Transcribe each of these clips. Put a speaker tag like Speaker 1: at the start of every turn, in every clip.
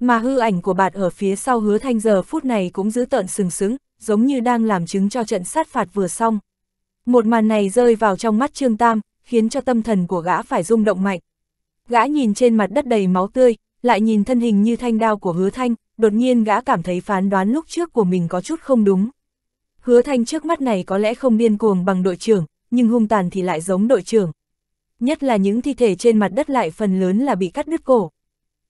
Speaker 1: Mà hư ảnh của bạt ở phía sau hứa thanh giờ phút này cũng giữ tợn sừng sững, giống như đang làm chứng cho trận sát phạt vừa xong. Một màn này rơi vào trong mắt Trương Tam, khiến cho tâm thần của gã phải rung động mạnh. Gã nhìn trên mặt đất đầy máu tươi, lại nhìn thân hình như thanh đao của hứa thanh, đột nhiên gã cảm thấy phán đoán lúc trước của mình có chút không đúng. Hứa thanh trước mắt này có lẽ không điên cuồng bằng đội trưởng, nhưng hung tàn thì lại giống đội trưởng. Nhất là những thi thể trên mặt đất lại phần lớn là bị cắt đứt cổ.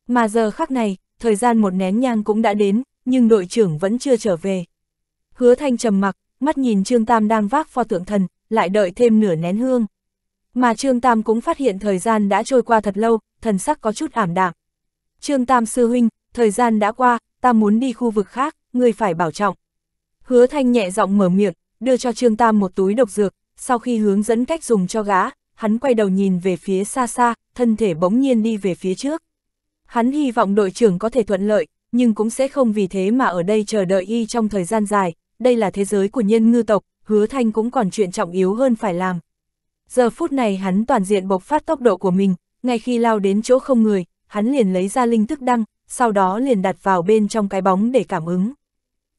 Speaker 1: Mà giờ khắc này, thời gian một nén nhang cũng đã đến, nhưng đội trưởng vẫn chưa trở về. Hứa thanh trầm mặc, mắt nhìn Trương Tam đang vác pho tượng thần, lại đợi thêm nửa nén hương. Mà Trương Tam cũng phát hiện thời gian đã trôi qua thật lâu, thần sắc có chút ảm đạm. Trương Tam sư huynh, thời gian đã qua, ta muốn đi khu vực khác, người phải bảo trọng. Hứa thanh nhẹ giọng mở miệng, đưa cho Trương Tam một túi độc dược, sau khi hướng dẫn cách dùng cho gã, hắn quay đầu nhìn về phía xa xa, thân thể bỗng nhiên đi về phía trước. Hắn hy vọng đội trưởng có thể thuận lợi, nhưng cũng sẽ không vì thế mà ở đây chờ đợi y trong thời gian dài, đây là thế giới của nhân ngư tộc, hứa thanh cũng còn chuyện trọng yếu hơn phải làm. Giờ phút này hắn toàn diện bộc phát tốc độ của mình, ngay khi lao đến chỗ không người, hắn liền lấy ra linh thức đăng, sau đó liền đặt vào bên trong cái bóng để cảm ứng.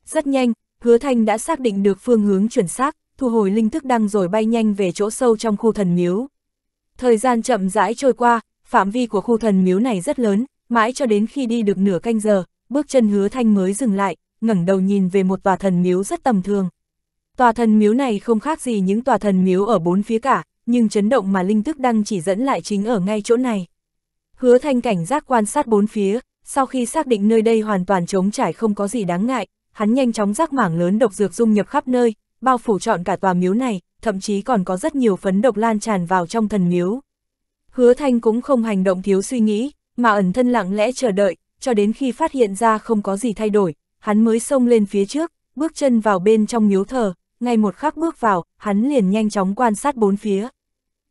Speaker 1: Rất nhanh, hứa thanh đã xác định được phương hướng chuẩn xác, thu hồi linh thức đăng rồi bay nhanh về chỗ sâu trong khu thần miếu. Thời gian chậm rãi trôi qua, phạm vi của khu thần miếu này rất lớn, mãi cho đến khi đi được nửa canh giờ, bước chân hứa thanh mới dừng lại, ngẩng đầu nhìn về một tòa thần miếu rất tầm thường. Tòa thần miếu này không khác gì những tòa thần miếu ở bốn phía cả, nhưng chấn động mà linh tức đang chỉ dẫn lại chính ở ngay chỗ này. Hứa thanh cảnh giác quan sát bốn phía, sau khi xác định nơi đây hoàn toàn trống trải không có gì đáng ngại, hắn nhanh chóng rác mảng lớn độc dược dung nhập khắp nơi, bao phủ trọn cả tòa miếu này, thậm chí còn có rất nhiều phấn độc lan tràn vào trong thần miếu. Hứa Thanh cũng không hành động thiếu suy nghĩ, mà ẩn thân lặng lẽ chờ đợi, cho đến khi phát hiện ra không có gì thay đổi, hắn mới xông lên phía trước, bước chân vào bên trong miếu thờ, ngay một khắc bước vào, hắn liền nhanh chóng quan sát bốn phía.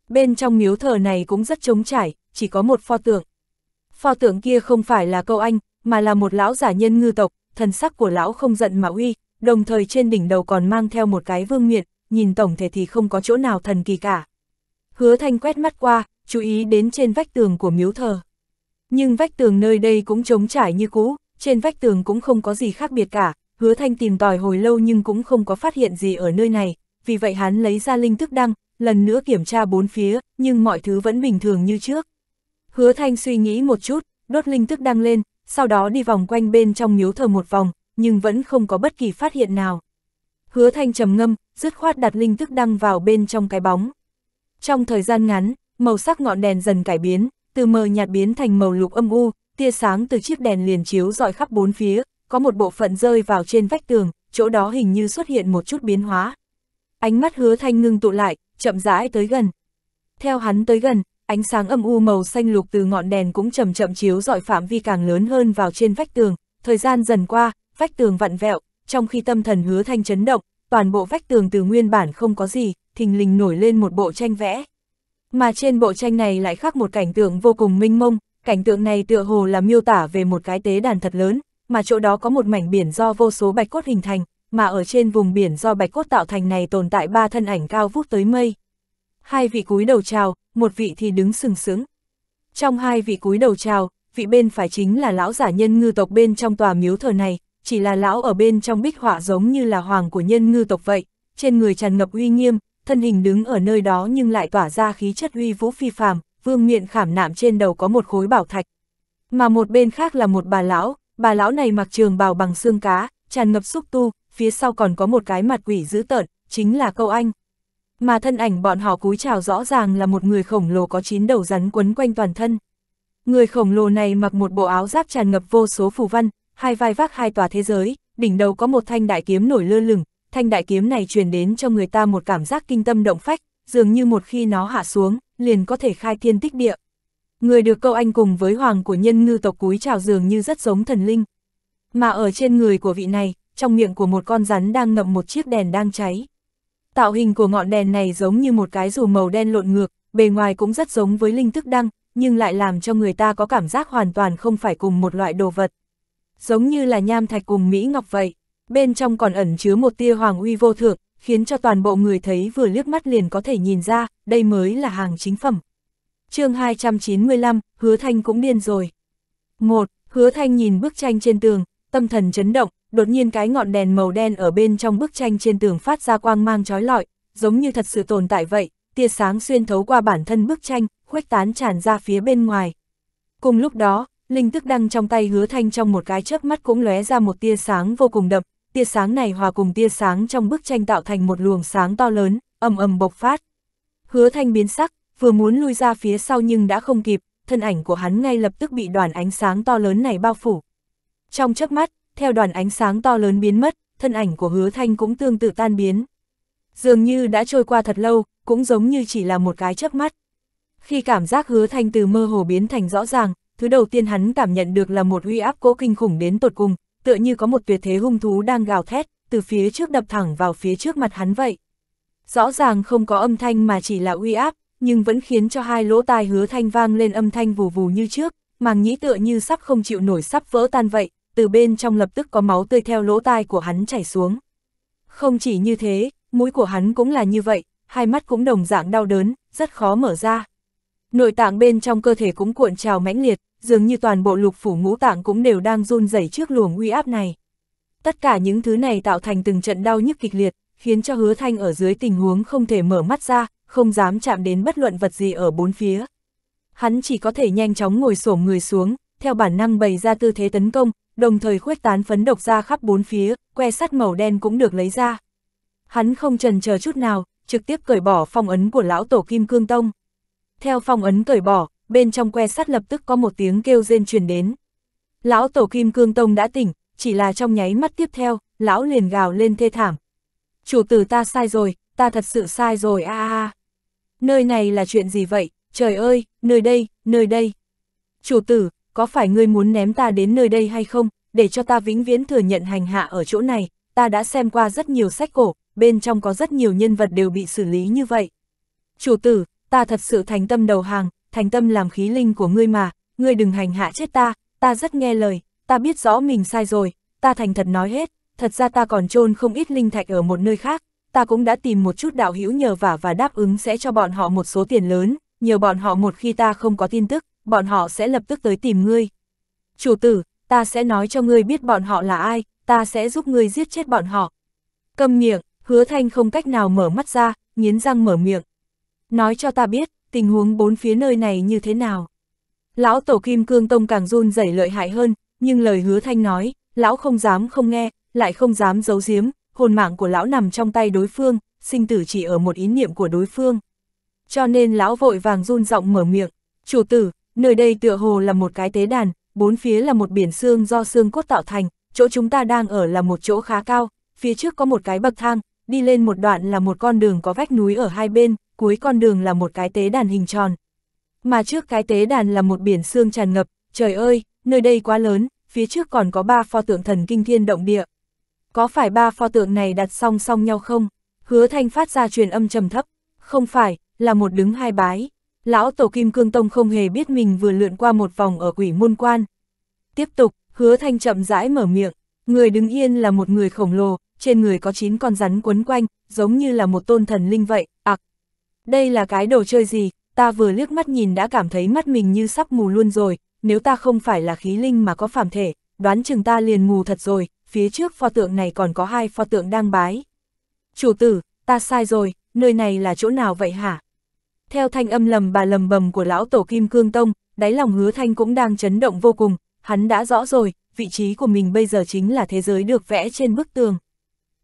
Speaker 1: Bên trong miếu thờ này cũng rất trống trải, chỉ có một pho tượng. Pho tượng kia không phải là câu anh, mà là một lão giả nhân ngư tộc, thần sắc của lão không giận mà uy, đồng thời trên đỉnh đầu còn mang theo một cái vương miện, nhìn tổng thể thì không có chỗ nào thần kỳ cả. Hứa thanh quét mắt qua, chú ý đến trên vách tường của miếu thờ. Nhưng vách tường nơi đây cũng trống trải như cũ, trên vách tường cũng không có gì khác biệt cả, hứa thanh tìm tòi hồi lâu nhưng cũng không có phát hiện gì ở nơi này, vì vậy hắn lấy ra linh thức đăng, lần nữa kiểm tra bốn phía, nhưng mọi thứ vẫn bình thường như trước. Hứa thanh suy nghĩ một chút, đốt linh thức đăng lên, sau đó đi vòng quanh bên trong miếu thờ một vòng, nhưng vẫn không có bất kỳ phát hiện nào. Hứa thanh trầm ngâm, dứt khoát đặt linh thức đăng vào bên trong cái bóng. Trong thời gian ngắn, màu sắc ngọn đèn dần cải biến, từ mờ nhạt biến thành màu lục âm u, tia sáng từ chiếc đèn liền chiếu dọi khắp bốn phía, có một bộ phận rơi vào trên vách tường, chỗ đó hình như xuất hiện một chút biến hóa. Ánh mắt hứa thanh ngưng tụ lại, chậm rãi tới gần. Theo hắn tới gần, ánh sáng âm u màu xanh lục từ ngọn đèn cũng chậm chậm chiếu dọi phạm vi càng lớn hơn vào trên vách tường, thời gian dần qua, vách tường vặn vẹo, trong khi tâm thần hứa thanh chấn động, toàn bộ vách tường từ nguyên bản không có gì, thình lình nổi lên một bộ tranh vẽ. Mà trên bộ tranh này lại khắc một cảnh tượng vô cùng minh mông, cảnh tượng này tựa hồ là miêu tả về một cái tế đàn thật lớn, mà chỗ đó có một mảnh biển do vô số bạch cốt hình thành, mà ở trên vùng biển do bạch cốt tạo thành này tồn tại ba thân ảnh cao vút tới mây. Hai vị cúi đầu chào, một vị thì đứng sừng sững. Trong hai vị cúi đầu chào, vị bên phải chính là lão giả nhân ngư tộc bên trong tòa miếu thờ này, chỉ là lão ở bên trong bích họa giống như là hoàng của nhân ngư tộc vậy, trên người tràn ngập uy nghiêm, thân hình đứng ở nơi đó nhưng lại tỏa ra khí chất uy vũ phi phàm, vương miện khảm nạm trên đầu có một khối bảo thạch. Mà một bên khác là một bà lão, bà lão này mặc trường bào bằng xương cá, tràn ngập xúc tu, phía sau còn có một cái mặt quỷ dữ tợn, chính là câu anh. Mà thân ảnh bọn họ cúi chào rõ ràng là một người khổng lồ có chín đầu rắn quấn quanh toàn thân. Người khổng lồ này mặc một bộ áo giáp tràn ngập vô số phù văn, hai vai vác hai tòa thế giới, đỉnh đầu có một thanh đại kiếm nổi lơ lửng, thanh đại kiếm này truyền đến cho người ta một cảm giác kinh tâm động phách, dường như một khi nó hạ xuống, liền có thể khai thiên tích địa. Người được câu anh cùng với hoàng của nhân ngư tộc cúi chào dường như rất giống thần linh. Mà ở trên người của vị này, trong miệng của một con rắn đang ngậm một chiếc đèn đang cháy. Tạo hình của ngọn đèn này giống như một cái dù màu đen lộn ngược, bề ngoài cũng rất giống với linh thức đăng, nhưng lại làm cho người ta có cảm giác hoàn toàn không phải cùng một loại đồ vật. Giống như là nham thạch cùng Mỹ Ngọc vậy bên trong còn ẩn chứa một tia hoàng uy vô thượng, khiến cho toàn bộ người thấy vừa liếc mắt liền có thể nhìn ra, đây mới là hàng chính phẩm. chương 295, Hứa Thanh cũng điên rồi. một Hứa Thanh nhìn bức tranh trên tường, tâm thần chấn động, đột nhiên cái ngọn đèn màu đen ở bên trong bức tranh trên tường phát ra quang mang trói lọi, giống như thật sự tồn tại vậy, tia sáng xuyên thấu qua bản thân bức tranh, khuếch tán tràn ra phía bên ngoài. Cùng lúc đó, linh tức đăng trong tay hứa thanh trong một cái chớp mắt cũng lóe ra một tia sáng vô cùng đậm, tia sáng này hòa cùng tia sáng trong bức tranh tạo thành một luồng sáng to lớn, ầm ầm bộc phát. Hứa thanh biến sắc, vừa muốn lui ra phía sau nhưng đã không kịp, thân ảnh của hắn ngay lập tức bị đoàn ánh sáng to lớn này bao phủ. Trong chớp mắt, theo đoàn ánh sáng to lớn biến mất, thân ảnh của hứa thanh cũng tương tự tan biến. Dường như đã trôi qua thật lâu, cũng giống như chỉ là một cái chớp mắt. Khi cảm giác hứa thanh từ mơ hồ biến thành rõ ràng, thứ đầu tiên hắn cảm nhận được là một uy áp cỗ kinh khủng đến tột cùng, tựa như có một tuyệt thế hung thú đang gào thét, từ phía trước đập thẳng vào phía trước mặt hắn vậy. Rõ ràng không có âm thanh mà chỉ là uy áp, nhưng vẫn khiến cho hai lỗ tai hứa thanh vang lên âm thanh vù vù như trước, màng nhĩ tựa như sắp không chịu nổi sắp vỡ tan vậy, từ bên trong lập tức có máu tươi theo lỗ tai của hắn chảy xuống. Không chỉ như thế, mũi của hắn cũng là như vậy, hai mắt cũng đồng dạng đau đớn, rất khó mở ra. Nội tạng bên trong cơ thể cũng cuộn trào mãnh liệt, dường như toàn bộ lục phủ ngũ tạng cũng đều đang run rẩy trước luồng uy áp này. Tất cả những thứ này tạo thành từng trận đau nhức kịch liệt, khiến cho hứa thanh ở dưới tình huống không thể mở mắt ra, không dám chạm đến bất luận vật gì ở bốn phía. Hắn chỉ có thể nhanh chóng ngồi xổm người xuống, theo bản năng bày ra tư thế tấn công, đồng thời khuếch tán phấn độc ra khắp bốn phía, que sắt màu đen cũng được lấy ra. Hắn không trần chờ chút nào, trực tiếp cởi bỏ phong ấn của lão tổ Kim Cương Tông. Theo phong ấn cởi bỏ, bên trong que sắt lập tức có một tiếng kêu rên truyền đến. Lão Tổ Kim Cương Tông đã tỉnh, chỉ là trong nháy mắt tiếp theo, lão liền gào lên thê thảm. Chủ tử ta sai rồi, ta thật sự sai rồi a a. Nơi này là chuyện gì vậy, trời ơi, nơi đây, nơi đây. Chủ tử, có phải ngươi muốn ném ta đến nơi đây hay không, để cho ta vĩnh viễn thừa nhận hành hạ ở chỗ này, ta đã xem qua rất nhiều sách cổ, bên trong có rất nhiều nhân vật đều bị xử lý như vậy. Chủ tử, ta thật sự thành tâm đầu hàng, thành tâm làm khí linh của ngươi mà, ngươi đừng hành hạ chết ta, ta rất nghe lời, ta biết rõ mình sai rồi, ta thành thật nói hết, thật ra ta còn chôn không ít linh thạch ở một nơi khác, ta cũng đã tìm một chút đạo hữu nhờ vả và đáp ứng sẽ cho bọn họ một số tiền lớn, nhờ bọn họ một khi ta không có tin tức, bọn họ sẽ lập tức tới tìm ngươi. Chủ tử, ta sẽ nói cho ngươi biết bọn họ là ai, ta sẽ giúp ngươi giết chết bọn họ. cầm miệng, hứa thanh không cách nào mở mắt ra, nghiến răng mở miệng. Nói cho ta biết, tình huống bốn phía nơi này như thế nào. Lão tổ kim cương tông càng run rẩy lợi hại hơn, nhưng lời hứa thanh nói, lão không dám không nghe, lại không dám giấu giếm, hồn mạng của lão nằm trong tay đối phương, sinh tử chỉ ở một ý niệm của đối phương. Cho nên lão vội vàng run giọng mở miệng, chủ tử, nơi đây tựa hồ là một cái tế đàn, bốn phía là một biển xương do xương cốt tạo thành, chỗ chúng ta đang ở là một chỗ khá cao, phía trước có một cái bậc thang, đi lên một đoạn là một con đường có vách núi ở hai bên, cuối con đường là một cái tế đàn hình tròn. Mà trước cái tế đàn là một biển xương tràn ngập, trời ơi, nơi đây quá lớn, phía trước còn có ba pho tượng thần kinh thiên động địa. Có phải ba pho tượng này đặt song song nhau không? Hứa thanh phát ra truyền âm trầm thấp. Không phải, là một đứng hai bái. Lão Tổ Kim Cương Tông không hề biết mình vừa lượn qua một vòng ở quỷ môn quan. Tiếp tục, hứa thanh chậm rãi mở miệng. Người đứng yên là một người khổng lồ, trên người có chín con rắn quấn quanh, giống như là một tôn thần linh vậy đây là cái đồ chơi gì, ta vừa liếc mắt nhìn đã cảm thấy mắt mình như sắp mù luôn rồi, nếu ta không phải là khí linh mà có phàm thể, đoán chừng ta liền mù thật rồi, phía trước pho tượng này còn có hai pho tượng đang bái. Chủ tử, ta sai rồi, nơi này là chỗ nào vậy hả? Theo thanh âm lầm bà lầm bầm của lão tổ kim cương tông, đáy lòng hứa thanh cũng đang chấn động vô cùng, hắn đã rõ rồi, vị trí của mình bây giờ chính là thế giới được vẽ trên bức tường.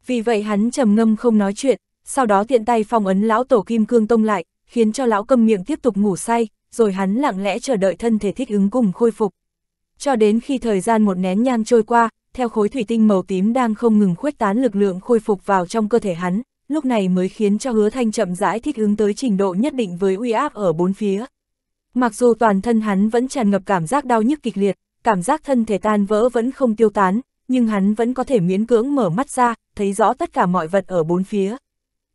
Speaker 1: Vì vậy hắn trầm ngâm không nói chuyện, sau đó tiện tay phong ấn lão tổ kim cương tông lại, khiến cho lão câm miệng tiếp tục ngủ say, rồi hắn lặng lẽ chờ đợi thân thể thích ứng cùng khôi phục. Cho đến khi thời gian một nén nhang trôi qua, theo khối thủy tinh màu tím đang không ngừng khuếch tán lực lượng khôi phục vào trong cơ thể hắn, lúc này mới khiến cho hứa thanh chậm rãi thích ứng tới trình độ nhất định với uy áp ở bốn phía. Mặc dù toàn thân hắn vẫn tràn ngập cảm giác đau nhức kịch liệt, cảm giác thân thể tan vỡ vẫn không tiêu tán, nhưng hắn vẫn có thể miễn cưỡng mở mắt ra, thấy rõ tất cả mọi vật ở bốn phía.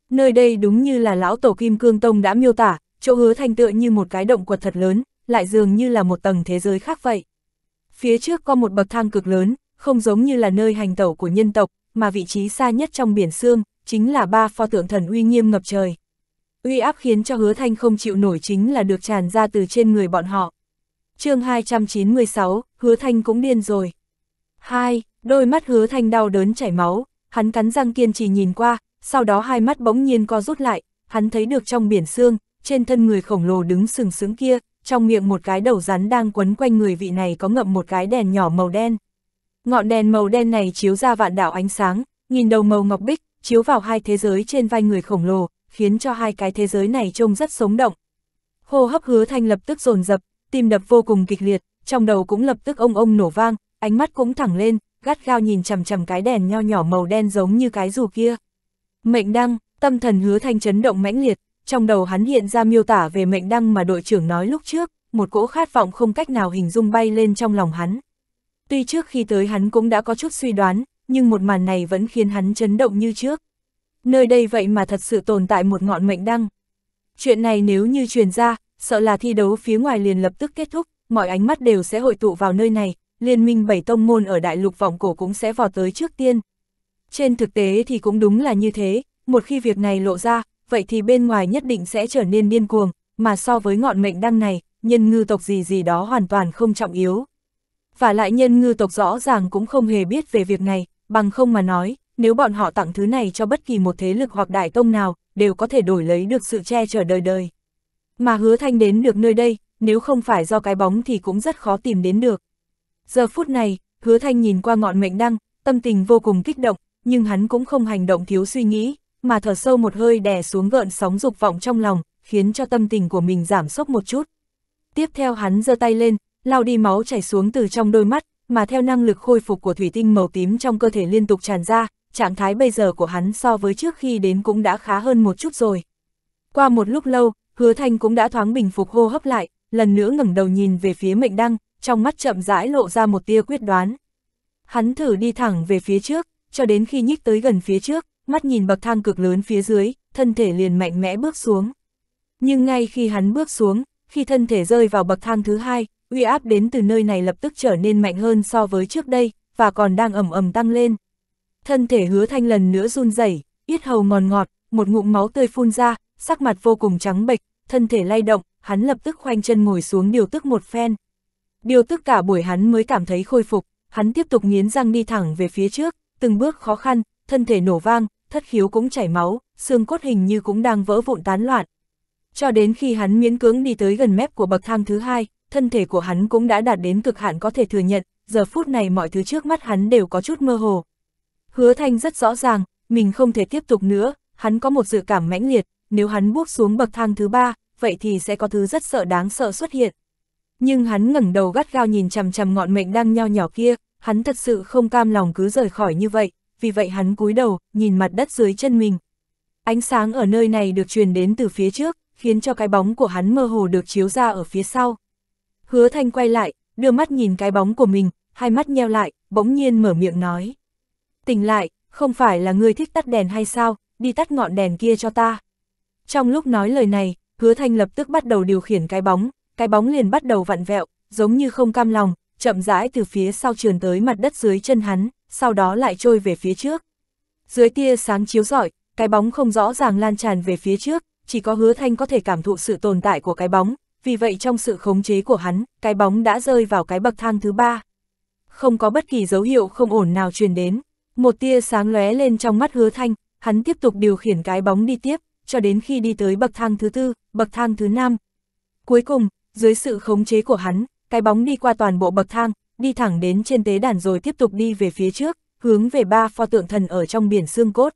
Speaker 1: Nơi đây đúng như là lão tổ kim cương tông đã miêu tả, chỗ hứa thanh tựa như một cái động quật thật lớn, lại dường như là một tầng thế giới khác vậy. Phía trước có một bậc thang cực lớn, không giống như là nơi hành tẩu của nhân tộc, mà vị trí xa nhất trong biển xương, chính là ba pho tượng thần uy nghiêm ngập trời. Uy áp khiến cho hứa thanh không chịu nổi chính là được tràn ra từ trên người bọn họ. chương 296, hứa thanh cũng điên rồi. 2. Đôi mắt hứa thanh đau đớn chảy máu, hắn cắn răng kiên trì nhìn qua, sau đó hai mắt bỗng nhiên co rút lại, hắn thấy được trong biển xương, trên thân người khổng lồ đứng sừng sững kia, trong miệng một cái đầu rắn đang quấn quanh người vị này có ngậm một cái đèn nhỏ màu đen. Ngọn đèn màu đen này chiếu ra vạn đạo ánh sáng, nhìn đầu màu ngọc bích, chiếu vào hai thế giới trên vai người khổng lồ, khiến cho hai cái thế giới này trông rất sống động. Hô hấp hứa thanh lập tức dồn dập, tim đập vô cùng kịch liệt, trong đầu cũng lập tức ông ông nổ vang, ánh mắt cũng thẳng lên, gắt gao nhìn chằm chằm cái đèn nho nhỏ màu đen giống như cái dù kia. Mệnh đăng, tâm thần hứa thanh chấn động mãnh liệt, trong đầu hắn hiện ra miêu tả về mệnh đăng mà đội trưởng nói lúc trước, một cỗ khát vọng không cách nào hình dung bay lên trong lòng hắn. Tuy trước khi tới hắn cũng đã có chút suy đoán, nhưng một màn này vẫn khiến hắn chấn động như trước. Nơi đây vậy mà thật sự tồn tại một ngọn mệnh đăng. Chuyện này nếu như truyền ra, sợ là thi đấu phía ngoài liền lập tức kết thúc, mọi ánh mắt đều sẽ hội tụ vào nơi này, liên minh bảy tông môn ở đại lục vọng cổ cũng sẽ vò tới trước tiên, trên thực tế thì cũng đúng là như thế, một khi việc này lộ ra, vậy thì bên ngoài nhất định sẽ trở nên điên cuồng, mà so với ngọn mệnh đăng này, nhân ngư tộc gì gì đó hoàn toàn không trọng yếu. Và lại nhân ngư tộc rõ ràng cũng không hề biết về việc này, bằng không mà nói, nếu bọn họ tặng thứ này cho bất kỳ một thế lực hoặc đại tông nào, đều có thể đổi lấy được sự che chở đời đời. Mà hứa thanh đến được nơi đây, nếu không phải do cái bóng thì cũng rất khó tìm đến được. Giờ phút này, hứa thanh nhìn qua ngọn mệnh đăng, tâm tình vô cùng kích động, nhưng hắn cũng không hành động thiếu suy nghĩ, mà thở sâu một hơi đè xuống gợn sóng dục vọng trong lòng, khiến cho tâm tình của mình giảm sốc một chút. Tiếp theo hắn giơ tay lên, lao đi máu chảy xuống từ trong đôi mắt, mà theo năng lực khôi phục của thủy tinh màu tím trong cơ thể liên tục tràn ra, trạng thái bây giờ của hắn so với trước khi đến cũng đã khá hơn một chút rồi. Qua một lúc lâu, hứa thanh cũng đã thoáng bình phục hô hấp lại, lần nữa ngẩng đầu nhìn về phía mệnh đăng, trong mắt chậm rãi lộ ra một tia quyết đoán. Hắn thử đi thẳng về phía trước, cho đến khi nhích tới gần phía trước, mắt nhìn bậc thang cực lớn phía dưới, thân thể liền mạnh mẽ bước xuống. Nhưng ngay khi hắn bước xuống, khi thân thể rơi vào bậc thang thứ hai, uy áp đến từ nơi này lập tức trở nên mạnh hơn so với trước đây, và còn đang ầm ầm tăng lên. Thân thể hứa thanh lần nữa run rẩy, yết hầu ngòn ngọt, một ngụm máu tươi phun ra, sắc mặt vô cùng trắng bệch, thân thể lay động, hắn lập tức khoanh chân ngồi xuống điều tức một phen. Điều tức cả buổi hắn mới cảm thấy khôi phục, hắn tiếp tục nghiến răng đi thẳng về phía trước, từng bước khó khăn, thân thể nổ vang, thất khiếu cũng chảy máu, xương cốt hình như cũng đang vỡ vụn tán loạn. Cho đến khi hắn miễn cưỡng đi tới gần mép của bậc thang thứ hai, thân thể của hắn cũng đã đạt đến cực hạn có thể thừa nhận, giờ phút này mọi thứ trước mắt hắn đều có chút mơ hồ. Hứa Thanh rất rõ ràng, mình không thể tiếp tục nữa, hắn có một dự cảm mãnh liệt, nếu hắn bước xuống bậc thang thứ ba, vậy thì sẽ có thứ rất sợ đáng sợ xuất hiện. Nhưng hắn ngẩng đầu gắt gao nhìn chằm chằm ngọn mệnh đang nho nhỏ kia, hắn thật sự không cam lòng cứ rời khỏi như vậy, vì vậy hắn cúi đầu, nhìn mặt đất dưới chân mình. Ánh sáng ở nơi này được truyền đến từ phía trước, khiến cho cái bóng của hắn mơ hồ được chiếu ra ở phía sau. Hứa Thanh quay lại, đưa mắt nhìn cái bóng của mình, hai mắt nheo lại, bỗng nhiên mở miệng nói. Tỉnh lại, không phải là người thích tắt đèn hay sao, đi tắt ngọn đèn kia cho ta. Trong lúc nói lời này, hứa thanh lập tức bắt đầu điều khiển cái bóng, cái bóng liền bắt đầu vặn vẹo, giống như không cam lòng, chậm rãi từ phía sau trườn tới mặt đất dưới chân hắn, sau đó lại trôi về phía trước. Dưới tia sáng chiếu rọi, cái bóng không rõ ràng lan tràn về phía trước, chỉ có hứa thanh có thể cảm thụ sự tồn tại của cái bóng, vì vậy trong sự khống chế của hắn, cái bóng đã rơi vào cái bậc thang thứ ba. Không có bất kỳ dấu hiệu không ổn nào truyền đến, một tia sáng lóe lên trong mắt hứa thanh, hắn tiếp tục điều khiển cái bóng đi tiếp, cho đến khi đi tới bậc thang thứ tư, bậc thang thứ năm. Cuối cùng, dưới sự khống chế của hắn, cái bóng đi qua toàn bộ bậc thang, đi thẳng đến trên tế đàn rồi tiếp tục đi về phía trước, hướng về ba pho tượng thần ở trong biển xương cốt.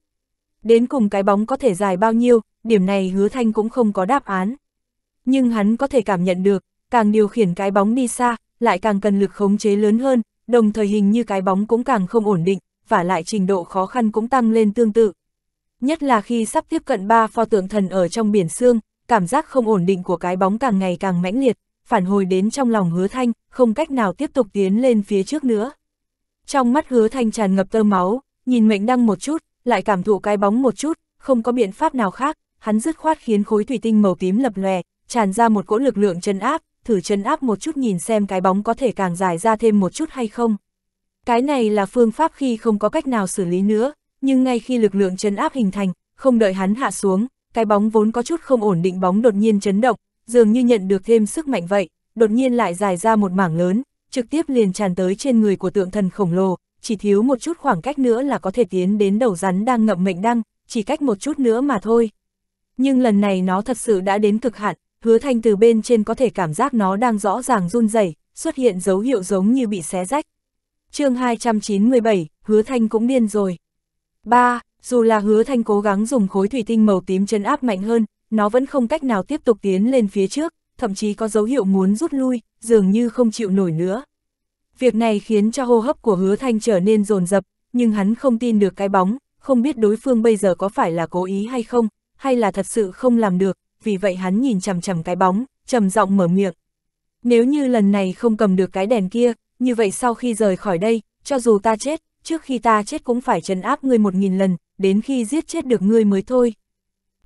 Speaker 1: Đến cùng cái bóng có thể dài bao nhiêu, điểm này hứa thanh cũng không có đáp án. Nhưng hắn có thể cảm nhận được, càng điều khiển cái bóng đi xa, lại càng cần lực khống chế lớn hơn, đồng thời hình như cái bóng cũng càng không ổn định, và lại trình độ khó khăn cũng tăng lên tương tự. Nhất là khi sắp tiếp cận ba pho tượng thần ở trong biển xương, cảm giác không ổn định của cái bóng càng ngày càng mãnh liệt, phản hồi đến trong lòng hứa thanh, không cách nào tiếp tục tiến lên phía trước nữa. Trong mắt hứa thanh tràn ngập tơ máu, nhìn mệnh đăng một chút, lại cảm thụ cái bóng một chút, không có biện pháp nào khác, hắn dứt khoát khiến khối thủy tinh màu tím lập lòe, tràn ra một cỗ lực lượng chân áp, thử chân áp một chút nhìn xem cái bóng có thể càng dài ra thêm một chút hay không. Cái này là phương pháp khi không có cách nào xử lý nữa, nhưng ngay khi lực lượng chân áp hình thành, không đợi hắn hạ xuống, cái bóng vốn có chút không ổn định bóng đột nhiên chấn động, dường như nhận được thêm sức mạnh vậy, đột nhiên lại dài ra một mảng lớn, trực tiếp liền tràn tới trên người của tượng thần khổng lồ, chỉ thiếu một chút khoảng cách nữa là có thể tiến đến đầu rắn đang ngậm mệnh đăng, chỉ cách một chút nữa mà thôi. Nhưng lần này nó thật sự đã đến cực hạn, hứa thanh từ bên trên có thể cảm giác nó đang rõ ràng run rẩy xuất hiện dấu hiệu giống như bị xé rách. chương 297, hứa thanh cũng điên rồi. 3. Dù là hứa thanh cố gắng dùng khối thủy tinh màu tím chấn áp mạnh hơn, nó vẫn không cách nào tiếp tục tiến lên phía trước, thậm chí có dấu hiệu muốn rút lui, dường như không chịu nổi nữa. Việc này khiến cho hô hấp của hứa thanh trở nên rồn rập, nhưng hắn không tin được cái bóng, không biết đối phương bây giờ có phải là cố ý hay không, hay là thật sự không làm được, vì vậy hắn nhìn chằm chằm cái bóng, trầm giọng mở miệng. Nếu như lần này không cầm được cái đèn kia, như vậy sau khi rời khỏi đây, cho dù ta chết, trước khi ta chết cũng phải trấn áp ngươi một nghìn lần, đến khi giết chết được ngươi mới thôi.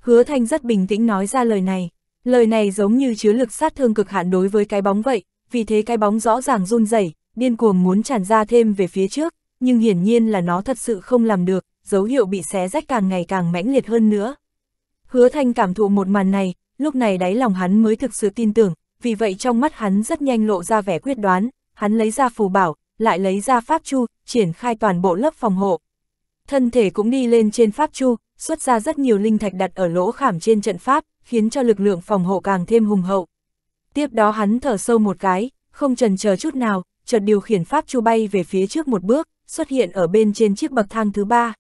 Speaker 1: Hứa Thanh rất bình tĩnh nói ra lời này. Lời này giống như chứa lực sát thương cực hạn đối với cái bóng vậy, vì thế cái bóng rõ ràng run rẩy, điên cuồng muốn tràn ra thêm về phía trước, nhưng hiển nhiên là nó thật sự không làm được, dấu hiệu bị xé rách càng ngày càng mãnh liệt hơn nữa. Hứa Thanh cảm thụ một màn này, lúc này đáy lòng hắn mới thực sự tin tưởng, vì vậy trong mắt hắn rất nhanh lộ ra vẻ quyết đoán, hắn lấy ra phù bảo, lại lấy ra pháp chu, triển khai toàn bộ lớp phòng hộ. Thân thể cũng đi lên trên pháp chu, xuất ra rất nhiều linh thạch đặt ở lỗ khảm trên trận pháp, khiến cho lực lượng phòng hộ càng thêm hùng hậu. Tiếp đó hắn thở sâu một cái, không trần chờ chút nào, chợt điều khiển pháp chu bay về phía trước một bước, xuất hiện ở bên trên chiếc bậc thang thứ ba.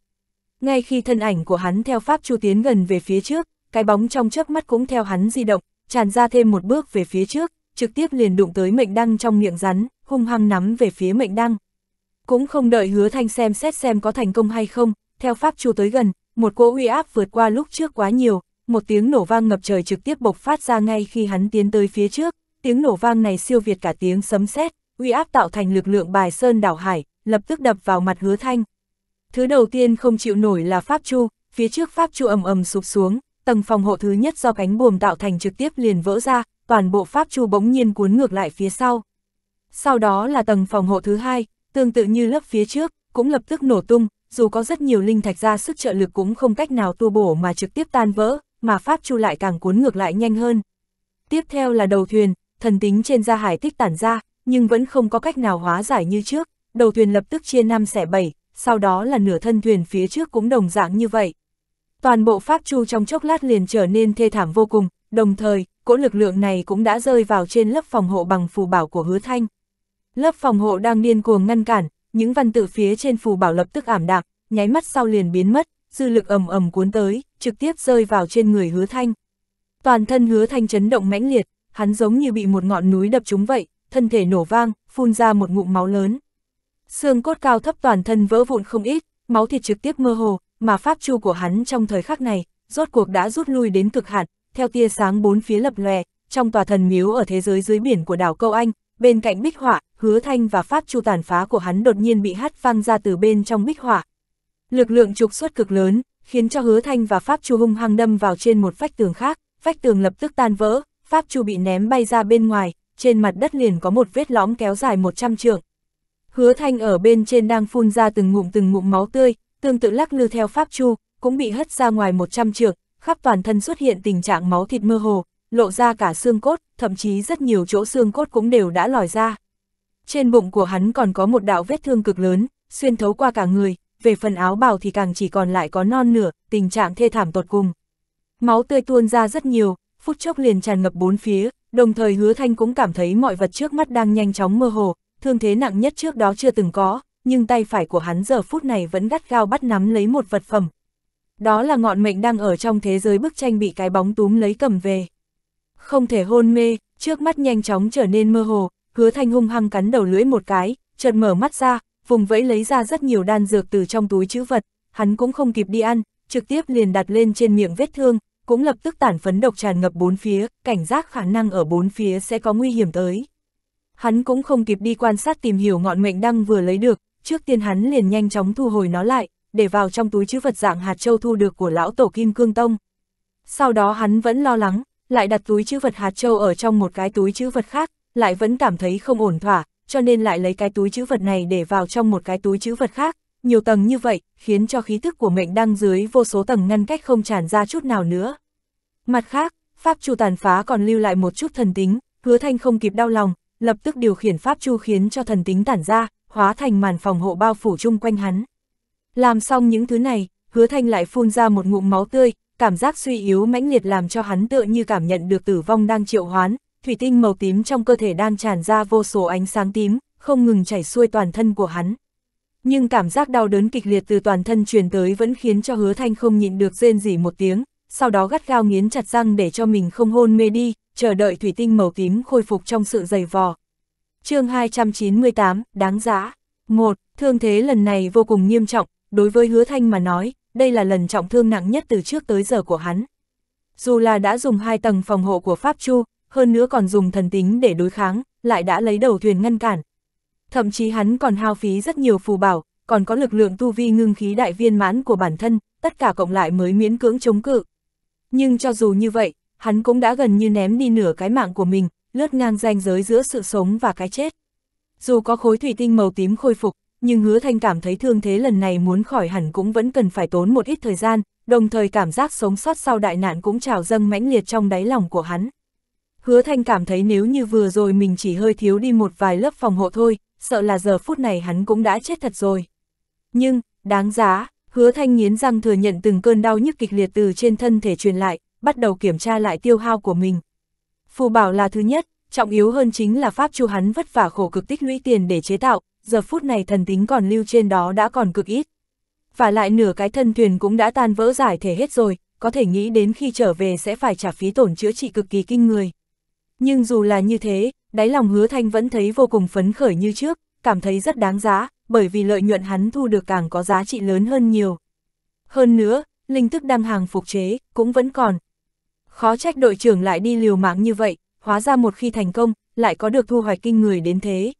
Speaker 1: Ngay khi thân ảnh của hắn theo pháp chu tiến gần về phía trước, cái bóng trong chớp mắt cũng theo hắn di động, tràn ra thêm một bước về phía trước, trực tiếp liền đụng tới mệnh đăng trong miệng rắn, hung hăng nắm về phía mệnh đăng. Cũng không đợi hứa thanh xem xét xem có thành công hay không, theo pháp chu tới gần, một cỗ uy áp vượt qua lúc trước quá nhiều, một tiếng nổ vang ngập trời trực tiếp bộc phát ra ngay khi hắn tiến tới phía trước, tiếng nổ vang này siêu việt cả tiếng sấm sét, uy áp tạo thành lực lượng bài sơn đảo hải, lập tức đập vào mặt Hứa Thanh. Thứ đầu tiên không chịu nổi là pháp chu, phía trước pháp chu ầm ầm sụp xuống, tầng phòng hộ thứ nhất do cánh buồm tạo thành trực tiếp liền vỡ ra, toàn bộ pháp chu bỗng nhiên cuốn ngược lại phía sau. Sau đó là tầng phòng hộ thứ hai, tương tự như lớp phía trước, cũng lập tức nổ tung, dù có rất nhiều linh thạch ra sức trợ lực cũng không cách nào tu bổ mà trực tiếp tan vỡ, mà pháp chu lại càng cuốn ngược lại nhanh hơn. Tiếp theo là đầu thuyền, thần tính trên da hải tích tản ra, nhưng vẫn không có cách nào hóa giải như trước, đầu thuyền lập tức chia năm xẻ bảy, sau đó là nửa thân thuyền phía trước cũng đồng dạng như vậy. Toàn bộ pháp chu trong chốc lát liền trở nên thê thảm vô cùng, đồng thời, cỗ lực lượng này cũng đã rơi vào trên lớp phòng hộ bằng phù bảo của hứa thanh. Lớp phòng hộ đang điên cuồng ngăn cản, những văn tự phía trên phù bảo lập tức ảm đạm, nháy mắt sau liền biến mất, dư lực ầm ầm cuốn tới, trực tiếp rơi vào trên người hứa thanh. Toàn thân hứa thanh chấn động mãnh liệt, hắn giống như bị một ngọn núi đập trúng vậy, thân thể nổ vang, phun ra một ngụm máu lớn. Xương cốt cao thấp toàn thân vỡ vụn không ít, máu thịt trực tiếp mơ hồ, mà pháp chu của hắn trong thời khắc này, rốt cuộc đã rút lui đến cực hạn, theo tia sáng bốn phía lập lòe, trong tòa thần miếu ở thế giới dưới biển của đảo Câu Anh, bên cạnh bích họa, hứa thanh và pháp chu tàn phá của hắn đột nhiên bị hắt văng ra từ bên trong bích họa. Lực lượng trục xuất cực lớn, khiến cho hứa thanh và pháp chu hung hăng đâm vào trên một vách tường khác, vách tường lập tức tan vỡ, pháp chu bị ném bay ra bên ngoài, trên mặt đất liền có một vết lõm kéo dài 100 trượng. Hứa thanh ở bên trên đang phun ra từng ngụm từng ngụm máu tươi, tương tự lắc lư theo pháp chu, cũng bị hất ra ngoài 100 trượng, khắp toàn thân xuất hiện tình trạng máu thịt mơ hồ, lộ ra cả xương cốt, thậm chí rất nhiều chỗ xương cốt cũng đều đã lòi ra trên bụng của hắn còn có một đạo vết thương cực lớn, xuyên thấu qua cả người, về phần áo bào thì càng chỉ còn lại có non nửa, tình trạng thê thảm tột cùng. Máu tươi tuôn ra rất nhiều, phút chốc liền tràn ngập bốn phía, đồng thời hứa thanh cũng cảm thấy mọi vật trước mắt đang nhanh chóng mơ hồ, thương thế nặng nhất trước đó chưa từng có, nhưng tay phải của hắn giờ phút này vẫn gắt gao bắt nắm lấy một vật phẩm. Đó là ngọn mệnh đang ở trong thế giới bức tranh bị cái bóng túm lấy cầm về. Không thể hôn mê, trước mắt nhanh chóng trở nên mơ hồ, hứa thanh hung hăng cắn đầu lưỡi một cái, chợt mở mắt ra, vùng vẫy lấy ra rất nhiều đan dược từ trong túi chữ vật, hắn cũng không kịp đi ăn, trực tiếp liền đặt lên trên miệng vết thương, cũng lập tức tản phấn độc tràn ngập bốn phía, cảnh giác khả năng ở bốn phía sẽ có nguy hiểm tới. Hắn cũng không kịp đi quan sát tìm hiểu ngọn mệnh đăng vừa lấy được, trước tiên hắn liền nhanh chóng thu hồi nó lại, để vào trong túi chữ vật dạng hạt châu thu được của lão tổ Kim Cương Tông. Sau đó hắn vẫn lo lắng, lại đặt túi chữ vật hạt châu ở trong một cái túi chữ vật khác, lại vẫn cảm thấy không ổn thỏa, cho nên lại lấy cái túi chữ vật này để vào trong một cái túi chữ vật khác, nhiều tầng như vậy, khiến cho khí tức của mệnh đăng dưới vô số tầng ngăn cách không tràn ra chút nào nữa. Mặt khác, Pháp Chu tàn phá còn lưu lại một chút thần tính, hứa thanh không kịp đau lòng, lập tức điều khiển Pháp Chu khiến cho thần tính tản ra, hóa thành màn phòng hộ bao phủ chung quanh hắn. Làm xong những thứ này, hứa thanh lại phun ra một ngụm máu tươi, cảm giác suy yếu mãnh liệt làm cho hắn tựa như cảm nhận được tử vong đang triệu hoán, thủy tinh màu tím trong cơ thể đang tràn ra vô số ánh sáng tím, không ngừng chảy xuôi toàn thân của hắn. Nhưng cảm giác đau đớn kịch liệt từ toàn thân truyền tới vẫn khiến cho hứa thanh không nhịn được rên rỉ một tiếng, sau đó gắt gao nghiến chặt răng để cho mình không hôn mê đi, chờ đợi thủy tinh màu tím khôi phục trong sự dày vò. chương 298, đáng giá. một Thương thế lần này vô cùng nghiêm trọng, đối với hứa thanh mà nói, đây là lần trọng thương nặng nhất từ trước tới giờ của hắn. Dù là đã dùng hai tầng phòng hộ của Pháp Chu, hơn nữa còn dùng thần tính để đối kháng, lại đã lấy đầu thuyền ngăn cản. Thậm chí hắn còn hao phí rất nhiều phù bảo, còn có lực lượng tu vi ngưng khí đại viên mãn của bản thân, tất cả cộng lại mới miễn cưỡng chống cự. Nhưng cho dù như vậy, hắn cũng đã gần như ném đi nửa cái mạng của mình, lướt ngang ranh giới giữa sự sống và cái chết. Dù có khối thủy tinh màu tím khôi phục, nhưng hứa thanh cảm thấy thương thế lần này muốn khỏi hẳn cũng vẫn cần phải tốn một ít thời gian, đồng thời cảm giác sống sót sau đại nạn cũng trào dâng mãnh liệt trong đáy lòng của hắn. Hứa Thanh cảm thấy nếu như vừa rồi mình chỉ hơi thiếu đi một vài lớp phòng hộ thôi, sợ là giờ phút này hắn cũng đã chết thật rồi. Nhưng, đáng giá, Hứa Thanh nghiến răng thừa nhận từng cơn đau nhức kịch liệt từ trên thân thể truyền lại, bắt đầu kiểm tra lại tiêu hao của mình. Phù bảo là thứ nhất, trọng yếu hơn chính là pháp chu hắn vất vả khổ cực tích lũy tiền để chế tạo, giờ phút này thần tính còn lưu trên đó đã còn cực ít. Và lại nửa cái thân thuyền cũng đã tan vỡ giải thể hết rồi, có thể nghĩ đến khi trở về sẽ phải trả phí tổn chữa trị cực kỳ kinh người. Nhưng dù là như thế, đáy lòng hứa thanh vẫn thấy vô cùng phấn khởi như trước, cảm thấy rất đáng giá, bởi vì lợi nhuận hắn thu được càng có giá trị lớn hơn nhiều. Hơn nữa, linh thức đăng hàng phục chế, cũng vẫn còn. Khó trách đội trưởng lại đi liều mạng như vậy, hóa ra một khi thành công, lại có được thu hoạch kinh người đến thế.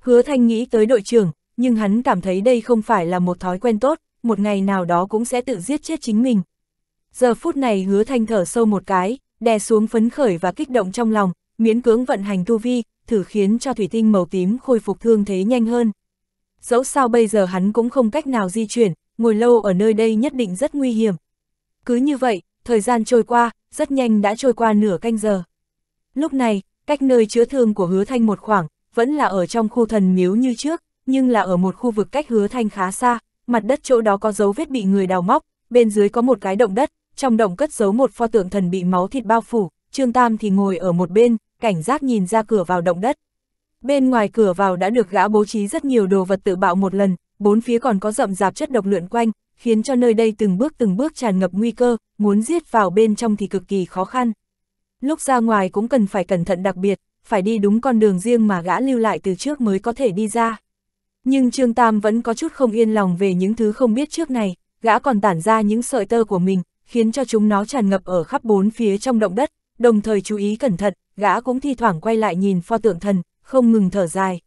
Speaker 1: Hứa thanh nghĩ tới đội trưởng, nhưng hắn cảm thấy đây không phải là một thói quen tốt, một ngày nào đó cũng sẽ tự giết chết chính mình. Giờ phút này hứa thanh thở sâu một cái, đè xuống phấn khởi và kích động trong lòng, miễn cưỡng vận hành tu vi, thử khiến cho thủy tinh màu tím khôi phục thương thế nhanh hơn. Dẫu sao bây giờ hắn cũng không cách nào di chuyển, ngồi lâu ở nơi đây nhất định rất nguy hiểm. Cứ như vậy, thời gian trôi qua, rất nhanh đã trôi qua nửa canh giờ. Lúc này, cách nơi chữa thương của hứa thanh một khoảng, vẫn là ở trong khu thần miếu như trước, nhưng là ở một khu vực cách hứa thanh khá xa, mặt đất chỗ đó có dấu vết bị người đào móc, bên dưới có một cái động đất, trong động cất giấu một pho tượng thần bị máu thịt bao phủ, Trương Tam thì ngồi ở một bên, cảnh giác nhìn ra cửa vào động đất. Bên ngoài cửa vào đã được gã bố trí rất nhiều đồ vật tự bạo một lần, bốn phía còn có rậm rạp chất độc lượn quanh, khiến cho nơi đây từng bước từng bước tràn ngập nguy cơ, muốn giết vào bên trong thì cực kỳ khó khăn. Lúc ra ngoài cũng cần phải cẩn thận đặc biệt, phải đi đúng con đường riêng mà gã lưu lại từ trước mới có thể đi ra. Nhưng Trương Tam vẫn có chút không yên lòng về những thứ không biết trước này, gã còn tản ra những sợi tơ của mình, khiến cho chúng nó tràn ngập ở khắp bốn phía trong động đất, đồng thời chú ý cẩn thận, gã cũng thi thoảng quay lại nhìn pho tượng thần, không ngừng thở dài.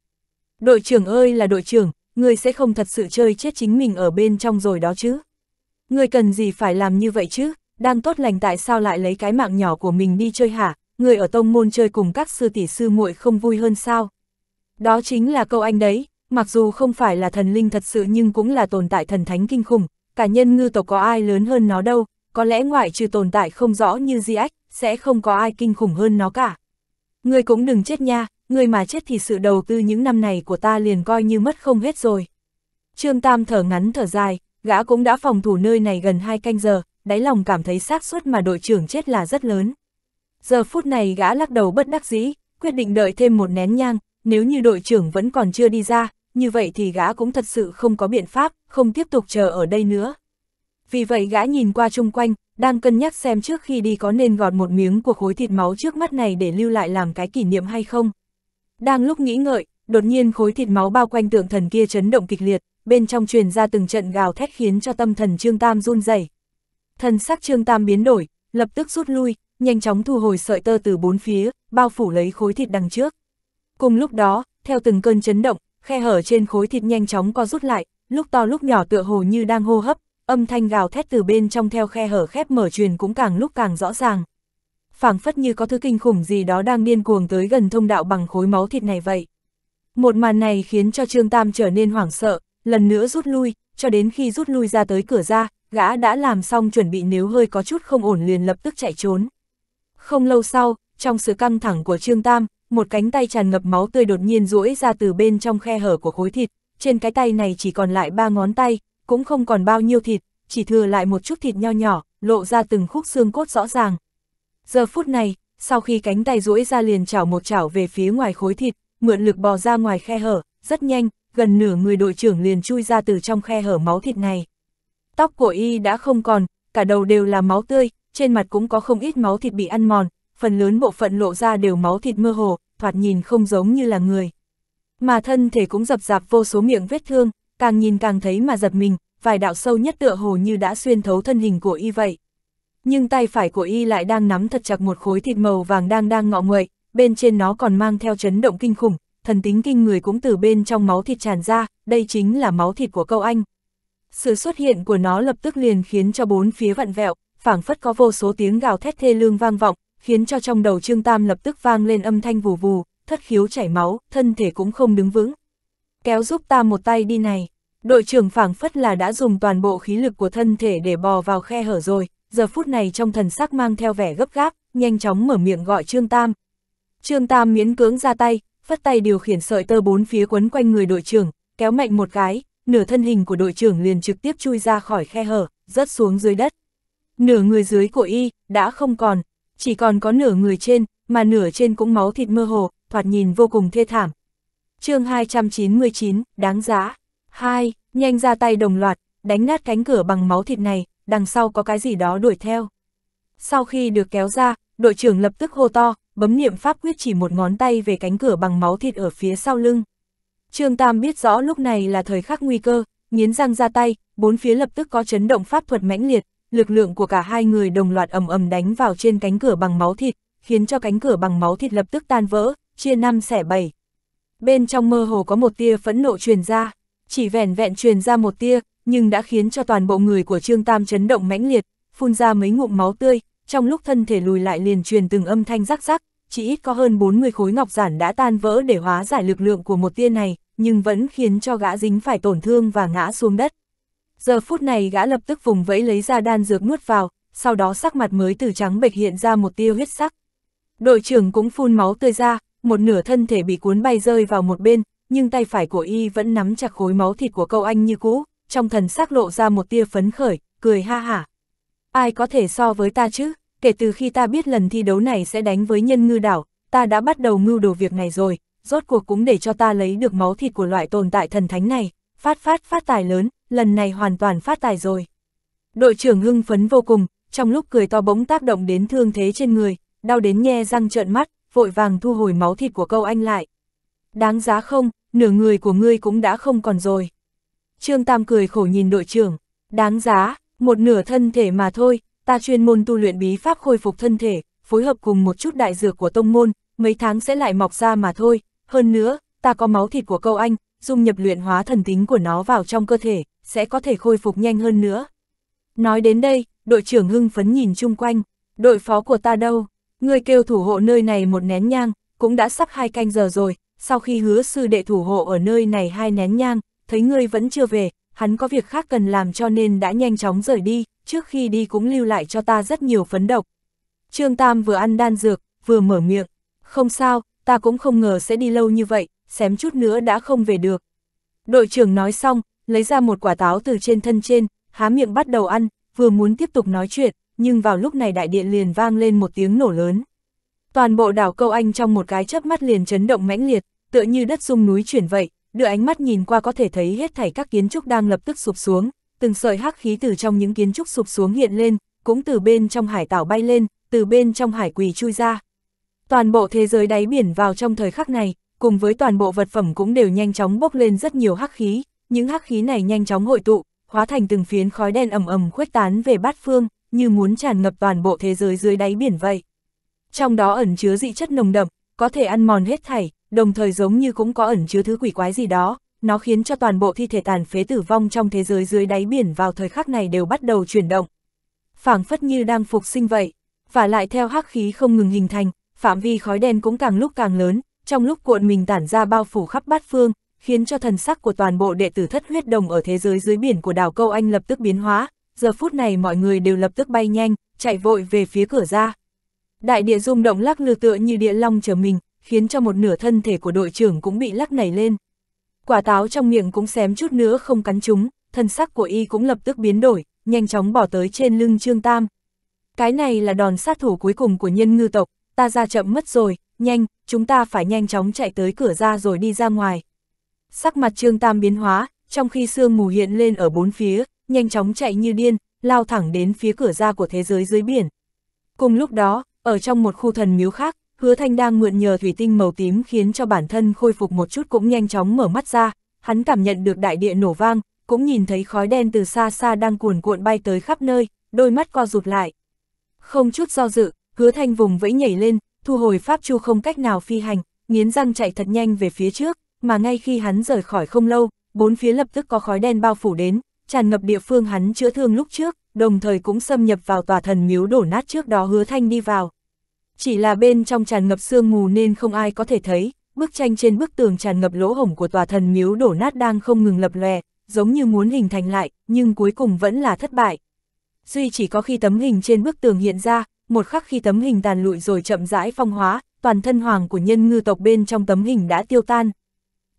Speaker 1: Đội trưởng ơi là đội trưởng, người sẽ không thật sự chơi chết chính mình ở bên trong rồi đó chứ. Người cần gì phải làm như vậy chứ, đang tốt lành tại sao lại lấy cái mạng nhỏ của mình đi chơi hả, người ở tông môn chơi cùng các sư tỷ sư muội không vui hơn sao. Đó chính là câu anh đấy, mặc dù không phải là thần linh thật sự nhưng cũng là tồn tại thần thánh kinh khủng, cả nhân ngư tộc có ai lớn hơn nó đâu, có lẽ ngoại trừ tồn tại không rõ như di ách, sẽ không có ai kinh khủng hơn nó cả. Ngươi cũng đừng chết nha, ngươi mà chết thì sự đầu tư những năm này của ta liền coi như mất không hết rồi. Trương Tam thở ngắn thở dài, gã cũng đã phòng thủ nơi này gần hai canh giờ, đáy lòng cảm thấy xác suất mà đội trưởng chết là rất lớn. Giờ phút này gã lắc đầu bất đắc dĩ, quyết định đợi thêm một nén nhang, nếu như đội trưởng vẫn còn chưa đi ra, như vậy thì gã cũng thật sự không có biện pháp, không tiếp tục chờ ở đây nữa vì vậy gã nhìn qua chung quanh, đang cân nhắc xem trước khi đi có nên gọt một miếng của khối thịt máu trước mắt này để lưu lại làm cái kỷ niệm hay không. Đang lúc nghĩ ngợi, đột nhiên khối thịt máu bao quanh tượng thần kia chấn động kịch liệt, bên trong truyền ra từng trận gào thét khiến cho tâm thần Trương Tam run rẩy. Thần sắc Trương Tam biến đổi, lập tức rút lui, nhanh chóng thu hồi sợi tơ từ bốn phía, bao phủ lấy khối thịt đằng trước. Cùng lúc đó, theo từng cơn chấn động, khe hở trên khối thịt nhanh chóng co rút lại, lúc to lúc nhỏ tựa hồ như đang hô hấp, âm thanh gào thét từ bên trong theo khe hở khép mở truyền cũng càng lúc càng rõ ràng. phảng phất như có thứ kinh khủng gì đó đang điên cuồng tới gần thông đạo bằng khối máu thịt này vậy. Một màn này khiến cho Trương Tam trở nên hoảng sợ, lần nữa rút lui, cho đến khi rút lui ra tới cửa ra, gã đã làm xong chuẩn bị nếu hơi có chút không ổn liền lập tức chạy trốn. Không lâu sau, trong sự căng thẳng của Trương Tam, một cánh tay tràn ngập máu tươi đột nhiên duỗi ra từ bên trong khe hở của khối thịt, trên cái tay này chỉ còn lại ba ngón tay, cũng không còn bao nhiêu thịt, chỉ thừa lại một chút thịt nho nhỏ, lộ ra từng khúc xương cốt rõ ràng. Giờ phút này, sau khi cánh tay duỗi ra liền chảo một chảo về phía ngoài khối thịt, mượn lực bò ra ngoài khe hở, rất nhanh, gần nửa người đội trưởng liền chui ra từ trong khe hở máu thịt này. Tóc của y đã không còn, cả đầu đều là máu tươi, trên mặt cũng có không ít máu thịt bị ăn mòn, phần lớn bộ phận lộ ra đều máu thịt mơ hồ, thoạt nhìn không giống như là người. Mà thân thể cũng dập dạp vô số miệng vết thương, càng nhìn càng thấy mà giật mình, vài đạo sâu nhất tựa hồ như đã xuyên thấu thân hình của y vậy. Nhưng tay phải của y lại đang nắm thật chặt một khối thịt màu vàng đang đang ngọ nguậy, bên trên nó còn mang theo chấn động kinh khủng, thần tính kinh người cũng từ bên trong máu thịt tràn ra, đây chính là máu thịt của câu anh. Sự xuất hiện của nó lập tức liền khiến cho bốn phía vặn vẹo, phảng phất có vô số tiếng gào thét thê lương vang vọng, khiến cho trong đầu Trương Tam lập tức vang lên âm thanh vù vù, thất khiếu chảy máu, thân thể cũng không đứng vững, kéo giúp ta một tay đi này. Đội trưởng phảng phất là đã dùng toàn bộ khí lực của thân thể để bò vào khe hở rồi, giờ phút này trong thần sắc mang theo vẻ gấp gáp, nhanh chóng mở miệng gọi Trương Tam. Trương Tam miễn cưỡng ra tay, phất tay điều khiển sợi tơ bốn phía quấn quanh người đội trưởng, kéo mạnh một cái, nửa thân hình của đội trưởng liền trực tiếp chui ra khỏi khe hở, rớt xuống dưới đất. Nửa người dưới của y đã không còn, chỉ còn có nửa người trên, mà nửa trên cũng máu thịt mơ hồ, thoạt nhìn vô cùng thê thảm, chương 299, đáng giá. 2. Nhanh ra tay đồng loạt, đánh nát cánh cửa bằng máu thịt này, đằng sau có cái gì đó đuổi theo. Sau khi được kéo ra, đội trưởng lập tức hô to, bấm niệm pháp quyết chỉ một ngón tay về cánh cửa bằng máu thịt ở phía sau lưng. Trương Tam biết rõ lúc này là thời khắc nguy cơ, nghiến răng ra tay, bốn phía lập tức có chấn động pháp thuật mãnh liệt, lực lượng của cả hai người đồng loạt ầm ầm đánh vào trên cánh cửa bằng máu thịt, khiến cho cánh cửa bằng máu thịt lập tức tan vỡ, chia năm xẻ bảy bên trong mơ hồ có một tia phẫn nộ truyền ra, chỉ vẻn vẹn truyền ra một tia, nhưng đã khiến cho toàn bộ người của Trương Tam chấn động mãnh liệt, phun ra mấy ngụm máu tươi, trong lúc thân thể lùi lại liền truyền từng âm thanh rắc rắc, chỉ ít có hơn 40 khối ngọc giản đã tan vỡ để hóa giải lực lượng của một tia này, nhưng vẫn khiến cho gã dính phải tổn thương và ngã xuống đất. Giờ phút này gã lập tức vùng vẫy lấy ra đan dược nuốt vào, sau đó sắc mặt mới từ trắng bệch hiện ra một tia huyết sắc. Đội trưởng cũng phun máu tươi ra, một nửa thân thể bị cuốn bay rơi vào một bên, nhưng tay phải của y vẫn nắm chặt khối máu thịt của câu anh như cũ, trong thần sắc lộ ra một tia phấn khởi, cười ha hả. Ai có thể so với ta chứ, kể từ khi ta biết lần thi đấu này sẽ đánh với nhân ngư đảo, ta đã bắt đầu mưu đồ việc này rồi, rốt cuộc cũng để cho ta lấy được máu thịt của loại tồn tại thần thánh này, phát phát phát tài lớn, lần này hoàn toàn phát tài rồi. Đội trưởng hưng phấn vô cùng, trong lúc cười to bỗng tác động đến thương thế trên người, đau đến nhe răng trợn mắt, vội vàng thu hồi máu thịt của câu anh lại. Đáng giá không, nửa người của ngươi cũng đã không còn rồi. Trương Tam cười khổ nhìn đội trưởng, đáng giá, một nửa thân thể mà thôi, ta chuyên môn tu luyện bí pháp khôi phục thân thể, phối hợp cùng một chút đại dược của tông môn, mấy tháng sẽ lại mọc ra mà thôi, hơn nữa, ta có máu thịt của câu anh, dung nhập luyện hóa thần tính của nó vào trong cơ thể, sẽ có thể khôi phục nhanh hơn nữa. Nói đến đây, đội trưởng hưng phấn nhìn chung quanh, đội phó của ta đâu? Ngươi kêu thủ hộ nơi này một nén nhang, cũng đã sắp hai canh giờ rồi, sau khi hứa sư đệ thủ hộ ở nơi này hai nén nhang, thấy ngươi vẫn chưa về, hắn có việc khác cần làm cho nên đã nhanh chóng rời đi, trước khi đi cũng lưu lại cho ta rất nhiều phấn độc. Trương Tam vừa ăn đan dược, vừa mở miệng, không sao, ta cũng không ngờ sẽ đi lâu như vậy, xém chút nữa đã không về được. Đội trưởng nói xong, lấy ra một quả táo từ trên thân trên, há miệng bắt đầu ăn, vừa muốn tiếp tục nói chuyện, nhưng vào lúc này đại điện liền vang lên một tiếng nổ lớn. Toàn bộ đảo câu anh trong một cái chớp mắt liền chấn động mãnh liệt, tựa như đất rung núi chuyển vậy, đưa ánh mắt nhìn qua có thể thấy hết thảy các kiến trúc đang lập tức sụp xuống, từng sợi hắc khí từ trong những kiến trúc sụp xuống hiện lên, cũng từ bên trong hải tảo bay lên, từ bên trong hải quỳ chui ra. Toàn bộ thế giới đáy biển vào trong thời khắc này, cùng với toàn bộ vật phẩm cũng đều nhanh chóng bốc lên rất nhiều hắc khí, những hắc khí này nhanh chóng hội tụ, hóa thành từng phiến khói đen ầm ầm khuếch tán về bát phương như muốn tràn ngập toàn bộ thế giới dưới đáy biển vậy. Trong đó ẩn chứa dị chất nồng đậm, có thể ăn mòn hết thảy, đồng thời giống như cũng có ẩn chứa thứ quỷ quái gì đó, nó khiến cho toàn bộ thi thể tàn phế tử vong trong thế giới dưới đáy biển vào thời khắc này đều bắt đầu chuyển động. phảng phất như đang phục sinh vậy, và lại theo hắc khí không ngừng hình thành, phạm vi khói đen cũng càng lúc càng lớn, trong lúc cuộn mình tản ra bao phủ khắp bát phương, khiến cho thần sắc của toàn bộ đệ tử thất huyết đồng ở thế giới dưới biển của đảo Câu Anh lập tức biến hóa, giờ phút này mọi người đều lập tức bay nhanh, chạy vội về phía cửa ra. Đại địa rung động lắc lư tựa như địa long chờ mình, khiến cho một nửa thân thể của đội trưởng cũng bị lắc nảy lên. Quả táo trong miệng cũng xém chút nữa không cắn chúng, thân sắc của y cũng lập tức biến đổi, nhanh chóng bỏ tới trên lưng Trương Tam. Cái này là đòn sát thủ cuối cùng của nhân ngư tộc, ta ra chậm mất rồi, nhanh, chúng ta phải nhanh chóng chạy tới cửa ra rồi đi ra ngoài. Sắc mặt Trương Tam biến hóa, trong khi sương mù hiện lên ở bốn phía, nhanh chóng chạy như điên, lao thẳng đến phía cửa ra của thế giới dưới biển. Cùng lúc đó, ở trong một khu thần miếu khác, hứa thanh đang mượn nhờ thủy tinh màu tím khiến cho bản thân khôi phục một chút cũng nhanh chóng mở mắt ra, hắn cảm nhận được đại địa nổ vang, cũng nhìn thấy khói đen từ xa xa đang cuồn cuộn bay tới khắp nơi, đôi mắt co rụt lại. Không chút do dự, hứa thanh vùng vẫy nhảy lên, thu hồi pháp chu không cách nào phi hành, nghiến răng chạy thật nhanh về phía trước, mà ngay khi hắn rời khỏi không lâu, bốn phía lập tức có khói đen bao phủ đến, tràn ngập địa phương hắn chữa thương lúc trước, đồng thời cũng xâm nhập vào tòa thần miếu đổ nát trước đó hứa thanh đi vào. Chỉ là bên trong tràn ngập sương mù nên không ai có thể thấy, bức tranh trên bức tường tràn ngập lỗ hổng của tòa thần miếu đổ nát đang không ngừng lập lòe, giống như muốn hình thành lại, nhưng cuối cùng vẫn là thất bại. Duy chỉ có khi tấm hình trên bức tường hiện ra, một khắc khi tấm hình tàn lụi rồi chậm rãi phong hóa, toàn thân hoàng của nhân ngư tộc bên trong tấm hình đã tiêu tan.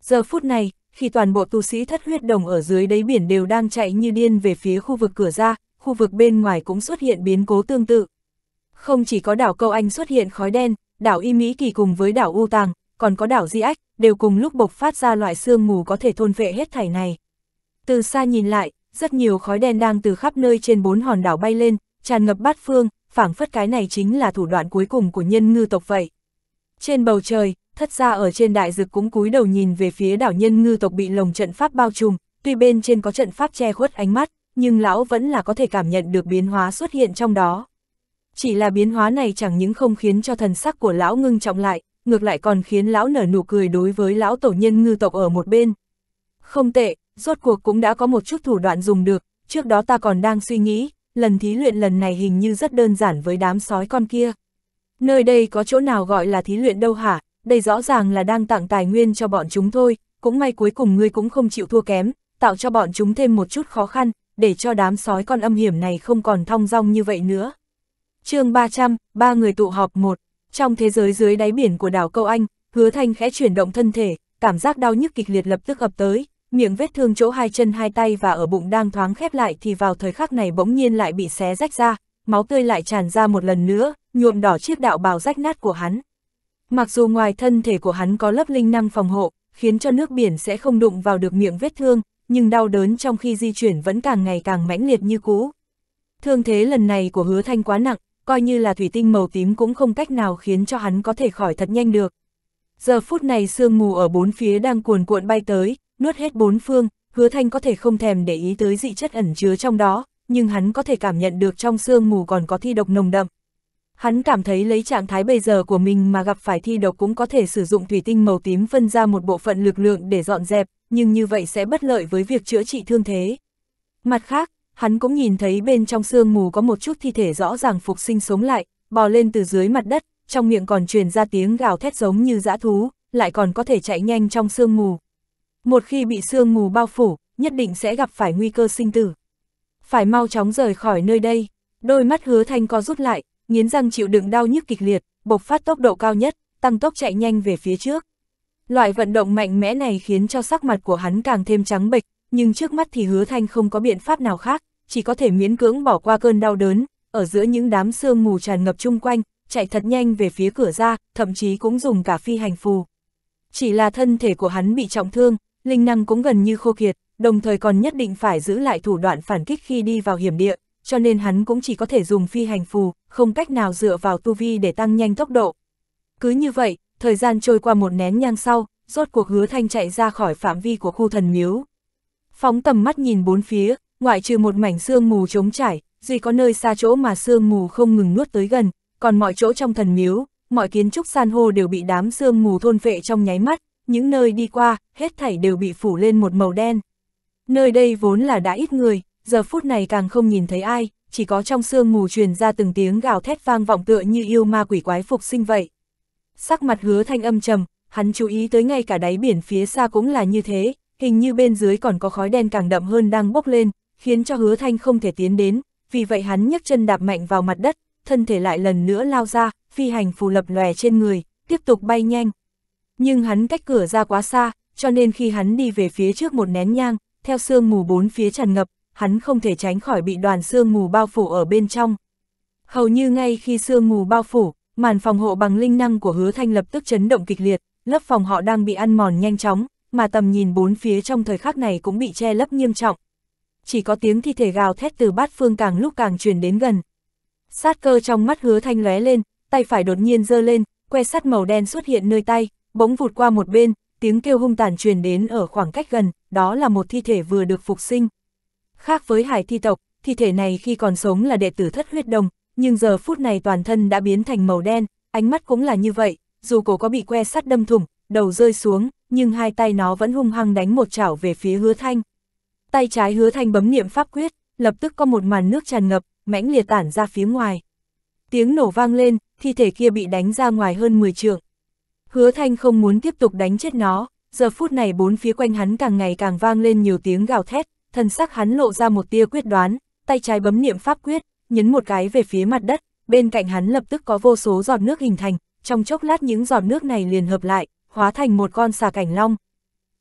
Speaker 1: Giờ phút này, khi toàn bộ tu sĩ thất huyết đồng ở dưới đáy biển đều đang chạy như điên về phía khu vực cửa ra, khu vực bên ngoài cũng xuất hiện biến cố tương tự. Không chỉ có đảo Câu Anh xuất hiện khói đen, đảo Y Mỹ Kỳ cùng với đảo U Tàng, còn có đảo Di Ách, đều cùng lúc bộc phát ra loại sương mù có thể thôn vệ hết thảy này. Từ xa nhìn lại, rất nhiều khói đen đang từ khắp nơi trên bốn hòn đảo bay lên, tràn ngập bát phương, phảng phất cái này chính là thủ đoạn cuối cùng của nhân ngư tộc vậy. Trên bầu trời, thất gia ở trên đại dực cũng cúi đầu nhìn về phía đảo nhân ngư tộc bị lồng trận pháp bao trùm, tuy bên trên có trận pháp che khuất ánh mắt, nhưng lão vẫn là có thể cảm nhận được biến hóa xuất hiện trong đó. Chỉ là biến hóa này chẳng những không khiến cho thần sắc của lão ngưng trọng lại, ngược lại còn khiến lão nở nụ cười đối với lão tổ nhân ngư tộc ở một bên. Không tệ, rốt cuộc cũng đã có một chút thủ đoạn dùng được, trước đó ta còn đang suy nghĩ, lần thí luyện lần này hình như rất đơn giản với đám sói con kia. Nơi đây có chỗ nào gọi là thí luyện đâu hả, đây rõ ràng là đang tặng tài nguyên cho bọn chúng thôi, cũng may cuối cùng ngươi cũng không chịu thua kém, tạo cho bọn chúng thêm một chút khó khăn, để cho đám sói con âm hiểm này không còn thong dong như vậy nữa. chương 300, ba người tụ họp một trong thế giới dưới đáy biển của đảo Câu Anh, hứa thanh khẽ chuyển động thân thể, cảm giác đau nhức kịch liệt lập tức ập tới, miệng vết thương chỗ hai chân hai tay và ở bụng đang thoáng khép lại thì vào thời khắc này bỗng nhiên lại bị xé rách ra, máu tươi lại tràn ra một lần nữa, nhuộm đỏ chiếc đạo bào rách nát của hắn. Mặc dù ngoài thân thể của hắn có lớp linh năng phòng hộ, khiến cho nước biển sẽ không đụng vào được miệng vết thương, nhưng đau đớn trong khi di chuyển vẫn càng ngày càng mãnh liệt như cũ. Thương thế lần này của hứa thanh quá nặng, coi như là thủy tinh màu tím cũng không cách nào khiến cho hắn có thể khỏi thật nhanh được. Giờ phút này sương mù ở bốn phía đang cuồn cuộn bay tới, nuốt hết bốn phương, hứa thanh có thể không thèm để ý tới dị chất ẩn chứa trong đó, nhưng hắn có thể cảm nhận được trong sương mù còn có thi độc nồng đậm. Hắn cảm thấy lấy trạng thái bây giờ của mình mà gặp phải thi độc cũng có thể sử dụng thủy tinh màu tím phân ra một bộ phận lực lượng để dọn dẹp, nhưng như vậy sẽ bất lợi với việc chữa trị thương thế. Mặt khác, hắn cũng nhìn thấy bên trong sương mù có một chút thi thể rõ ràng phục sinh sống lại, bò lên từ dưới mặt đất, trong miệng còn truyền ra tiếng gào thét giống như dã thú, lại còn có thể chạy nhanh trong sương mù. Một khi bị sương mù bao phủ, nhất định sẽ gặp phải nguy cơ sinh tử. Phải mau chóng rời khỏi nơi đây, đôi mắt hứa thanh co rút lại, nghiến răng chịu đựng đau nhức kịch liệt, bộc phát tốc độ cao nhất, tăng tốc chạy nhanh về phía trước. Loại vận động mạnh mẽ này khiến cho sắc mặt của hắn càng thêm trắng bệch, nhưng trước mắt thì hứa thanh không có biện pháp nào khác, chỉ có thể miễn cưỡng bỏ qua cơn đau đớn, ở giữa những đám sương mù tràn ngập chung quanh, chạy thật nhanh về phía cửa ra, thậm chí cũng dùng cả phi hành phù. Chỉ là thân thể của hắn bị trọng thương, linh năng cũng gần như khô kiệt, đồng thời còn nhất định phải giữ lại thủ đoạn phản kích khi đi vào hiểm địa, cho nên hắn cũng chỉ có thể dùng phi hành phù, không cách nào dựa vào tu vi để tăng nhanh tốc độ. Cứ như vậy, thời gian trôi qua một nén nhang sau, rốt cuộc hứa thanh chạy ra khỏi phạm vi của khu thần miếu. Phóng tầm mắt nhìn bốn phía, ngoại trừ một mảnh sương mù trống trải, duy có nơi xa chỗ mà sương mù không ngừng nuốt tới gần, còn mọi chỗ trong thần miếu, mọi kiến trúc san hô đều bị đám sương mù thôn vệ trong nháy mắt, những nơi đi qua, hết thảy đều bị phủ lên một màu đen. Nơi đây vốn là đã ít người, giờ phút này càng không nhìn thấy ai, chỉ có trong sương mù truyền ra từng tiếng gào thét vang vọng tựa như yêu ma quỷ quái phục sinh vậy. Sắc mặt hứa thanh âm trầm, hắn chú ý tới ngay cả đáy biển phía xa cũng là như thế, hình như bên dưới còn có khói đen càng đậm hơn đang bốc lên, khiến cho hứa thanh không thể tiến đến, vì vậy hắn nhấc chân đạp mạnh vào mặt đất, thân thể lại lần nữa lao ra, phi hành phù lập lòe trên người, tiếp tục bay nhanh. Nhưng hắn cách cửa ra quá xa, cho nên khi hắn đi về phía trước một nén nhang, theo sương mù bốn phía tràn ngập, hắn không thể tránh khỏi bị đoàn sương mù bao phủ ở bên trong. Hầu như ngay khi sương mù bao phủ, màn phòng hộ bằng linh năng của hứa thanh lập tức chấn động kịch liệt, lớp phòng họ đang bị ăn mòn nhanh chóng, mà tầm nhìn bốn phía trong thời khắc này cũng bị che lấp nghiêm trọng. Chỉ có tiếng thi thể gào thét từ bát phương càng lúc càng truyền đến gần. Sát cơ trong mắt hứa thanh lóe lên, tay phải đột nhiên giơ lên, que sắt màu đen xuất hiện nơi tay, bỗng vụt qua một bên, tiếng kêu hung tàn truyền đến ở khoảng cách gần, đó là một thi thể vừa được phục sinh. Khác với hải thi tộc, thi thể này khi còn sống là đệ tử thất huyết đồng, nhưng giờ phút này toàn thân đã biến thành màu đen, ánh mắt cũng là như vậy, dù cổ có bị que sắt đâm thủng, đầu rơi xuống, nhưng hai tay nó vẫn hung hăng đánh một chảo về phía hứa thanh. Tay trái hứa thanh bấm niệm pháp quyết, lập tức có một màn nước tràn ngập, mãnh liệt tản ra phía ngoài. Tiếng nổ vang lên, thi thể kia bị đánh ra ngoài hơn 10 trượng. Hứa thanh không muốn tiếp tục đánh chết nó, giờ phút này bốn phía quanh hắn càng ngày càng vang lên nhiều tiếng gào thét, thần sắc hắn lộ ra một tia quyết đoán, tay trái bấm niệm pháp quyết, nhấn một cái về phía mặt đất, bên cạnh hắn lập tức có vô số giọt nước hình thành, trong chốc lát những giọt nước này liền hợp lại, hóa thành một con xà cảnh long.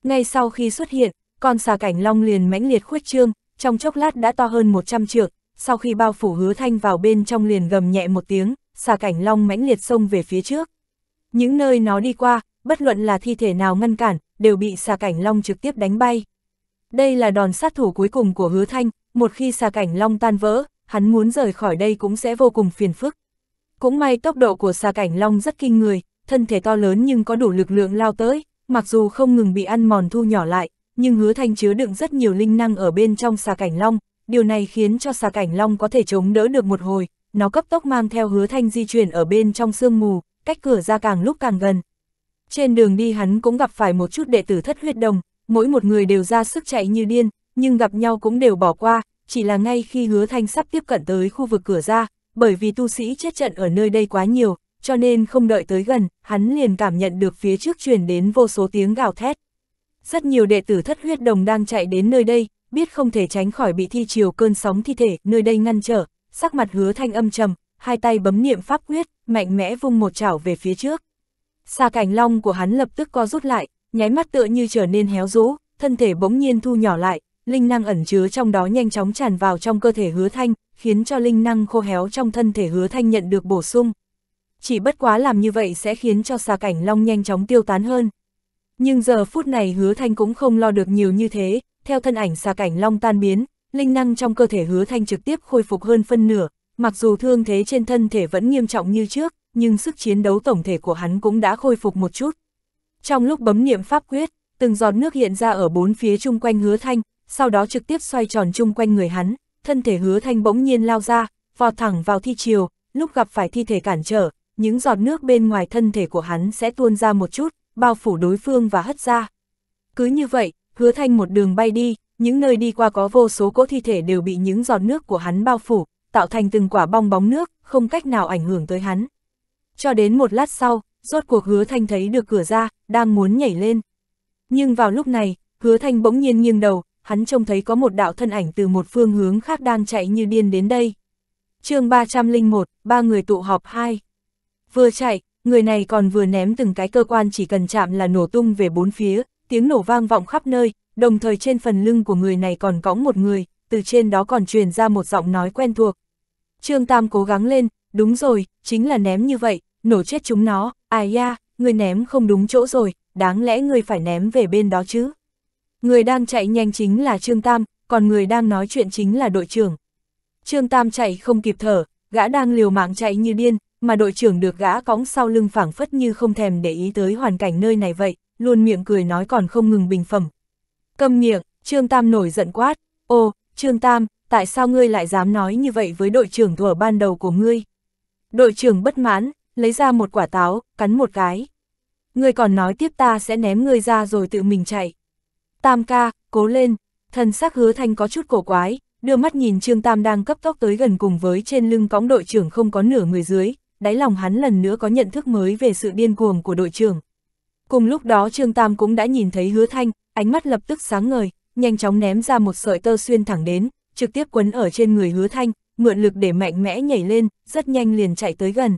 Speaker 1: Ngay sau khi xuất hiện, con xà cảnh long liền mãnh liệt khuếch trương, trong chốc lát đã to hơn 100 trượng, sau khi bao phủ hứa thanh vào bên trong liền gầm nhẹ một tiếng, xà cảnh long mãnh liệt xông về phía trước. Những nơi nó đi qua, bất luận là thi thể nào ngăn cản, đều bị xà cảnh long trực tiếp đánh bay. Đây là đòn sát thủ cuối cùng của hứa thanh, một khi xà cảnh long tan vỡ, hắn muốn rời khỏi đây cũng sẽ vô cùng phiền phức. Cũng may tốc độ của xà cảnh long rất kinh người, thân thể to lớn nhưng có đủ lực lượng lao tới, mặc dù không ngừng bị ăn mòn thu nhỏ lại, nhưng hứa thanh chứa đựng rất nhiều linh năng ở bên trong xà cảnh long, điều này khiến cho xà cảnh long có thể chống đỡ được một hồi, nó cấp tốc mang theo hứa thanh di chuyển ở bên trong sương mù, cách cửa ra càng lúc càng gần. Trên đường đi hắn cũng gặp phải một chút đệ tử thất huyết đồng, mỗi một người đều ra sức chạy như điên, nhưng gặp nhau cũng đều bỏ qua, chỉ là ngay khi hứa thanh sắp tiếp cận tới khu vực cửa ra, bởi vì tu sĩ chết trận ở nơi đây quá nhiều, cho nên không đợi tới gần, hắn liền cảm nhận được phía trước truyền đến vô số tiếng gào thét. Rất nhiều đệ tử thất huyết đồng đang chạy đến nơi đây, biết không thể tránh khỏi bị thi chiều cơn sóng thi thể nơi đây ngăn trở, sắc mặt hứa thanh âm trầm, hai tay bấm niệm pháp quyết, mạnh mẽ vung một chảo về phía trước. Xa cảnh long của hắn lập tức co rút lại, nháy mắt tựa như trở nên héo rũ, thân thể bỗng nhiên thu nhỏ lại, linh năng ẩn chứa trong đó nhanh chóng tràn vào trong cơ thể hứa thanh, khiến cho linh năng khô héo trong thân thể hứa thanh nhận được bổ sung. Chỉ bất quá làm như vậy sẽ khiến cho xà cảnh long nhanh chóng tiêu tán hơn. Nhưng giờ phút này hứa thanh cũng không lo được nhiều như thế, theo thân ảnh xà cảnh long tan biến, linh năng trong cơ thể hứa thanh trực tiếp khôi phục hơn phân nửa, mặc dù thương thế trên thân thể vẫn nghiêm trọng như trước, nhưng sức chiến đấu tổng thể của hắn cũng đã khôi phục một chút. Trong lúc bấm niệm pháp quyết, từng giọt nước hiện ra ở bốn phía chung quanh hứa thanh, sau đó trực tiếp xoay tròn chung quanh người hắn, thân thể hứa thanh bỗng nhiên lao ra, vọt thẳng vào thi chiều, lúc gặp phải thi thể cản trở, những giọt nước bên ngoài thân thể của hắn sẽ tuôn ra một chút, bao phủ đối phương và hất ra. Cứ như vậy, hứa thanh một đường bay đi, những nơi đi qua có vô số cỗ thi thể đều bị những giọt nước của hắn bao phủ, tạo thành từng quả bong bóng nước, không cách nào ảnh hưởng tới hắn. Cho đến một lát sau, rốt cuộc hứa thanh thấy được cửa ra, đang muốn nhảy lên. Nhưng vào lúc này, hứa thanh bỗng nhiên nghiêng đầu, hắn trông thấy có một đạo thân ảnh từ một phương hướng khác đang chạy như điên đến đây. chương 301, ba người tụ họp hai Vừa chạy, người này còn vừa ném từng cái cơ quan chỉ cần chạm là nổ tung về bốn phía, tiếng nổ vang vọng khắp nơi, đồng thời trên phần lưng của người này còn cõng một người, từ trên đó còn truyền ra một giọng nói quen thuộc. Trương Tam cố gắng lên, đúng rồi, chính là ném như vậy, nổ chết chúng nó, ai ya, người ném không đúng chỗ rồi, đáng lẽ người phải ném về bên đó chứ. Người đang chạy nhanh chính là Trương Tam, còn người đang nói chuyện chính là đội trưởng. Trương Tam chạy không kịp thở, gã đang liều mạng chạy như điên, mà đội trưởng được gã cõng sau lưng phảng phất như không thèm để ý tới hoàn cảnh nơi này vậy, luôn miệng cười nói còn không ngừng bình phẩm. Câm miệng, Trương Tam nổi giận quát, ô, Trương Tam, tại sao ngươi lại dám nói như vậy với đội trưởng thuở ban đầu của ngươi? Đội trưởng bất mãn, lấy ra một quả táo, cắn một cái. Người còn nói tiếp ta sẽ ném người ra rồi tự mình chạy. Tam ca, cố lên, thần sắc hứa thanh có chút cổ quái, đưa mắt nhìn Trương Tam đang cấp tốc tới gần cùng với trên lưng cõng đội trưởng không có nửa người dưới, đáy lòng hắn lần nữa có nhận thức mới về sự điên cuồng của đội trưởng. Cùng lúc đó Trương Tam cũng đã nhìn thấy hứa thanh, ánh mắt lập tức sáng ngời, nhanh chóng ném ra một sợi tơ xuyên thẳng đến, trực tiếp quấn ở trên người hứa thanh, mượn lực để mạnh mẽ nhảy lên, rất nhanh liền chạy tới gần.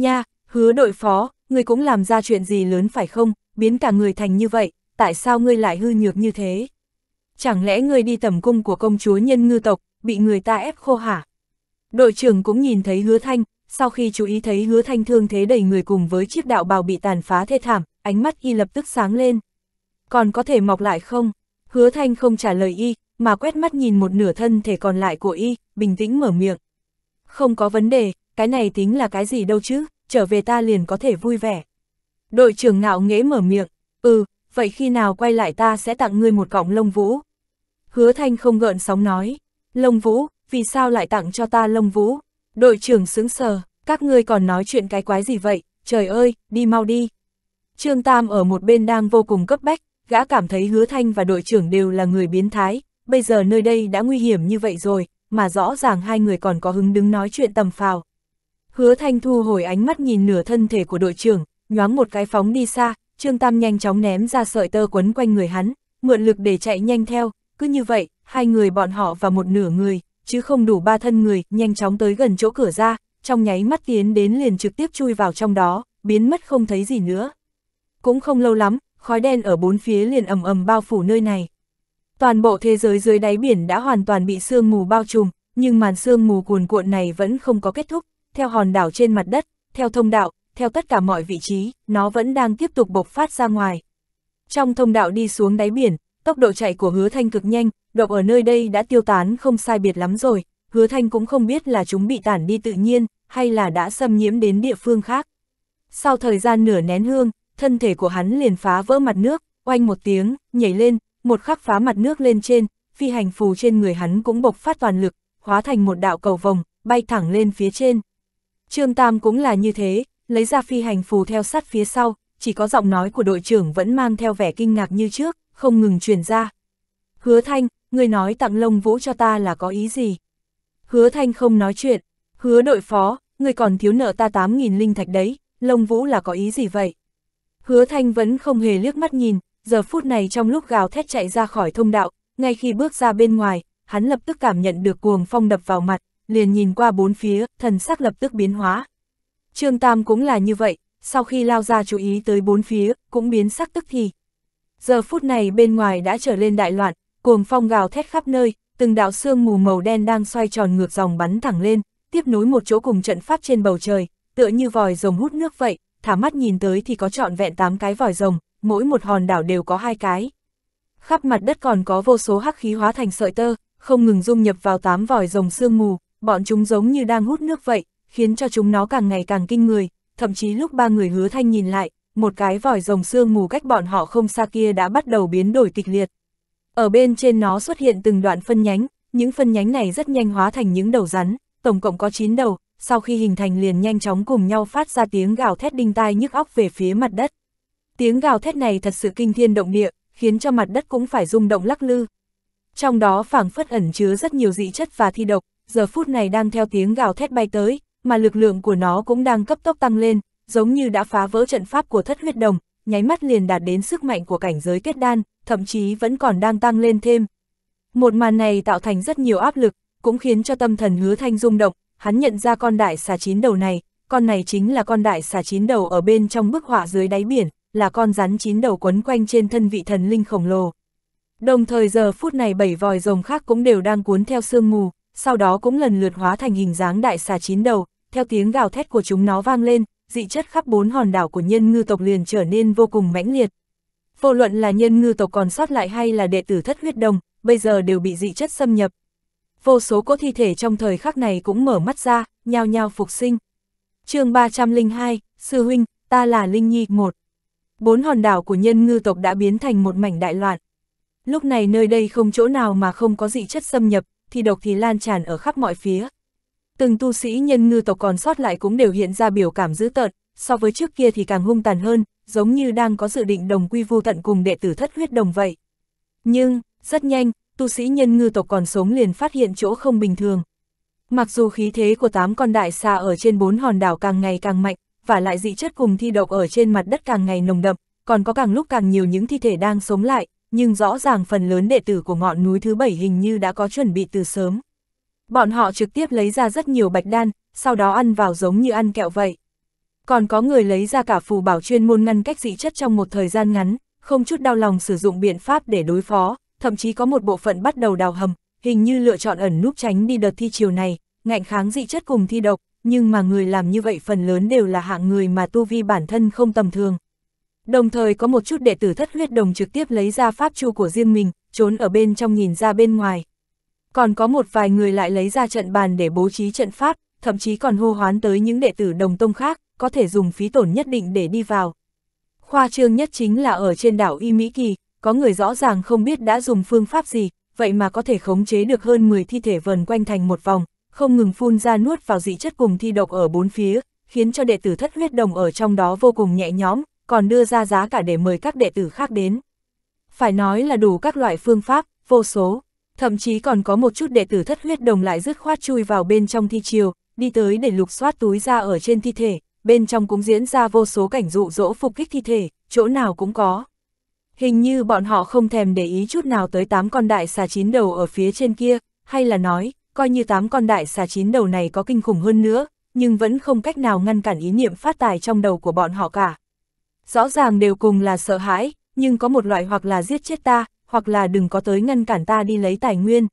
Speaker 1: Nha, hứa đội phó, ngươi cũng làm ra chuyện gì lớn phải không, biến cả người thành như vậy, tại sao ngươi lại hư nhược như thế? Chẳng lẽ ngươi đi tầm cung của công chúa nhân ngư tộc, bị người ta ép khô hả? Đội trưởng cũng nhìn thấy hứa thanh, sau khi chú ý thấy hứa thanh thương thế đầy người cùng với chiếc đạo bào bị tàn phá thê thảm, ánh mắt y lập tức sáng lên. Còn có thể mọc lại không? Hứa thanh không trả lời y, mà quét mắt nhìn một nửa thân thể còn lại của y, bình tĩnh mở miệng. Không có vấn đề, cái này tính là cái gì đâu chứ, trở về ta liền có thể vui vẻ. Đội trưởng ngạo nghễ mở miệng, ừ, vậy khi nào quay lại ta sẽ tặng ngươi một cọng lông vũ. Hứa thanh không gợn sóng nói, lông vũ, vì sao lại tặng cho ta lông vũ? Đội trưởng sững sờ, các ngươi còn nói chuyện cái quái gì vậy, trời ơi, đi mau đi. Trương Tam ở một bên đang vô cùng cấp bách, gã cảm thấy hứa thanh và đội trưởng đều là người biến thái, bây giờ nơi đây đã nguy hiểm như vậy rồi, mà rõ ràng hai người còn có hứng đứng nói chuyện tầm phào, Hứa Thanh thu hồi ánh mắt nhìn nửa thân thể của đội trưởng, nhoáng một cái phóng đi xa, Trương Tam nhanh chóng ném ra sợi tơ quấn quanh người hắn, mượn lực để chạy nhanh theo, cứ như vậy, hai người bọn họ và một nửa người, chứ không đủ ba thân người, nhanh chóng tới gần chỗ cửa ra, trong nháy mắt tiến đến liền trực tiếp chui vào trong đó, biến mất không thấy gì nữa. Cũng không lâu lắm, khói đen ở bốn phía liền ầm ầm bao phủ nơi này. Toàn bộ thế giới dưới đáy biển đã hoàn toàn bị sương mù bao trùm, nhưng màn sương mù cuồn cuộn này vẫn không có kết thúc, theo hòn đảo trên mặt đất, theo thông đạo, theo tất cả mọi vị trí, nó vẫn đang tiếp tục bộc phát ra ngoài. Trong thông đạo đi xuống đáy biển, tốc độ chạy của hứa thanh cực nhanh, độc ở nơi đây đã tiêu tán không sai biệt lắm rồi, hứa thanh cũng không biết là chúng bị tản đi tự nhiên, hay là đã xâm nhiễm đến địa phương khác. Sau thời gian nửa nén hương, thân thể của hắn liền phá vỡ mặt nước, oanh một tiếng, nhảy lên, một khắc phá mặt nước lên trên, phi hành phù trên người hắn cũng bộc phát toàn lực, hóa thành một đạo cầu vòng, bay thẳng lên phía trên. Trương Tam cũng là như thế, lấy ra phi hành phù theo sát phía sau, chỉ có giọng nói của đội trưởng vẫn mang theo vẻ kinh ngạc như trước, không ngừng truyền ra. Hứa Thanh, người nói tặng lông vũ cho ta là có ý gì? Hứa Thanh không nói chuyện, hứa đội phó, người còn thiếu nợ ta 8.000 linh thạch đấy, lông vũ là có ý gì vậy? Hứa Thanh vẫn không hề liếc mắt nhìn, giờ phút này trong lúc gào thét chạy ra khỏi thông đạo, ngay khi bước ra bên ngoài, hắn lập tức cảm nhận được cuồng phong đập vào mặt, liền nhìn qua bốn phía, thần sắc lập tức biến hóa. Trương Tam cũng là như vậy, sau khi lao ra chú ý tới bốn phía, cũng biến sắc tức thì. Giờ phút này bên ngoài đã trở lên đại loạn, cuồng phong gào thét khắp nơi, từng đạo sương mù màu đen đang xoay tròn ngược dòng bắn thẳng lên, tiếp nối một chỗ cùng trận pháp trên bầu trời, tựa như vòi rồng hút nước vậy, thả mắt nhìn tới thì có trọn vẹn tám cái vòi rồng, mỗi một hòn đảo đều có hai cái. Khắp mặt đất còn có vô số hắc khí hóa thành sợi tơ, không ngừng dung nhập vào tám vòi rồng sương mù, bọn chúng giống như đang hút nước vậy, khiến cho chúng nó càng ngày càng kinh người, thậm chí lúc ba người hứa thanh nhìn lại, một cái vòi rồng xương mù cách bọn họ không xa kia đã bắt đầu biến đổi kịch liệt. Ở bên trên nó xuất hiện từng đoạn phân nhánh, những phân nhánh này rất nhanh hóa thành những đầu rắn, tổng cộng có 9 đầu, sau khi hình thành liền nhanh chóng cùng nhau phát ra tiếng gào thét đinh tai nhức óc về phía mặt đất. Tiếng gào thét này thật sự kinh thiên động địa, khiến cho mặt đất cũng phải rung động lắc lư. Trong đó phảng phất ẩn chứa rất nhiều dị chất và thi độc, giờ phút này đang theo tiếng gào thét bay tới, mà lực lượng của nó cũng đang cấp tốc tăng lên, giống như đã phá vỡ trận pháp của thất huyết đồng, nháy mắt liền đạt đến sức mạnh của cảnh giới kết đan, thậm chí vẫn còn đang tăng lên thêm. Một màn này tạo thành rất nhiều áp lực, cũng khiến cho tâm thần hứa thanh rung động, hắn nhận ra con đại xà chín đầu này, con này chính là con đại xà chín đầu ở bên trong bức họa dưới đáy biển, là con rắn chín đầu quấn quanh trên thân vị thần linh khổng lồ. Đồng thời giờ phút này bảy vòi rồng khác cũng đều đang cuốn theo sương mù, sau đó cũng lần lượt hóa thành hình dáng đại xà chín đầu, theo tiếng gào thét của chúng nó vang lên, dị chất khắp bốn hòn đảo của nhân ngư tộc liền trở nên vô cùng mãnh liệt. Vô luận là nhân ngư tộc còn sót lại hay là đệ tử thất huyết đồng, bây giờ đều bị dị chất xâm nhập. Vô số cỗ thi thể trong thời khắc này cũng mở mắt ra, nhao nhao phục sinh. chương 302, Sư Huynh, ta là Linh Nhi một Bốn hòn đảo của nhân ngư tộc đã biến thành một mảnh đại loạn. Lúc này nơi đây không chỗ nào mà không có dị chất xâm nhập, thì độc thì lan tràn ở khắp mọi phía. Từng tu sĩ nhân ngư tộc còn sót lại cũng đều hiện ra biểu cảm dữ tợn, so với trước kia thì càng hung tàn hơn, giống như đang có dự định đồng quy vu tận cùng đệ tử thất huyết đồng vậy. Nhưng, rất nhanh, tu sĩ nhân ngư tộc còn sống liền phát hiện chỗ không bình thường. Mặc dù khí thế của tám con đại xà ở trên bốn hòn đảo càng ngày càng mạnh, và lại dị chất cùng thi độc ở trên mặt đất càng ngày nồng đậm, còn có càng lúc càng nhiều những thi thể đang sống lại, nhưng rõ ràng phần lớn đệ tử của ngọn núi thứ bảy hình như đã có chuẩn bị từ sớm. Bọn họ trực tiếp lấy ra rất nhiều bạch đan, sau đó ăn vào giống như ăn kẹo vậy. Còn có người lấy ra cả phù bảo chuyên môn ngăn cách dị chất trong một thời gian ngắn, không chút đau lòng sử dụng biện pháp để đối phó, thậm chí có một bộ phận bắt đầu đào hầm, hình như lựa chọn ẩn núp tránh đi đợt thi chiều này, ngạnh kháng dị chất cùng thi độc, nhưng mà người làm như vậy phần lớn đều là hạng người mà tu vi bản thân không tầm thường, đồng thời có một chút đệ tử thất huyết đồng trực tiếp lấy ra pháp chu của riêng mình, trốn ở bên trong nhìn ra bên ngoài. Còn có một vài người lại lấy ra trận bàn để bố trí trận pháp, thậm chí còn hô hoán tới những đệ tử đồng tông khác, có thể dùng phí tổn nhất định để đi vào. Khoa trương nhất chính là ở trên đảo Y Mỹ Kỳ, có người rõ ràng không biết đã dùng phương pháp gì, vậy mà có thể khống chế được hơn 10 thi thể vần quanh thành một vòng, không ngừng phun ra nuốt vào dị chất cùng thi độc ở bốn phía, khiến cho đệ tử thất huyết đồng ở trong đó vô cùng nhẹ nhõm, còn đưa ra giá cả để mời các đệ tử khác đến. Phải nói là đủ các loại phương pháp, vô số, thậm chí còn có một chút đệ tử thất huyết đồng lại dứt khoát chui vào bên trong thi chiều, đi tới để lục soát túi ra ở trên thi thể, bên trong cũng diễn ra vô số cảnh dụ dỗ phục kích thi thể, chỗ nào cũng có. Hình như bọn họ không thèm để ý chút nào tới tám con đại xà chín đầu ở phía trên kia, hay là nói, coi như tám con đại xà chín đầu này có kinh khủng hơn nữa, nhưng vẫn không cách nào ngăn cản ý niệm phát tài trong đầu của bọn họ cả rõ ràng đều cùng là sợ hãi, nhưng có một loại hoặc là giết chết ta, hoặc là đừng có tới ngăn cản ta đi lấy tài nguyên.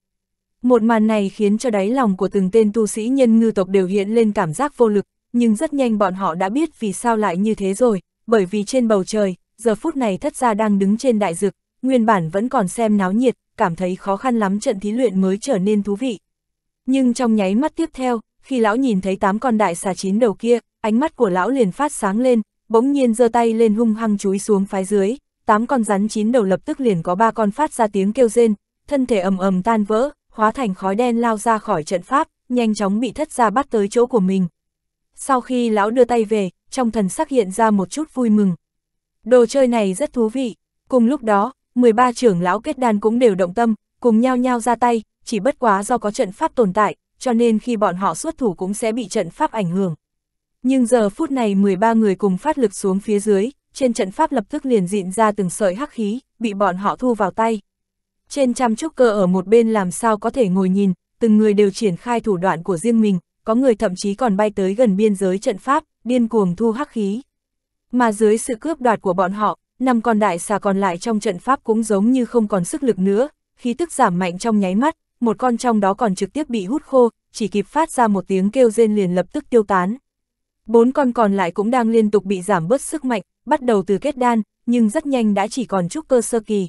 Speaker 1: Một màn này khiến cho đáy lòng của từng tên tu sĩ nhân ngư tộc đều hiện lên cảm giác vô lực, nhưng rất nhanh bọn họ đã biết vì sao lại như thế rồi, bởi vì trên bầu trời, giờ phút này thất gia đang đứng trên đại dực, nguyên bản vẫn còn xem náo nhiệt, cảm thấy khó khăn lắm trận thí luyện mới trở nên thú vị. Nhưng trong nháy mắt tiếp theo, khi lão nhìn thấy tám con đại xà chín đầu kia, ánh mắt của lão liền phát sáng lên, bỗng nhiên giơ tay lên hung hăng chúi xuống phái dưới, tám con rắn chín đầu lập tức liền có ba con phát ra tiếng kêu rên, thân thể ầm ầm tan vỡ, hóa thành khói đen lao ra khỏi trận pháp, nhanh chóng bị thất gia bắt tới chỗ của mình. Sau khi lão đưa tay về, trong thần sắc hiện ra một chút vui mừng. Đồ chơi này rất thú vị, cùng lúc đó, 13 trưởng lão kết đan cũng đều động tâm, cùng nhau nhau ra tay, chỉ bất quá do có trận pháp tồn tại, cho nên khi bọn họ xuất thủ cũng sẽ bị trận pháp ảnh hưởng. Nhưng giờ phút này 13 người cùng phát lực xuống phía dưới, trên trận pháp lập tức liền dịn ra từng sợi hắc khí, bị bọn họ thu vào tay. Trên trăm trúc cơ ở một bên làm sao có thể ngồi nhìn, từng người đều triển khai thủ đoạn của riêng mình, có người thậm chí còn bay tới gần biên giới trận pháp, điên cuồng thu hắc khí. Mà dưới sự cướp đoạt của bọn họ, năm con đại xà còn lại trong trận pháp cũng giống như không còn sức lực nữa, khí tức giảm mạnh trong nháy mắt, một con trong đó còn trực tiếp bị hút khô, chỉ kịp phát ra một tiếng kêu rên liền lập tức tiêu tán. Bốn con còn lại cũng đang liên tục bị giảm bớt sức mạnh, bắt đầu từ kết đan, nhưng rất nhanh đã chỉ còn chút cơ sơ kỳ.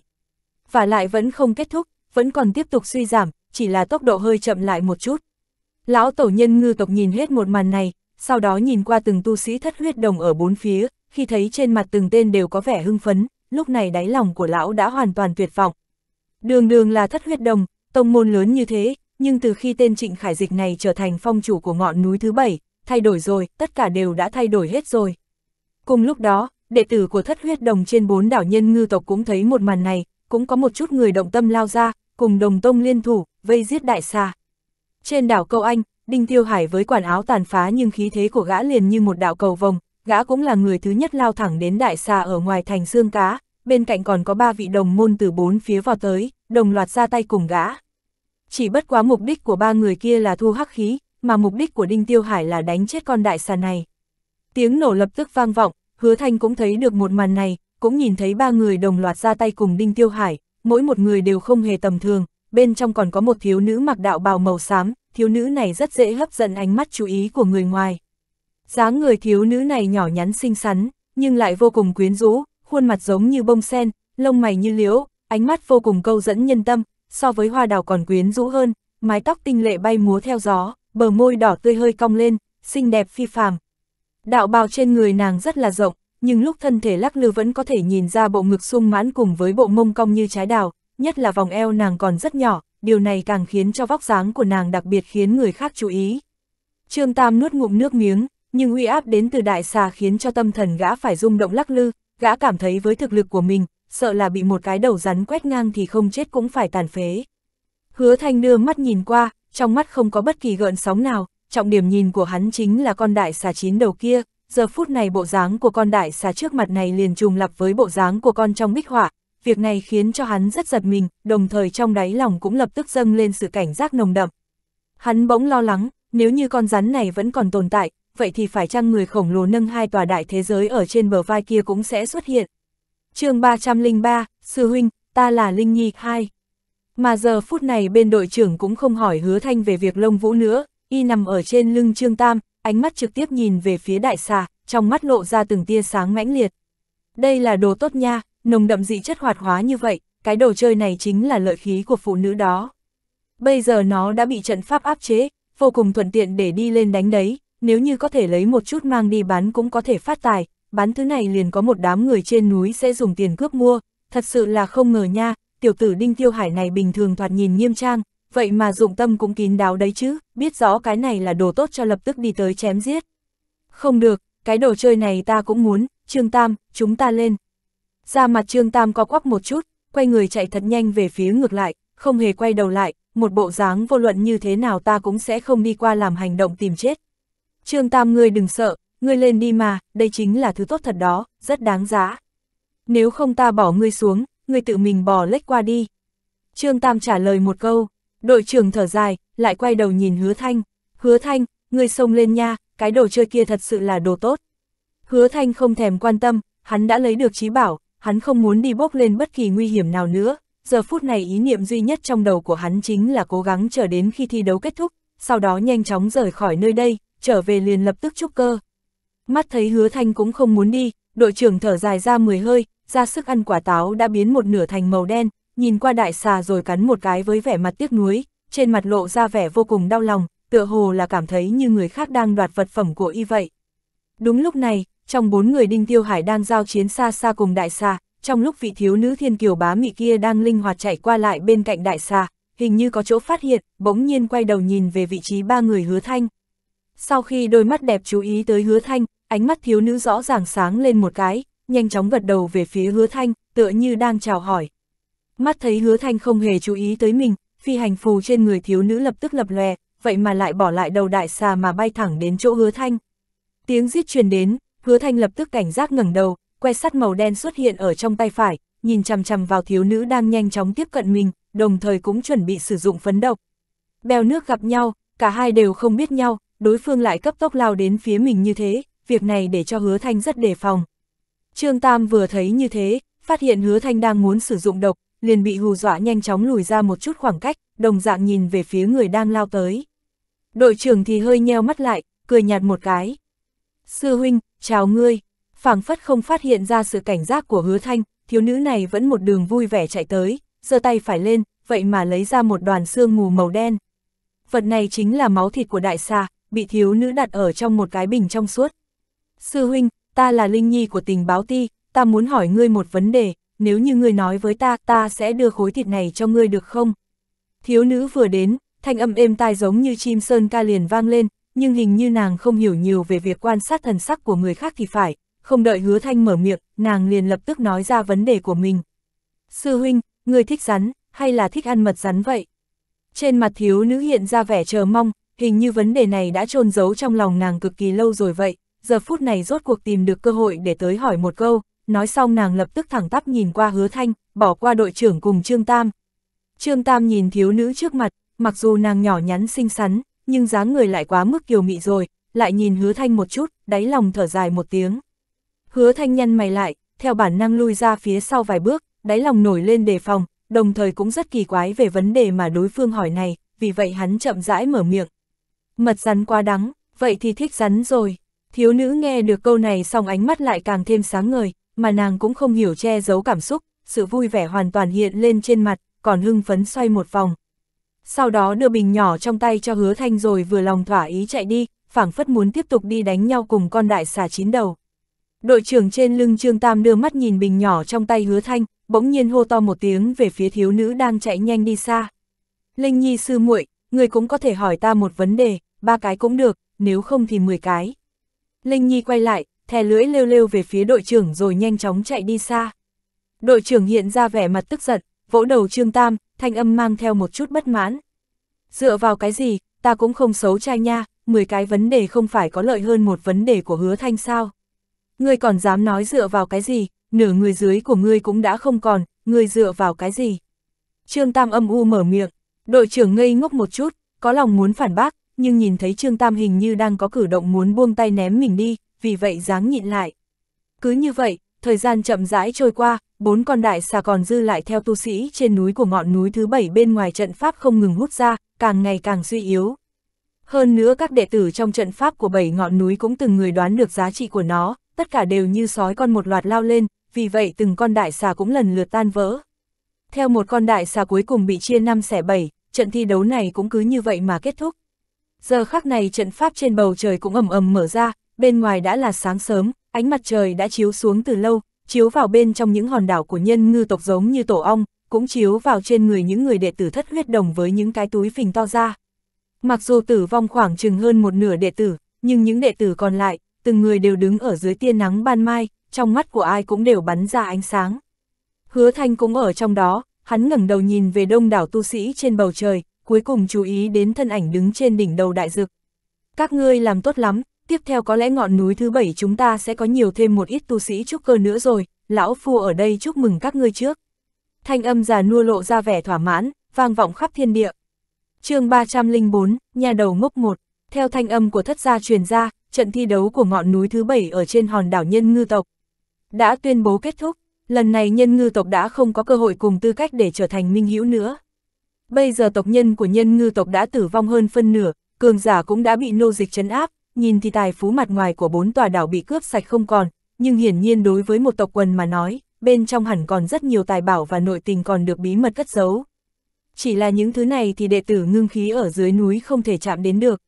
Speaker 1: Và lại vẫn không kết thúc, vẫn còn tiếp tục suy giảm, chỉ là tốc độ hơi chậm lại một chút. Lão tổ nhân ngư tộc nhìn hết một màn này, sau đó nhìn qua từng tu sĩ thất huyết đồng ở bốn phía, khi thấy trên mặt từng tên đều có vẻ hưng phấn, lúc này đáy lòng của lão đã hoàn toàn tuyệt vọng. Đường đường là thất huyết đồng, tông môn lớn như thế, nhưng từ khi tên trịnh khải dịch này trở thành phong chủ của ngọn núi thứ bảy, thay đổi rồi, tất cả đều đã thay đổi hết rồi. Cùng lúc đó, đệ tử của thất huyết đồng trên bốn đảo nhân ngư tộc cũng thấy một màn này, cũng có một chút người động tâm lao ra, cùng đồng tông liên thủ, vây giết đại xà. Trên đảo Câu Anh, Đinh Tiêu Hải với quản áo tàn phá nhưng khí thế của gã liền như một đạo cầu vồng, gã cũng là người thứ nhất lao thẳng đến đại xà ở ngoài thành xương cá, bên cạnh còn có ba vị đồng môn từ bốn phía vào tới, đồng loạt ra tay cùng gã. Chỉ bất quá mục đích của ba người kia là thu hắc khí, mà mục đích của Đinh Tiêu Hải là đánh chết con đại xà này. Tiếng nổ lập tức vang vọng, Hứa Thanh cũng thấy được một màn này, cũng nhìn thấy ba người đồng loạt ra tay cùng Đinh Tiêu Hải, mỗi một người đều không hề tầm thường, bên trong còn có một thiếu nữ mặc đạo bào màu xám, thiếu nữ này rất dễ hấp dẫn ánh mắt chú ý của người ngoài. dáng người thiếu nữ này nhỏ nhắn xinh xắn, nhưng lại vô cùng quyến rũ, khuôn mặt giống như bông sen, lông mày như liễu, ánh mắt vô cùng câu dẫn nhân tâm, so với hoa đào còn quyến rũ hơn, mái tóc tinh lệ bay múa theo gió, bờ môi đỏ tươi hơi cong lên, xinh đẹp phi phàm. Đạo bào trên người nàng rất là rộng, nhưng lúc thân thể lắc lư vẫn có thể nhìn ra bộ ngực sung mãn cùng với bộ mông cong như trái đào, nhất là vòng eo nàng còn rất nhỏ, điều này càng khiến cho vóc dáng của nàng đặc biệt khiến người khác chú ý. Trương Tam nuốt ngụm nước miếng, nhưng uy áp đến từ đại xà khiến cho tâm thần gã phải rung động lắc lư, gã cảm thấy với thực lực của mình, sợ là bị một cái đầu rắn quét ngang thì không chết cũng phải tàn phế. Hứa Thanh đưa mắt nhìn qua, trong mắt không có bất kỳ gợn sóng nào, trọng điểm nhìn của hắn chính là con đại xà chín đầu kia, giờ phút này bộ dáng của con đại xà trước mặt này liền trùng lập với bộ dáng của con trong bích họa, việc này khiến cho hắn rất giật mình, đồng thời trong đáy lòng cũng lập tức dâng lên sự cảnh giác nồng đậm. Hắn bỗng lo lắng, nếu như con rắn này vẫn còn tồn tại, vậy thì phải chăng người khổng lồ nâng hai tòa đại thế giới ở trên bờ vai kia cũng sẽ xuất hiện. chương 303, Sư Huynh, ta là Linh Nhi 2 mà giờ phút này bên đội trưởng cũng không hỏi hứa thanh về việc lông vũ nữa, y nằm ở trên lưng Trương Tam, ánh mắt trực tiếp nhìn về phía đại xà, trong mắt lộ ra từng tia sáng mãnh liệt. Đây là đồ tốt nha, nồng đậm dị chất hoạt hóa như vậy, cái đồ chơi này chính là lợi khí của phụ nữ đó. Bây giờ nó đã bị trận pháp áp chế, vô cùng thuận tiện để đi lên đánh đấy, nếu như có thể lấy một chút mang đi bán cũng có thể phát tài, bán thứ này liền có một đám người trên núi sẽ dùng tiền cướp mua, thật sự là không ngờ nha, tiểu tử Đinh Tiêu Hải này bình thường thoạt nhìn nghiêm trang, vậy mà dụng tâm cũng kín đáo đấy chứ, biết rõ cái này là đồ tốt cho lập tức đi tới chém giết. Không được, cái đồ chơi này ta cũng muốn, Trương Tam, chúng ta lên. Ra mặt Trương Tam co quắp một chút, quay người chạy thật nhanh về phía ngược lại, không hề quay đầu lại, một bộ dáng vô luận như thế nào ta cũng sẽ không đi qua làm hành động tìm chết. Trương Tam ngươi đừng sợ, ngươi lên đi mà, đây chính là thứ tốt thật đó, rất đáng giá. Nếu không ta bỏ ngươi xuống, người tự mình bò lách qua đi. Trương Tam trả lời một câu, đội trưởng thở dài, lại quay đầu nhìn hứa thanh, hứa thanh, người xông lên nha, cái đồ chơi kia thật sự là đồ tốt. Hứa thanh không thèm quan tâm, hắn đã lấy được trí bảo, hắn không muốn đi bốc lên bất kỳ nguy hiểm nào nữa, giờ phút này ý niệm duy nhất trong đầu của hắn chính là cố gắng chờ đến khi thi đấu kết thúc, sau đó nhanh chóng rời khỏi nơi đây, trở về liền lập tức trúc cơ. Mắt thấy hứa thanh cũng không muốn đi, đội trưởng thở dài ra 10 hơi, ra sức ăn quả táo đã biến một nửa thành màu đen, nhìn qua đại xà rồi cắn một cái với vẻ mặt tiếc nuối, trên mặt lộ ra vẻ vô cùng đau lòng, tựa hồ là cảm thấy như người khác đang đoạt vật phẩm của y vậy. Đúng lúc này, trong bốn người Đinh Tiêu Hải đang giao chiến xa xa cùng đại xà, trong lúc vị thiếu nữ thiên kiều bá mị kia đang linh hoạt chạy qua lại bên cạnh đại xà, hình như có chỗ phát hiện, bỗng nhiên quay đầu nhìn về vị trí ba người hứa thanh. Sau khi đôi mắt đẹp chú ý tới hứa thanh, ánh mắt thiếu nữ rõ ràng sáng lên một cái, nhanh chóng gật đầu về phía hứa thanh, tựa như đang chào hỏi. Mắt thấy hứa thanh không hề chú ý tới mình, phi hành phù trên người thiếu nữ lập tức lập lòe, vậy mà lại bỏ lại đầu đại xà mà bay thẳng đến chỗ hứa thanh. Tiếng giết truyền đến, hứa thanh lập tức cảnh giác ngẩng đầu, que sắt màu đen xuất hiện ở trong tay phải, nhìn chằm chằm vào thiếu nữ đang nhanh chóng tiếp cận mình, đồng thời cũng chuẩn bị sử dụng phấn độc. Bèo nước gặp nhau, cả hai đều không biết nhau, đối phương lại cấp tốc lao đến phía mình như thế, việc này để cho hứa thanh rất đề phòng. Trương Tam vừa thấy như thế, phát hiện hứa thanh đang muốn sử dụng độc, liền bị hù dọa nhanh chóng lùi ra một chút khoảng cách, đồng dạng nhìn về phía người đang lao tới. Đội trưởng thì hơi nheo mắt lại, cười nhạt một cái. Sư huynh, chào ngươi, phảng phất không phát hiện ra sự cảnh giác của hứa thanh, thiếu nữ này vẫn một đường vui vẻ chạy tới, giơ tay phải lên, vậy mà lấy ra một đoàn xương mù màu đen. Vật này chính là máu thịt của đại xà, bị thiếu nữ đặt ở trong một cái bình trong suốt. Sư huynh, ta là Linh Nhi của tình báo ti, ta muốn hỏi ngươi một vấn đề, nếu như ngươi nói với ta, ta sẽ đưa khối thịt này cho ngươi được không? Thiếu nữ vừa đến, thanh âm êm tai giống như chim sơn ca liền vang lên, nhưng hình như nàng không hiểu nhiều về việc quan sát thần sắc của người khác thì phải, không đợi hứa thanh mở miệng, nàng liền lập tức nói ra vấn đề của mình. Sư huynh, ngươi thích rắn, hay là thích ăn mật rắn vậy? Trên mặt thiếu nữ hiện ra vẻ chờ mong, hình như vấn đề này đã trôn giấu trong lòng nàng cực kỳ lâu rồi vậy giờ phút này rốt cuộc tìm được cơ hội để tới hỏi một câu, nói xong nàng lập tức thẳng tắp nhìn qua hứa thanh, bỏ qua đội trưởng cùng Trương Tam. Trương Tam nhìn thiếu nữ trước mặt, mặc dù nàng nhỏ nhắn xinh xắn, nhưng dáng người lại quá mức kiều mị rồi, lại nhìn hứa thanh một chút, đáy lòng thở dài một tiếng. Hứa thanh nhăn mày lại, theo bản năng lui ra phía sau vài bước, đáy lòng nổi lên đề phòng, đồng thời cũng rất kỳ quái về vấn đề mà đối phương hỏi này, vì vậy hắn chậm rãi mở miệng. Mật rắn quá đắng, vậy thì thích rắn rồi. Thiếu nữ nghe được câu này xong ánh mắt lại càng thêm sáng ngời, mà nàng cũng không hiểu che giấu cảm xúc, sự vui vẻ hoàn toàn hiện lên trên mặt, còn hưng phấn xoay một vòng. Sau đó đưa bình nhỏ trong tay cho hứa thanh rồi vừa lòng thỏa ý chạy đi, phảng phất muốn tiếp tục đi đánh nhau cùng con đại xà chín đầu. Đội trưởng trên lưng Trương Tam đưa mắt nhìn bình nhỏ trong tay hứa thanh, bỗng nhiên hô to một tiếng về phía thiếu nữ đang chạy nhanh đi xa. Linh Nhi sư muội, người cũng có thể hỏi ta một vấn đề, ba cái cũng được, nếu không thì mười cái. Linh Nhi quay lại, thè lưỡi lêu lêu về phía đội trưởng rồi nhanh chóng chạy đi xa. Đội trưởng hiện ra vẻ mặt tức giận, vỗ đầu Trương Tam, thanh âm mang theo một chút bất mãn. Dựa vào cái gì, ta cũng không xấu trai nha, 10 cái vấn đề không phải có lợi hơn một vấn đề của hứa thanh sao. Ngươi còn dám nói dựa vào cái gì, nửa người dưới của ngươi cũng đã không còn, ngươi dựa vào cái gì. Trương Tam âm u mở miệng, đội trưởng ngây ngốc một chút, có lòng muốn phản bác, nhưng nhìn thấy Trương Tam hình như đang có cử động muốn buông tay ném mình đi, vì vậy dáng nhịn lại. Cứ như vậy, thời gian chậm rãi trôi qua, bốn con đại xà còn dư lại theo tu sĩ trên núi của ngọn núi thứ bảy bên ngoài trận pháp không ngừng hút ra, càng ngày càng suy yếu. Hơn nữa các đệ tử trong trận pháp của bảy ngọn núi cũng từng người đoán được giá trị của nó, tất cả đều như sói con một loạt lao lên, vì vậy từng con đại xà cũng lần lượt tan vỡ. Theo một con đại xà cuối cùng bị chia năm xẻ bảy, trận thi đấu này cũng cứ như vậy mà kết thúc giờ khắc này trận pháp trên bầu trời cũng ầm ầm mở ra, bên ngoài đã là sáng sớm, ánh mặt trời đã chiếu xuống từ lâu, chiếu vào bên trong những hòn đảo của nhân ngư tộc giống như tổ ong, cũng chiếu vào trên người những người đệ tử thất huyết đồng với những cái túi phình to ra. Mặc dù tử vong khoảng chừng hơn một nửa đệ tử, nhưng những đệ tử còn lại, từng người đều đứng ở dưới tiên nắng ban mai, trong mắt của ai cũng đều bắn ra ánh sáng. Hứa Thanh cũng ở trong đó, hắn ngẩng đầu nhìn về đông đảo tu sĩ trên bầu trời, cuối cùng chú ý đến thân ảnh đứng trên đỉnh đầu đại dực. Các ngươi làm tốt lắm, tiếp theo có lẽ ngọn núi thứ bảy chúng ta sẽ có nhiều thêm một ít tu sĩ trúc cơ nữa rồi, lão phu ở đây chúc mừng các ngươi trước. Thanh âm già nua lộ ra vẻ thỏa mãn, vang vọng khắp thiên địa. chương 304, nhà đầu ngốc một, theo thanh âm của thất gia truyền ra, trận thi đấu của ngọn núi thứ bảy ở trên hòn đảo nhân ngư tộc. Đã tuyên bố kết thúc, lần này nhân ngư tộc đã không có cơ hội cùng tư cách để trở thành minh hữu nữa. Bây giờ tộc nhân của nhân ngư tộc đã tử vong hơn phân nửa, cường giả cũng đã bị nô dịch chấn áp, nhìn thì tài phú mặt ngoài của bốn tòa đảo bị cướp sạch không còn, nhưng hiển nhiên đối với một tộc quần mà nói, bên trong hẳn còn rất nhiều tài bảo và nội tình còn được bí mật cất giấu. Chỉ là những thứ này thì đệ tử ngưng khí ở dưới núi không thể chạm đến được.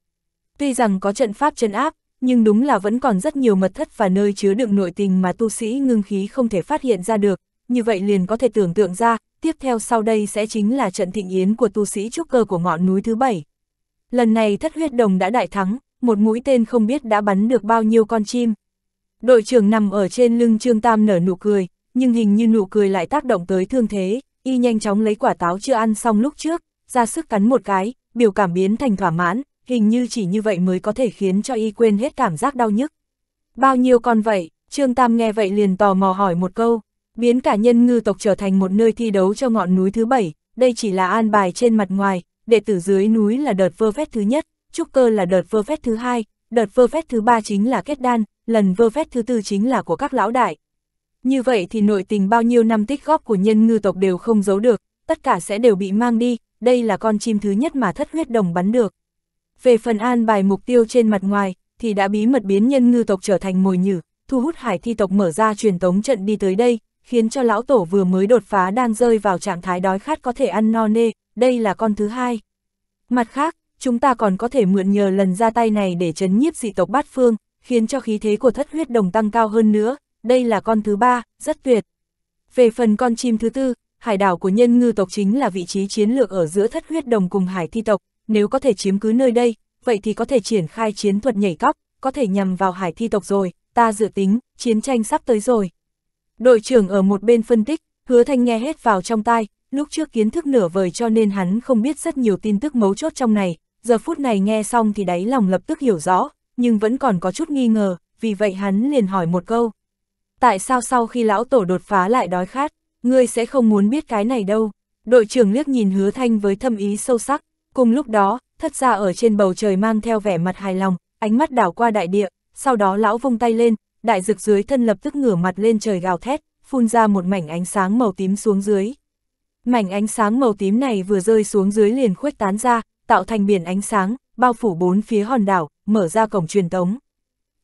Speaker 1: Tuy rằng có trận pháp chấn áp, nhưng đúng là vẫn còn rất nhiều mật thất và nơi chứa đựng nội tình mà tu sĩ ngưng khí không thể phát hiện ra được, như vậy liền có thể tưởng tượng ra, tiếp theo sau đây sẽ chính là trận thịnh yến của tu sĩ trúc cơ của ngọn núi thứ bảy. Lần này thất huyết đồng đã đại thắng, một mũi tên không biết đã bắn được bao nhiêu con chim. Đội trưởng nằm ở trên lưng Trương Tam nở nụ cười, nhưng hình như nụ cười lại tác động tới thương thế, y nhanh chóng lấy quả táo chưa ăn xong lúc trước, ra sức cắn một cái, biểu cảm biến thành thỏa mãn, hình như chỉ như vậy mới có thể khiến cho y quên hết cảm giác đau nhức. Bao nhiêu con vậy? Trương Tam nghe vậy liền tò mò hỏi một câu biến cả nhân ngư tộc trở thành một nơi thi đấu cho ngọn núi thứ bảy, đây chỉ là an bài trên mặt ngoài, đệ tử dưới núi là đợt vơ phép thứ nhất, trúc cơ là đợt vơ phép thứ hai, đợt vơ phép thứ ba chính là kết đan, lần vơ phép thứ tư chính là của các lão đại. Như vậy thì nội tình bao nhiêu năm tích góp của nhân ngư tộc đều không giấu được, tất cả sẽ đều bị mang đi, đây là con chim thứ nhất mà thất huyết đồng bắn được. Về phần an bài mục tiêu trên mặt ngoài, thì đã bí mật biến nhân ngư tộc trở thành mồi nhử, thu hút hải thi tộc mở ra truyền tống trận đi tới đây, khiến cho lão tổ vừa mới đột phá đang rơi vào trạng thái đói khát có thể ăn no nê, đây là con thứ hai. Mặt khác, chúng ta còn có thể mượn nhờ lần ra tay này để chấn nhiếp dị tộc bát phương, khiến cho khí thế của thất huyết đồng tăng cao hơn nữa, đây là con thứ ba, rất tuyệt. Về phần con chim thứ tư, hải đảo của nhân ngư tộc chính là vị trí chiến lược ở giữa thất huyết đồng cùng hải thi tộc, nếu có thể chiếm cứ nơi đây, vậy thì có thể triển khai chiến thuật nhảy cóc, có thể nhằm vào hải thi tộc rồi, ta dự tính, chiến tranh sắp tới rồi. Đội trưởng ở một bên phân tích, hứa thanh nghe hết vào trong tai, lúc trước kiến thức nửa vời cho nên hắn không biết rất nhiều tin tức mấu chốt trong này, giờ phút này nghe xong thì đáy lòng lập tức hiểu rõ, nhưng vẫn còn có chút nghi ngờ, vì vậy hắn liền hỏi một câu. Tại sao sau khi lão tổ đột phá lại đói khát, ngươi sẽ không muốn biết cái này đâu? Đội trưởng liếc nhìn hứa thanh với thâm ý sâu sắc, cùng lúc đó, thất ra ở trên bầu trời mang theo vẻ mặt hài lòng, ánh mắt đảo qua đại địa, sau đó lão vung tay lên, đại dực dưới thân lập tức ngửa mặt lên trời gào thét, phun ra một mảnh ánh sáng màu tím xuống dưới. Mảnh ánh sáng màu tím này vừa rơi xuống dưới liền khuếch tán ra, tạo thành biển ánh sáng, bao phủ bốn phía hòn đảo, mở ra cổng truyền tống.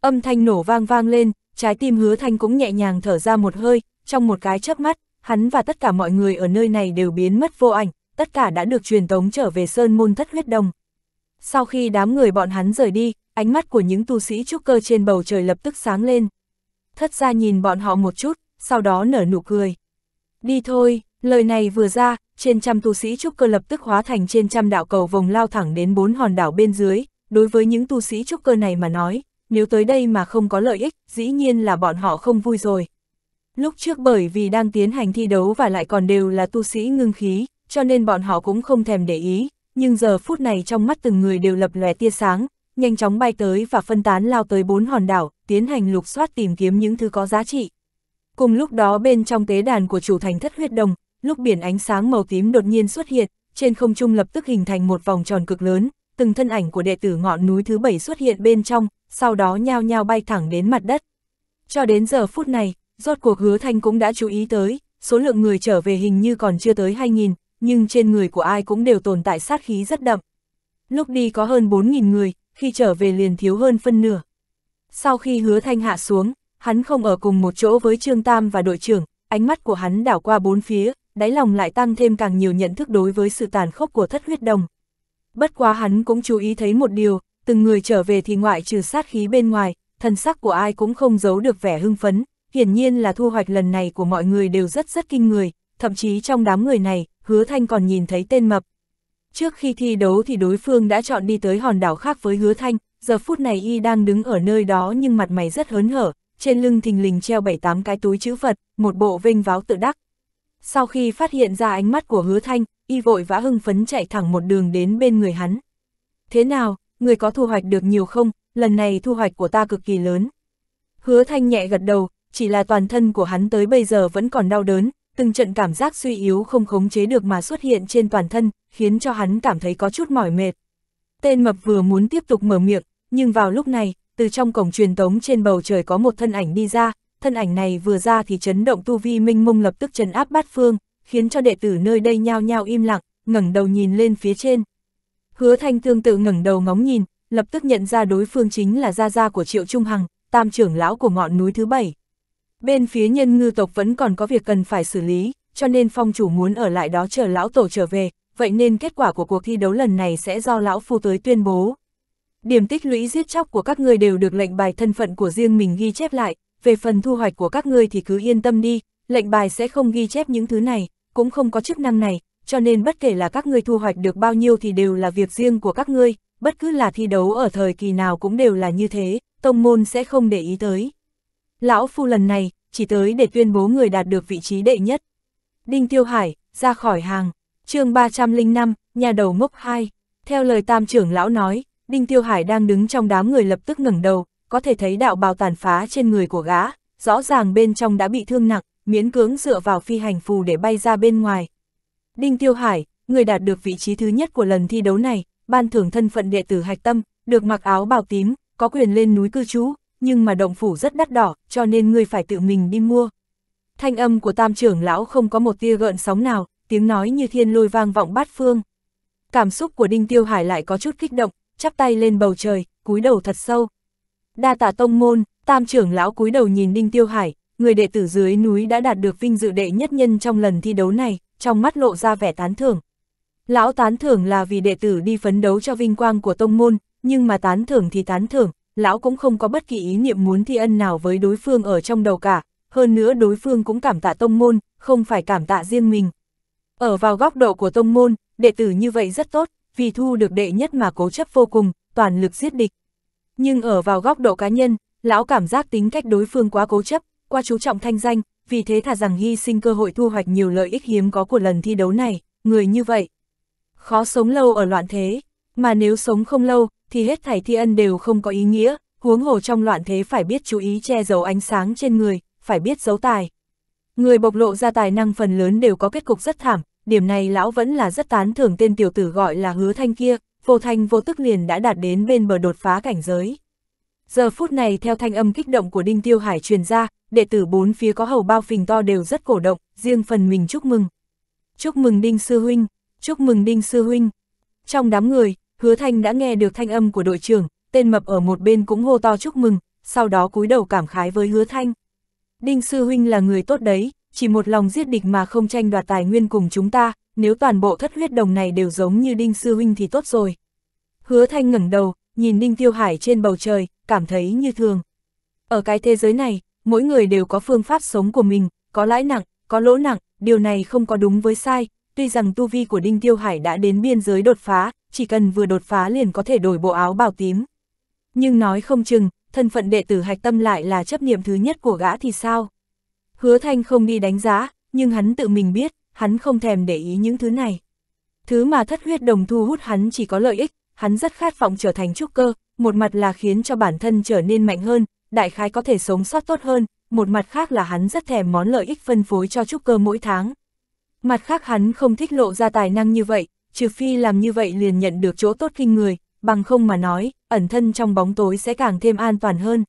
Speaker 1: Âm thanh nổ vang vang lên, trái tim hứa thanh cũng nhẹ nhàng thở ra một hơi, trong một cái chớp mắt, hắn và tất cả mọi người ở nơi này đều biến mất vô ảnh, tất cả đã được truyền tống trở về sơn môn thất huyết đồng. Sau khi đám người bọn hắn rời đi, ánh mắt của những tu sĩ trúc cơ trên bầu trời lập tức sáng lên. Thất ra nhìn bọn họ một chút, sau đó nở nụ cười. Đi thôi, lời này vừa ra, trên trăm tu sĩ trúc cơ lập tức hóa thành trên trăm đạo cầu vòng lao thẳng đến bốn hòn đảo bên dưới. Đối với những tu sĩ trúc cơ này mà nói, nếu tới đây mà không có lợi ích, dĩ nhiên là bọn họ không vui rồi. Lúc trước bởi vì đang tiến hành thi đấu và lại còn đều là tu sĩ ngưng khí, cho nên bọn họ cũng không thèm để ý, nhưng giờ phút này trong mắt từng người đều lập lòe tia sáng, nhanh chóng bay tới và phân tán lao tới bốn hòn đảo, tiến hành lục soát tìm kiếm những thứ có giá trị. Cùng lúc đó bên trong tế đàn của chủ thành thất huyết đồng, lúc biển ánh sáng màu tím đột nhiên xuất hiện, trên không trung lập tức hình thành một vòng tròn cực lớn, từng thân ảnh của đệ tử ngọn núi thứ bảy xuất hiện bên trong, sau đó nhao nhao bay thẳng đến mặt đất. Cho đến giờ phút này, rốt cuộc hứa thanh cũng đã chú ý tới, số lượng người trở về hình như còn chưa tới 2.000, nhưng trên người của ai cũng đều tồn tại sát khí rất đậm. Lúc đi có hơn 4.000 người, khi trở về liền thiếu hơn phân nửa. Sau khi hứa thanh hạ xuống, hắn không ở cùng một chỗ với Trương Tam và đội trưởng, ánh mắt của hắn đảo qua bốn phía, đáy lòng lại tăng thêm càng nhiều nhận thức đối với sự tàn khốc của thất huyết đồng. Bất quá hắn cũng chú ý thấy một điều, từng người trở về thì ngoại trừ sát khí bên ngoài, thân sắc của ai cũng không giấu được vẻ hưng phấn, hiển nhiên là thu hoạch lần này của mọi người đều rất rất kinh người, thậm chí trong đám người này, hứa thanh còn nhìn thấy tên mập, Trước khi thi đấu thì đối phương đã chọn đi tới hòn đảo khác với hứa thanh, giờ phút này y đang đứng ở nơi đó nhưng mặt mày rất hớn hở, trên lưng thình lình treo bảy tám cái túi chữ vật, một bộ vinh váo tự đắc. Sau khi phát hiện ra ánh mắt của hứa thanh, y vội vã hưng phấn chạy thẳng một đường đến bên người hắn. Thế nào, người có thu hoạch được nhiều không, lần này thu hoạch của ta cực kỳ lớn. Hứa thanh nhẹ gật đầu, chỉ là toàn thân của hắn tới bây giờ vẫn còn đau đớn, từng trận cảm giác suy yếu không khống chế được mà xuất hiện trên toàn thân, khiến cho hắn cảm thấy có chút mỏi mệt. Tên mập vừa muốn tiếp tục mở miệng, nhưng vào lúc này, từ trong cổng truyền tống trên bầu trời có một thân ảnh đi ra, thân ảnh này vừa ra thì chấn động tu vi minh mông lập tức chấn áp bát phương, khiến cho đệ tử nơi đây nhao nhao im lặng, ngẩng đầu nhìn lên phía trên. Hứa Thanh tương tự ngẩng đầu ngóng nhìn, lập tức nhận ra đối phương chính là gia gia của Triệu Trung Hằng, tam trưởng lão của ngọn núi thứ bảy. Bên phía nhân ngư tộc vẫn còn có việc cần phải xử lý, cho nên phong chủ muốn ở lại đó chờ lão tổ trở về, vậy nên kết quả của cuộc thi đấu lần này sẽ do lão phu tới tuyên bố. Điểm tích lũy giết chóc của các ngươi đều được lệnh bài thân phận của riêng mình ghi chép lại, về phần thu hoạch của các ngươi thì cứ yên tâm đi, lệnh bài sẽ không ghi chép những thứ này, cũng không có chức năng này, cho nên bất kể là các ngươi thu hoạch được bao nhiêu thì đều là việc riêng của các ngươi, bất cứ là thi đấu ở thời kỳ nào cũng đều là như thế, tông môn sẽ không để ý tới. Lão Phu lần này, chỉ tới để tuyên bố người đạt được vị trí đệ nhất. Đinh Tiêu Hải, ra khỏi hàng, chương 305, nhà đầu ngốc 2. Theo lời tam trưởng lão nói, Đinh Tiêu Hải đang đứng trong đám người lập tức ngẩng đầu, có thể thấy đạo bào tàn phá trên người của gã, rõ ràng bên trong đã bị thương nặng, miễn cưỡng dựa vào phi hành phù để bay ra bên ngoài. Đinh Tiêu Hải, người đạt được vị trí thứ nhất của lần thi đấu này, ban thưởng thân phận đệ tử hạch tâm, được mặc áo bào tím, có quyền lên núi cư trú, nhưng mà động phủ rất đắt đỏ, cho nên ngươi phải tự mình đi mua. Thanh âm của tam trưởng lão không có một tia gợn sóng nào, tiếng nói như thiên lôi vang vọng bát phương. Cảm xúc của Đinh Tiêu Hải lại có chút kích động, chắp tay lên bầu trời, cúi đầu thật sâu. Đa tạ tông môn, tam trưởng lão cúi đầu nhìn Đinh Tiêu Hải, người đệ tử dưới núi đã đạt được vinh dự đệ nhất nhân trong lần thi đấu này, trong mắt lộ ra vẻ tán thưởng. Lão tán thưởng là vì đệ tử đi phấn đấu cho vinh quang của tông môn, nhưng mà tán thưởng thì tán thưởng, lão cũng không có bất kỳ ý niệm muốn thi ân nào với đối phương ở trong đầu cả, hơn nữa đối phương cũng cảm tạ tông môn, không phải cảm tạ riêng mình. Ở vào góc độ của tông môn, đệ tử như vậy rất tốt, vì thu được đệ nhất mà cố chấp vô cùng, toàn lực giết địch. Nhưng ở vào góc độ cá nhân, lão cảm giác tính cách đối phương quá cố chấp, quá chú trọng thanh danh, vì thế thà rằng hy sinh cơ hội thu hoạch nhiều lợi ích hiếm có của lần thi đấu này, người như vậy. Khó sống lâu ở loạn thế, mà nếu sống không lâu, thì hết thảy thi ân đều không có ý nghĩa, huống hồ trong loạn thế phải biết chú ý che giấu ánh sáng trên người, phải biết giấu tài. Người bộc lộ ra tài năng phần lớn đều có kết cục rất thảm, điểm này lão vẫn là rất tán thưởng tên tiểu tử gọi là hứa thanh kia, vô thanh vô tức liền đã đạt đến bên bờ đột phá cảnh giới. Giờ phút này theo thanh âm kích động của Đinh Tiêu Hải truyền ra, đệ tử bốn phía có hầu bao phình to đều rất cổ động, riêng phần mình chúc mừng. Chúc mừng Đinh Sư Huynh, chúc mừng Đinh Sư Huynh. Trong đám người, Hứa Thanh đã nghe được thanh âm của đội trưởng, tên mập ở một bên cũng hô to chúc mừng, sau đó cúi đầu cảm khái với Hứa Thanh. Đinh Sư Huynh là người tốt đấy, chỉ một lòng giết địch mà không tranh đoạt tài nguyên cùng chúng ta, nếu toàn bộ thất huyết đồng này đều giống như Đinh Sư Huynh thì tốt rồi. Hứa Thanh ngẩng đầu, nhìn Đinh Tiêu Hải trên bầu trời, cảm thấy như thường. Ở cái thế giới này, mỗi người đều có phương pháp sống của mình, có lãi nặng, có lỗ nặng, điều này không có đúng với sai, tuy rằng tu vi của Đinh Tiêu Hải đã đến biên giới đột phá, chỉ cần vừa đột phá liền có thể đổi bộ áo bào tím. Nhưng nói không chừng, thân phận đệ tử hạch tâm lại là chấp niệm thứ nhất của gã thì sao? Hứa Thanh không đi đánh giá, nhưng hắn tự mình biết, hắn không thèm để ý những thứ này. Thứ mà thất huyết đồng thu hút hắn chỉ có lợi ích, hắn rất khát vọng trở thành trúc cơ, một mặt là khiến cho bản thân trở nên mạnh hơn, đại khái có thể sống sót tốt hơn, một mặt khác là hắn rất thèm món lợi ích phân phối cho trúc cơ mỗi tháng. Mặt khác hắn không thích lộ ra tài năng như vậy, trừ phi làm như vậy liền nhận được chỗ tốt kinh người, bằng không mà nói, ẩn thân trong bóng tối sẽ càng thêm an toàn hơn.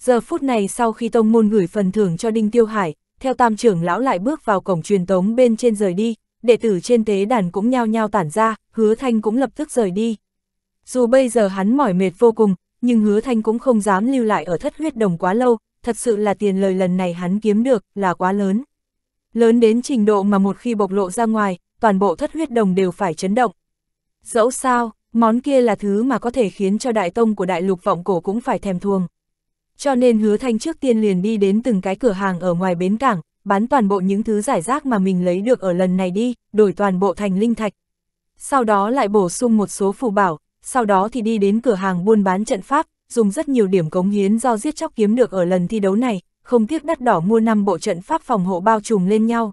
Speaker 1: Giờ phút này sau khi tông môn gửi phần thưởng cho Đinh Tiêu Hải, theo tam trưởng lão lại bước vào cổng truyền tống bên trên rời đi, đệ tử trên tế đàn cũng nhao nhao tản ra, hứa thanh cũng lập tức rời đi. Dù bây giờ hắn mỏi mệt vô cùng, nhưng hứa thanh cũng không dám lưu lại ở thất huyết đồng quá lâu, thật sự là tiền lời lần này hắn kiếm được là quá lớn. Lớn đến trình độ mà một khi bộc lộ ra ngoài, toàn bộ thất huyết đồng đều phải chấn động. Dẫu sao, món kia là thứ mà có thể khiến cho đại tông của đại lục vọng cổ cũng phải thèm thuồng. Cho nên hứa thanh trước tiên liền đi đến từng cái cửa hàng ở ngoài bến cảng, bán toàn bộ những thứ giải rác mà mình lấy được ở lần này đi, đổi toàn bộ thành linh thạch. Sau đó lại bổ sung một số phù bảo, sau đó thì đi đến cửa hàng buôn bán trận pháp, dùng rất nhiều điểm cống hiến do giết chóc kiếm được ở lần thi đấu này, không tiếc đắt đỏ mua năm bộ trận pháp phòng hộ bao trùm lên nhau,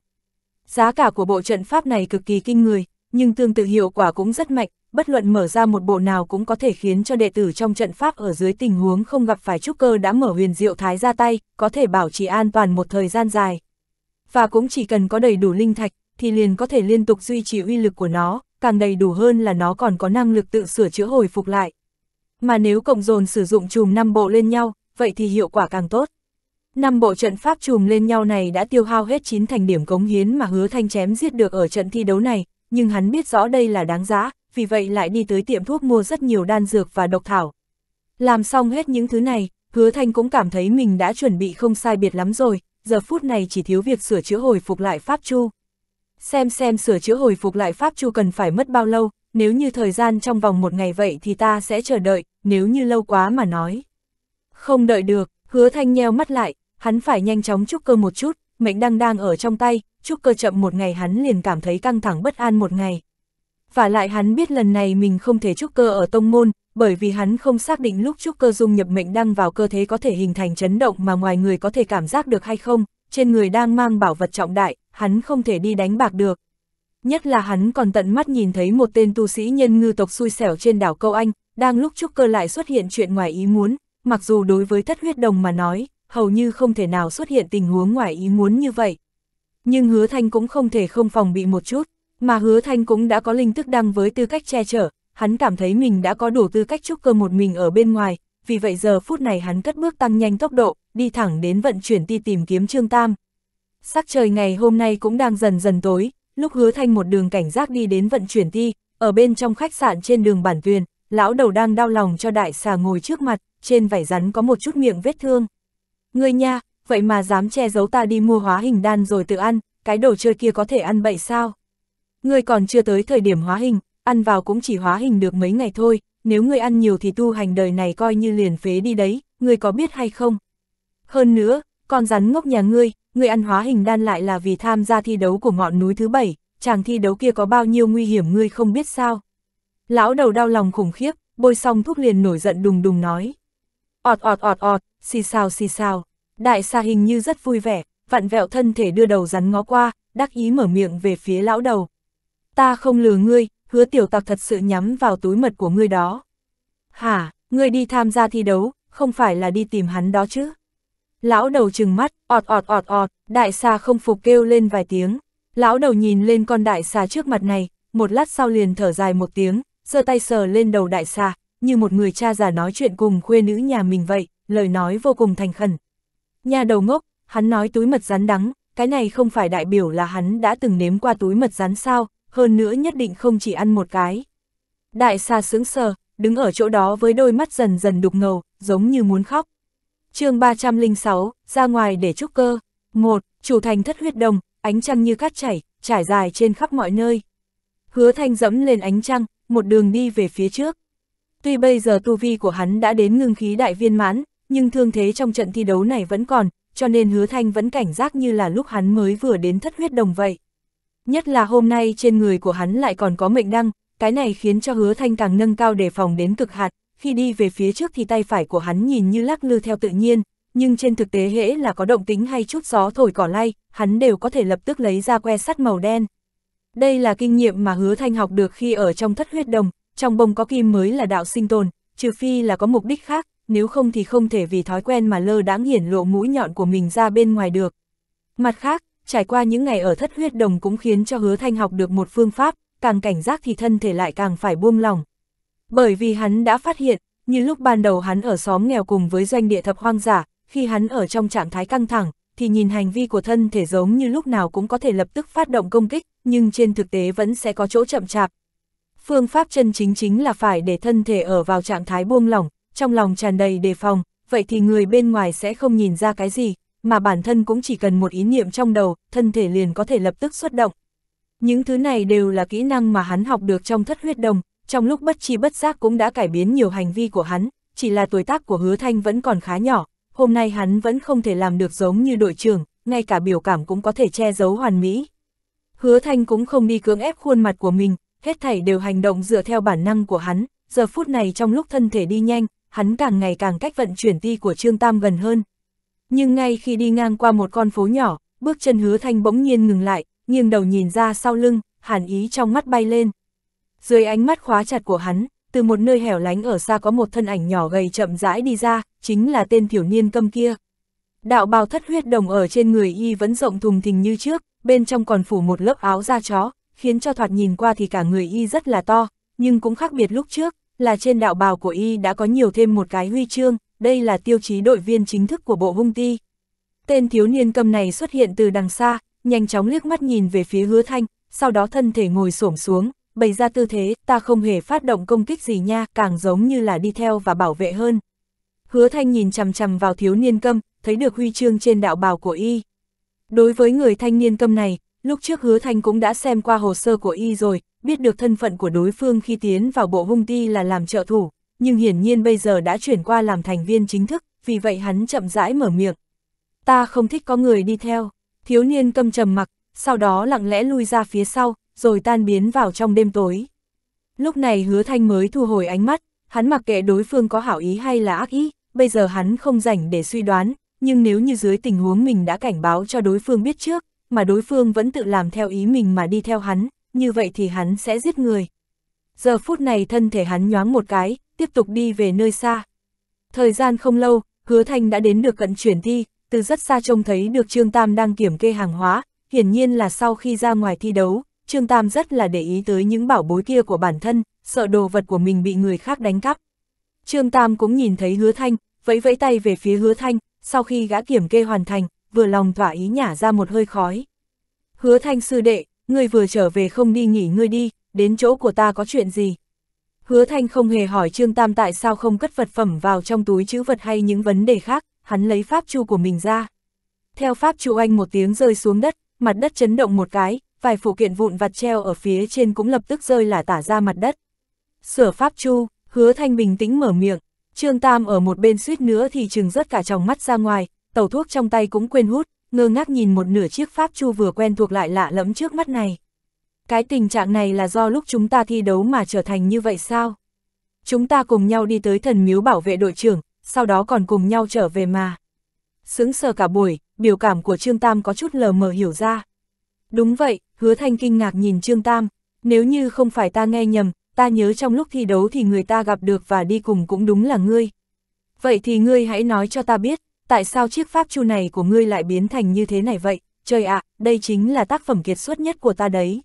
Speaker 1: Giá cả của bộ trận pháp này cực kỳ kinh người, nhưng tương tự hiệu quả cũng rất mạnh, bất luận mở ra một bộ nào cũng có thể khiến cho đệ tử trong trận pháp ở dưới tình huống không gặp phải trúc cơ đã mở huyền diệu thái ra tay, có thể bảo trì an toàn một thời gian dài. Và cũng chỉ cần có đầy đủ linh thạch, thì liền có thể liên tục duy trì uy lực của nó, càng đầy đủ hơn là nó còn có năng lực tự sửa chữa hồi phục lại. Mà nếu cộng dồn sử dụng chùm 5 bộ lên nhau, vậy thì hiệu quả càng tốt năm bộ trận pháp chùm lên nhau này đã tiêu hao hết 9 thành điểm cống hiến mà hứa thanh chém giết được ở trận thi đấu này, nhưng hắn biết rõ đây là đáng giá, vì vậy lại đi tới tiệm thuốc mua rất nhiều đan dược và độc thảo. Làm xong hết những thứ này, hứa thanh cũng cảm thấy mình đã chuẩn bị không sai biệt lắm rồi, giờ phút này chỉ thiếu việc sửa chữa hồi phục lại pháp chu. Xem xem sửa chữa hồi phục lại pháp chu cần phải mất bao lâu, nếu như thời gian trong vòng một ngày vậy thì ta sẽ chờ đợi, nếu như lâu quá mà nói. Không đợi được, hứa thanh nheo mắt lại, hắn phải nhanh chóng trúc cơ một chút, mệnh đăng đang ở trong tay, trúc cơ chậm một ngày hắn liền cảm thấy căng thẳng bất an một ngày. Và lại hắn biết lần này mình không thể trúc cơ ở tông môn, bởi vì hắn không xác định lúc trúc cơ dung nhập mệnh đăng vào cơ thế có thể hình thành chấn động mà ngoài người có thể cảm giác được hay không, trên người đang mang bảo vật trọng đại, hắn không thể đi đánh bạc được. Nhất là hắn còn tận mắt nhìn thấy một tên tu sĩ nhân ngư tộc xui xẻo trên đảo Câu Anh, đang lúc trúc cơ lại xuất hiện chuyện ngoài ý muốn, mặc dù đối với thất huyết đồng mà nói, hầu như không thể nào xuất hiện tình huống ngoài ý muốn như vậy. Nhưng hứa thanh cũng không thể không phòng bị một chút, mà hứa thanh cũng đã có linh tức đăng với tư cách che chở, hắn cảm thấy mình đã có đủ tư cách trúc cơ một mình ở bên ngoài, vì vậy giờ phút này hắn cất bước tăng nhanh tốc độ, đi thẳng đến vận chuyển ti tìm kiếm Trương Tam. Sắc trời ngày hôm nay cũng đang dần dần tối, lúc hứa thanh một đường cảnh giác đi đến vận chuyển ti, ở bên trong khách sạn trên đường bản tuyền, lão đầu đang đau lòng cho đại xà ngồi trước mặt, trên vải rắn có một chút miệng vết thương. Ngươi nha, vậy mà dám che giấu ta đi mua hóa hình đan rồi tự ăn, cái đồ chơi kia có thể ăn bậy sao? Ngươi còn chưa tới thời điểm hóa hình, ăn vào cũng chỉ hóa hình được mấy ngày thôi, nếu ngươi ăn nhiều thì tu hành đời này coi như liền phế đi đấy, ngươi có biết hay không? Hơn nữa, con rắn ngốc nhà ngươi, ngươi ăn hóa hình đan lại là vì tham gia thi đấu của ngọn núi thứ bảy, chàng thi đấu kia có bao nhiêu nguy hiểm ngươi không biết sao? Lão đầu đau lòng khủng khiếp, bôi xong thuốc liền nổi giận đùng đùng nói ọt ọt ọt ọt, xì xào xì xào. Đại xà hình như rất vui vẻ, vặn vẹo thân thể đưa đầu rắn ngó qua, đắc ý mở miệng về phía lão đầu. Ta không lừa ngươi, hứa tiểu tặc thật sự nhắm vào túi mật của ngươi đó. Hả, ngươi đi tham gia thi đấu, không phải là đi tìm hắn đó chứ? Lão đầu trừng mắt, ọt ọt ọt ọt, đại xà không phục kêu lên vài tiếng. Lão đầu nhìn lên con đại xà trước mặt này, một lát sau liền thở dài một tiếng, giơ tay sờ lên đầu đại xà, như một người cha già nói chuyện cùng khuê nữ nhà mình vậy, lời nói vô cùng thành khẩn. Nhà đầu ngốc, hắn nói túi mật rắn đắng, cái này không phải đại biểu là hắn đã từng nếm qua túi mật rắn sao, hơn nữa nhất định không chỉ ăn một cái. Đại xa sướng sờ, đứng ở chỗ đó với đôi mắt dần dần đục ngầu, giống như muốn khóc. chương 306, ra ngoài để trúc cơ. một Chủ thành thất huyết đồng, ánh trăng như cát chảy, trải dài trên khắp mọi nơi. Hứa thanh dẫm lên ánh trăng, một đường đi về phía trước. Tuy bây giờ tu vi của hắn đã đến ngưng khí đại viên mãn, nhưng thương thế trong trận thi đấu này vẫn còn, cho nên hứa thanh vẫn cảnh giác như là lúc hắn mới vừa đến thất huyết đồng vậy. Nhất là hôm nay trên người của hắn lại còn có mệnh đăng, cái này khiến cho hứa thanh càng nâng cao đề phòng đến cực hạn, khi đi về phía trước thì tay phải của hắn nhìn như lắc lư theo tự nhiên, nhưng trên thực tế hễ là có động tính hay chút gió thổi cỏ lay, hắn đều có thể lập tức lấy ra que sắt màu đen. Đây là kinh nghiệm mà hứa thanh học được khi ở trong thất huyết đồng, trong bông có kim mới là đạo sinh tồn, trừ phi là có mục đích khác, nếu không thì không thể vì thói quen mà lơ đãng hiển lộ mũi nhọn của mình ra bên ngoài được. Mặt khác, trải qua những ngày ở thất huyết đồng cũng khiến cho hứa thanh học được một phương pháp, càng cảnh giác thì thân thể lại càng phải buông lỏng. Bởi vì hắn đã phát hiện, như lúc ban đầu hắn ở xóm nghèo cùng với doanh địa thập hoang giả, khi hắn ở trong trạng thái căng thẳng, thì nhìn hành vi của thân thể giống như lúc nào cũng có thể lập tức phát động công kích, nhưng trên thực tế vẫn sẽ có chỗ chậm chạp, phương pháp chân chính chính là phải để thân thể ở vào trạng thái buông lỏng, trong lòng tràn đầy đề phòng, vậy thì người bên ngoài sẽ không nhìn ra cái gì, mà bản thân cũng chỉ cần một ý niệm trong đầu, thân thể liền có thể lập tức xuất động. Những thứ này đều là kỹ năng mà hắn học được trong thất huyết đồng, trong lúc bất chi bất giác cũng đã cải biến nhiều hành vi của hắn, chỉ là tuổi tác của hứa thanh vẫn còn khá nhỏ, hôm nay hắn vẫn không thể làm được giống như đội trưởng, ngay cả biểu cảm cũng có thể che giấu hoàn mỹ. Hứa thanh cũng không đi cưỡng ép khuôn mặt của mình, hết thảy đều hành động dựa theo bản năng của hắn, giờ phút này trong lúc thân thể đi nhanh, hắn càng ngày càng cách vận chuyển ti của Trương Tam gần hơn. Nhưng ngay khi đi ngang qua một con phố nhỏ, bước chân hứa thanh bỗng nhiên ngừng lại, nghiêng đầu nhìn ra sau lưng, hàn ý trong mắt bay lên. Dưới ánh mắt khóa chặt của hắn, từ một nơi hẻo lánh ở xa có một thân ảnh nhỏ gầy chậm rãi đi ra, chính là tên thiểu niên câm kia. Đạo bào thất huyết đồng ở trên người y vẫn rộng thùng thình như trước, bên trong còn phủ một lớp áo da chó, khiến cho thoạt nhìn qua thì cả người y rất là to, nhưng cũng khác biệt lúc trước, là trên đạo bào của y đã có nhiều thêm một cái huy chương, đây là tiêu chí đội viên chính thức của bộ hung ti. Tên thiếu niên cầm này xuất hiện từ đằng xa, nhanh chóng liếc mắt nhìn về phía hứa thanh, sau đó thân thể ngồi xổm xuống, bày ra tư thế, ta không hề phát động công kích gì nha, càng giống như là đi theo và bảo vệ hơn. Hứa thanh nhìn chằm chằm vào thiếu niên cầm, thấy được huy chương trên đạo bào của y. Đối với người thanh niên cầm này, lúc trước Hứa Thanh cũng đã xem qua hồ sơ của y rồi, biết được thân phận của đối phương khi tiến vào bộ hung ti là làm trợ thủ, nhưng hiển nhiên bây giờ đã chuyển qua làm thành viên chính thức, vì vậy hắn chậm rãi mở miệng. Ta không thích có người đi theo, thiếu niên câm trầm mặc, sau đó lặng lẽ lui ra phía sau, rồi tan biến vào trong đêm tối. Lúc này hứa thanh mới thu hồi ánh mắt, hắn mặc kệ đối phương có hảo ý hay là ác ý, bây giờ hắn không rảnh để suy đoán, nhưng nếu như dưới tình huống mình đã cảnh báo cho đối phương biết trước, mà đối phương vẫn tự làm theo ý mình mà đi theo hắn, như vậy thì hắn sẽ giết người. Giờ phút này thân thể hắn nhoáng một cái, tiếp tục đi về nơi xa. Thời gian không lâu, hứa thanh đã đến được cận chuyển thi, từ rất xa trông thấy được Trương Tam đang kiểm kê hàng hóa, hiển nhiên là sau khi ra ngoài thi đấu, Trương Tam rất là để ý tới những bảo bối kia của bản thân, sợ đồ vật của mình bị người khác đánh cắp. Trương Tam cũng nhìn thấy hứa thanh, vẫy vẫy tay về phía hứa thanh, sau khi gã kiểm kê hoàn thành, vừa lòng thỏa ý nhả ra một hơi khói. Hứa thanh sư đệ, ngươi vừa trở về không đi nghỉ ngươi đi, đến chỗ của ta có chuyện gì? Hứa thanh không hề hỏi Trương Tam tại sao không cất vật phẩm vào trong túi chữ vật hay những vấn đề khác, hắn lấy pháp chu của mình ra. Theo pháp chu anh một tiếng rơi xuống đất, mặt đất chấn động một cái, vài phụ kiện vụn vặt treo ở phía trên cũng lập tức rơi là tả ra mặt đất. Sửa pháp chu, hứa thanh bình tĩnh mở miệng, Trương Tam ở một bên suýt nữa thì chừng rớt cả tròng mắt ra ngoài, tàu thuốc trong tay cũng quên hút, ngơ ngác nhìn một nửa chiếc pháp chu vừa quen thuộc lại lạ lẫm trước mắt này. Cái tình trạng này là do lúc chúng ta thi đấu mà trở thành như vậy sao? Chúng ta cùng nhau đi tới thần miếu bảo vệ đội trưởng, sau đó còn cùng nhau trở về mà. Sững sờ cả buổi, biểu cảm của Trương Tam có chút lờ mờ hiểu ra. Đúng vậy, hứa thanh kinh ngạc nhìn Trương Tam, nếu như không phải ta nghe nhầm, ta nhớ trong lúc thi đấu thì người ta gặp được và đi cùng cũng đúng là ngươi. Vậy thì ngươi hãy nói cho ta biết, tại sao chiếc pháp chu này của ngươi lại biến thành như thế này vậy, trời ạ, đây chính là tác phẩm kiệt xuất nhất của ta đấy.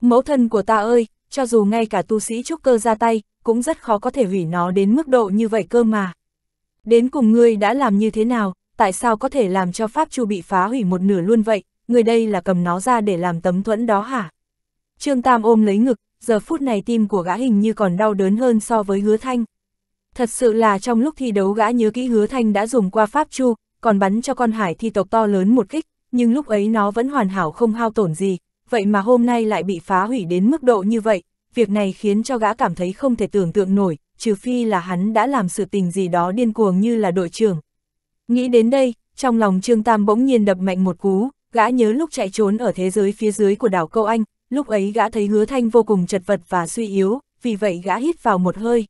Speaker 1: Mẫu thân của ta ơi, cho dù ngay cả tu sĩ trúc cơ ra tay, cũng rất khó có thể hủy nó đến mức độ như vậy cơ mà. Đến cùng ngươi đã làm như thế nào, tại sao có thể làm cho pháp chu bị phá hủy một nửa luôn vậy, người đây là cầm nó ra để làm tấm thuẫn đó hả? Trương Tam ôm lấy ngực, giờ phút này tim của gã hình như còn đau đớn hơn so với hứa thanh. Thật sự là trong lúc thi đấu gã nhớ kỹ hứa thanh đã dùng qua pháp chu, còn bắn cho con hải thi tộc to lớn một kích, nhưng lúc ấy nó vẫn hoàn hảo không hao tổn gì, vậy mà hôm nay lại bị phá hủy đến mức độ như vậy, việc này khiến cho gã cảm thấy không thể tưởng tượng nổi, trừ phi là hắn đã làm sự tình gì đó điên cuồng như là đội trưởng. Nghĩ đến đây, trong lòng Trương Tam bỗng nhiên đập mạnh một cú, gã nhớ lúc chạy trốn ở thế giới phía dưới của đảo Câu Anh, lúc ấy gã thấy hứa thanh vô cùng chật vật và suy yếu, vì vậy gã hít vào một hơi,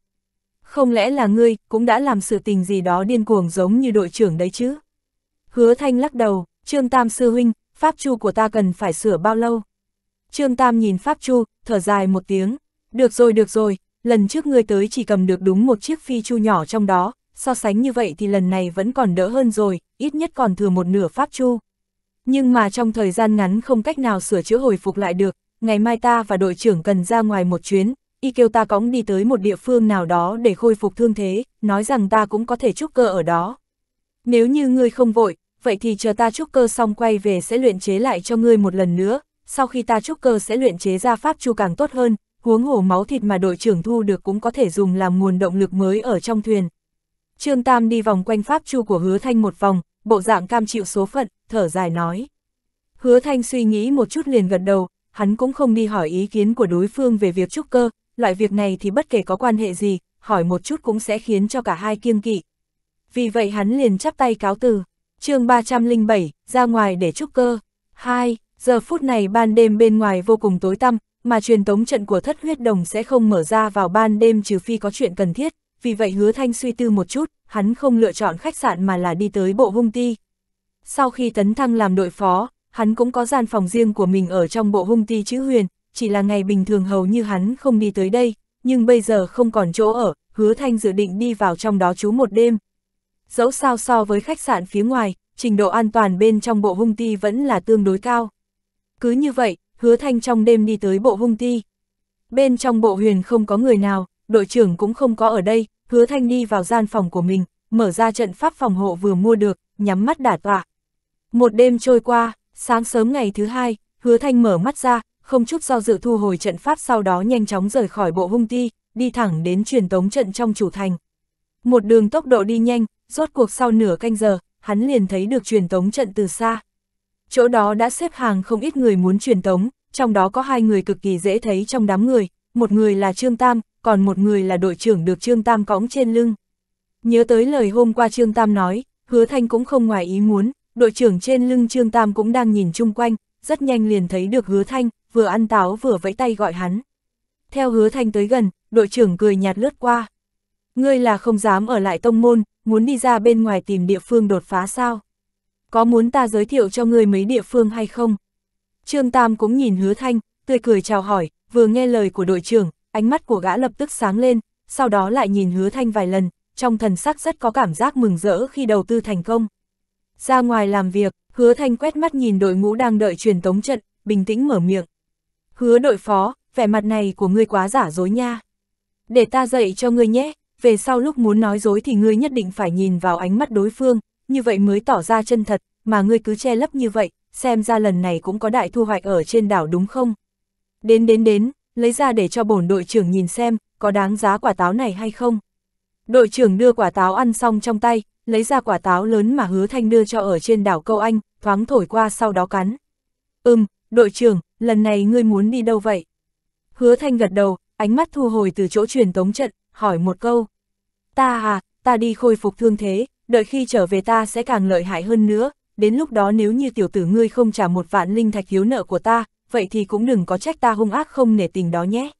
Speaker 1: không lẽ là ngươi cũng đã làm sự tình gì đó điên cuồng giống như đội trưởng đấy chứ? Hứa Thanh lắc đầu, Trương Tam sư huynh, pháp chu của ta cần phải sửa bao lâu? Trương Tam nhìn pháp chu, thở dài một tiếng, được rồi được rồi, lần trước ngươi tới chỉ cầm được đúng một chiếc phi chu nhỏ trong đó, so sánh như vậy thì lần này vẫn còn đỡ hơn rồi, ít nhất còn thừa một nửa pháp chu. Nhưng mà trong thời gian ngắn không cách nào sửa chữa hồi phục lại được, ngày mai ta và đội trưởng cần ra ngoài một chuyến, y kêu ta cõng đi tới một địa phương nào đó để khôi phục thương thế, nói rằng ta cũng có thể trúc cơ ở đó. Nếu như ngươi không vội, vậy thì chờ ta trúc cơ xong quay về sẽ luyện chế lại cho ngươi một lần nữa, sau khi ta trúc cơ sẽ luyện chế ra pháp chu càng tốt hơn, huống hổ máu thịt mà đội trưởng thu được cũng có thể dùng làm nguồn động lực mới ở trong thuyền. Trương Tam đi vòng quanh pháp chu của hứa thanh một vòng, bộ dạng cam chịu số phận, thở dài nói. Hứa thanh suy nghĩ một chút liền gật đầu, hắn cũng không đi hỏi ý kiến của đối phương về việc trúc cơ, loại việc này thì bất kể có quan hệ gì, hỏi một chút cũng sẽ khiến cho cả hai kiêng kỵ. Vì vậy hắn liền chắp tay cáo từ. chương 307, ra ngoài để trúc cơ. 2. Giờ phút này ban đêm bên ngoài vô cùng tối tăm, mà truyền tống trận của thất huyết đồng sẽ không mở ra vào ban đêm trừ phi có chuyện cần thiết, vì vậy hứa thanh suy tư một chút, hắn không lựa chọn khách sạn mà là đi tới bộ hung ti. Sau khi tấn thăng làm đội phó, hắn cũng có gian phòng riêng của mình ở trong bộ hung ti chữ huyền, chỉ là ngày bình thường hầu như hắn không đi tới đây, nhưng bây giờ không còn chỗ ở, hứa thanh dự định đi vào trong đó trú một đêm. Dẫu sao so với khách sạn phía ngoài, trình độ an toàn bên trong bộ hung ti vẫn là tương đối cao. Cứ như vậy, hứa thanh trong đêm đi tới bộ hung ti. Bên trong bộ huyền không có người nào, đội trưởng cũng không có ở đây, hứa thanh đi vào gian phòng của mình, mở ra trận pháp phòng hộ vừa mua được, nhắm mắt đả tọa. Một đêm trôi qua, sáng sớm ngày thứ hai, hứa thanh mở mắt ra, không chút do dự thu hồi trận pháp sau đó nhanh chóng rời khỏi bộ hung ti, đi thẳng đến truyền tống trận trong chủ thành. Một đường tốc độ đi nhanh, rốt cuộc sau nửa canh giờ, hắn liền thấy được truyền tống trận từ xa. Chỗ đó đã xếp hàng không ít người muốn truyền tống, trong đó có hai người cực kỳ dễ thấy trong đám người, một người là Trương Tam, còn một người là đội trưởng được Trương Tam cõng trên lưng. Nhớ tới lời hôm qua Trương Tam nói, hứa thanh cũng không ngoài ý muốn, đội trưởng trên lưng Trương Tam cũng đang nhìn chung quanh, rất nhanh liền thấy được hứa thanh, vừa ăn táo vừa vẫy tay gọi hắn. Theo hứa thanh tới gần, đội trưởng cười nhạt lướt qua. Ngươi là không dám ở lại tông môn, muốn đi ra bên ngoài tìm địa phương đột phá sao? Có muốn ta giới thiệu cho ngươi mấy địa phương hay không? Trương Tam cũng nhìn hứa thanh, tươi cười chào hỏi, vừa nghe lời của đội trưởng, ánh mắt của gã lập tức sáng lên, sau đó lại nhìn hứa thanh vài lần, trong thần sắc rất có cảm giác mừng rỡ khi đầu tư thành công. Ra ngoài làm việc, hứa thanh quét mắt nhìn đội ngũ đang đợi truyền tống trận, bình tĩnh mở miệng. Hứa đội phó, vẻ mặt này của ngươi quá giả dối nha. Để ta dạy cho ngươi nhé, về sau lúc muốn nói dối thì ngươi nhất định phải nhìn vào ánh mắt đối phương, như vậy mới tỏ ra chân thật, mà ngươi cứ che lấp như vậy, xem ra lần này cũng có đại thu hoạch ở trên đảo đúng không? Đến đến đến, lấy ra để cho bổn đội trưởng nhìn xem, có đáng giá quả táo này hay không? Đội trưởng đưa quả táo ăn xong trong tay, lấy ra quả táo lớn mà hứa thanh đưa cho ở trên đảo Câu Anh, thoáng thổi qua sau đó cắn. Ừm, đội trưởng, lần này ngươi muốn đi đâu vậy? Hứa thanh gật đầu, ánh mắt thu hồi từ chỗ truyền tống trận, hỏi một câu. Ta à, ta đi khôi phục thương thế, đợi khi trở về ta sẽ càng lợi hại hơn nữa, đến lúc đó nếu như tiểu tử ngươi không trả một vạn linh thạch thiếu nợ của ta, vậy thì cũng đừng có trách ta hung ác không nể tình đó nhé.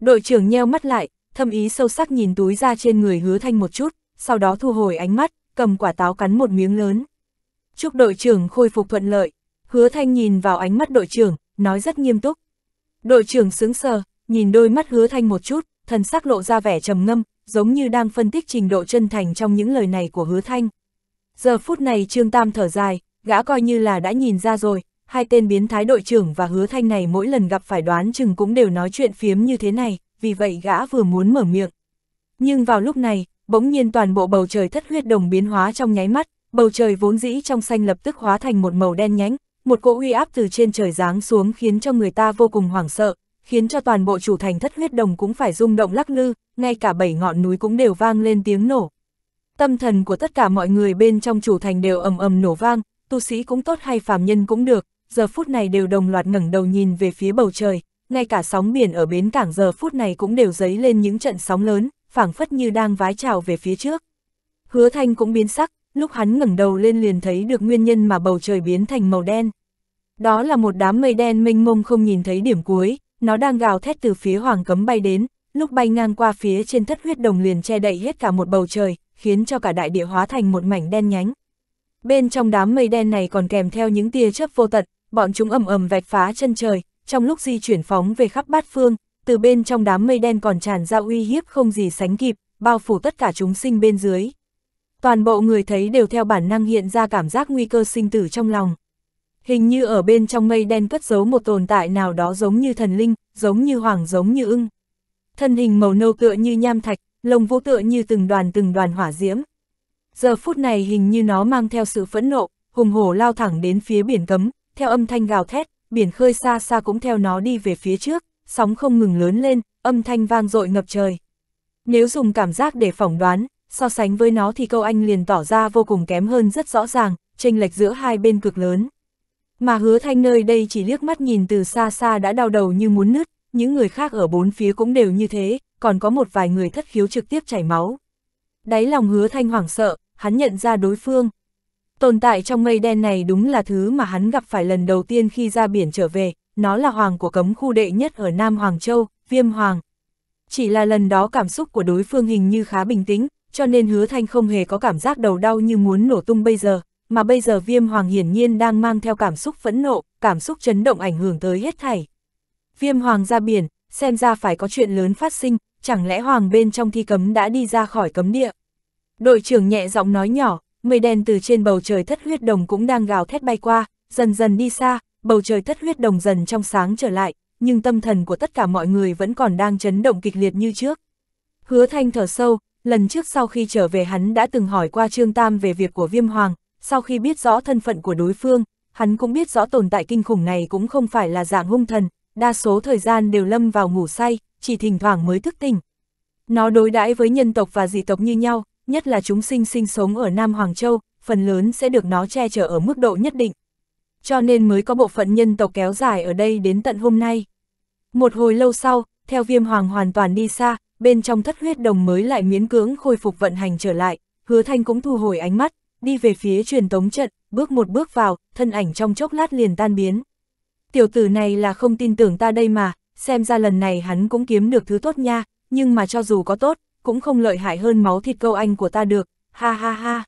Speaker 1: Đội trưởng nheo mắt lại, thâm ý sâu sắc nhìn túi ra trên người hứa thanh một chút, sau đó thu hồi ánh mắt, cầm quả táo cắn một miếng lớn. Chúc đội trưởng khôi phục thuận lợi, hứa thanh nhìn vào ánh mắt đội trưởng, nói rất nghiêm túc. Đội trưởng sướng sờ, nhìn đôi mắt hứa thanh một chút, thần sắc lộ ra vẻ trầm ngâm, giống như đang phân tích trình độ chân thành trong những lời này của hứa thanh. Giờ phút này Trương Tam thở dài, gã coi như là đã nhìn ra rồi, hai tên biến thái đội trưởng và hứa thanh này mỗi lần gặp phải đoán chừng cũng đều nói chuyện phiếm như thế này, vì vậy gã vừa muốn mở miệng. Nhưng vào lúc này, bỗng nhiên toàn bộ bầu trời thất huyết đồng biến hóa trong nháy mắt, bầu trời vốn dĩ trong xanh lập tức hóa thành một màu đen nhánh, một cỗ uy áp từ trên trời giáng xuống khiến cho người ta vô cùng hoảng sợ, khiến cho toàn bộ chủ thành thất huyết đồng cũng phải rung động lắc lư, ngay cả bảy ngọn núi cũng đều vang lên tiếng nổ. Tâm thần của tất cả mọi người bên trong chủ thành đều ầm ầm nổ vang, tu sĩ cũng tốt hay phàm nhân cũng được, giờ phút này đều đồng loạt ngẩng đầu nhìn về phía bầu trời, ngay cả sóng biển ở bến cảng giờ phút này cũng đều dấy lên những trận sóng lớn, phảng phất như đang vái trào về phía trước. Hứa Thanh cũng biến sắc, lúc hắn ngẩng đầu lên liền thấy được nguyên nhân mà bầu trời biến thành màu đen. Đó là một đám mây đen mênh mông không nhìn thấy điểm cuối, nó đang gào thét từ phía hoàng cấm bay đến, lúc bay ngang qua phía trên thất huyết đồng liền che đậy hết cả một bầu trời, khiến cho cả đại địa hóa thành một mảnh đen nhánh. Bên trong đám mây đen này còn kèm theo những tia chớp vô tận, bọn chúng ầm ầm vạch phá chân trời, trong lúc di chuyển phóng về khắp bát phương, từ bên trong đám mây đen còn tràn ra uy hiếp không gì sánh kịp, bao phủ tất cả chúng sinh bên dưới. Toàn bộ người thấy đều theo bản năng hiện ra cảm giác nguy cơ sinh tử trong lòng. Hình như ở bên trong mây đen cất giấu một tồn tại nào đó giống như thần linh, giống như hoàng giống như ưng. Thân hình màu nâu tựa như nham thạch, lông vũ tựa như từng đoàn từng đoàn hỏa diễm. Giờ phút này hình như nó mang theo sự phẫn nộ, hùng hổ lao thẳng đến phía biển cấm, theo âm thanh gào thét, biển khơi xa xa cũng theo nó đi về phía trước, sóng không ngừng lớn lên, âm thanh vang dội ngập trời. Nếu dùng cảm giác để phỏng đoán, so sánh với nó thì câu anh liền tỏ ra vô cùng kém hơn rất rõ ràng, chênh lệch giữa hai bên cực lớn. Mà hứa thanh nơi đây chỉ liếc mắt nhìn từ xa xa đã đau đầu như muốn nứt, những người khác ở bốn phía cũng đều như thế, còn có một vài người thất khiếu trực tiếp chảy máu. Đáy lòng hứa thanh hoảng sợ, hắn nhận ra đối phương. Tồn tại trong mây đen này đúng là thứ mà hắn gặp phải lần đầu tiên khi ra biển trở về, nó là hoàng của cấm khu đệ nhất ở Nam Hoàng Châu, Viêm Hoàng. Chỉ là lần đó cảm xúc của đối phương hình như khá bình tĩnh, cho nên hứa thanh không hề có cảm giác đầu đau như muốn nổ tung bây giờ, mà bây giờ viêm hoàng hiển nhiên đang mang theo cảm xúc phẫn nộ, cảm xúc chấn động ảnh hưởng tới hết thảy. Viêm hoàng ra biển, xem ra phải có chuyện lớn phát sinh, chẳng lẽ hoàng bên trong thi cấm đã đi ra khỏi cấm địa. Đội trưởng nhẹ giọng nói nhỏ, mây đen từ trên bầu trời thất huyết đồng cũng đang gào thét bay qua, dần dần đi xa, bầu trời thất huyết đồng dần trong sáng trở lại, nhưng tâm thần của tất cả mọi người vẫn còn đang chấn động kịch liệt như trước. Hứa thanh thở sâu, lần trước sau khi trở về hắn đã từng hỏi qua Trương Tam về việc của viêm hoàng, sau khi biết rõ thân phận của đối phương, hắn cũng biết rõ tồn tại kinh khủng này cũng không phải là dạng hung thần, đa số thời gian đều lâm vào ngủ say, chỉ thỉnh thoảng mới thức tỉnh. Nó đối đãi với nhân tộc và dị tộc như nhau, nhất là chúng sinh sinh sống ở Nam Hoàng Châu, phần lớn sẽ được nó che chở ở mức độ nhất định. Cho nên mới có bộ phận nhân tộc kéo dài ở đây đến tận hôm nay. Một hồi lâu sau, theo viêm hoàng hoàn toàn đi xa, bên trong thất huyết đồng mới lại miễn cưỡng khôi phục vận hành trở lại, hứa thanh cũng thu hồi ánh mắt, đi về phía truyền tống trận, bước một bước vào, thân ảnh trong chốc lát liền tan biến. Tiểu tử này là không tin tưởng ta đây mà, xem ra lần này hắn cũng kiếm được thứ tốt nha, nhưng mà cho dù có tốt, cũng không lợi hại hơn máu thịt câu anh của ta được, ha ha ha.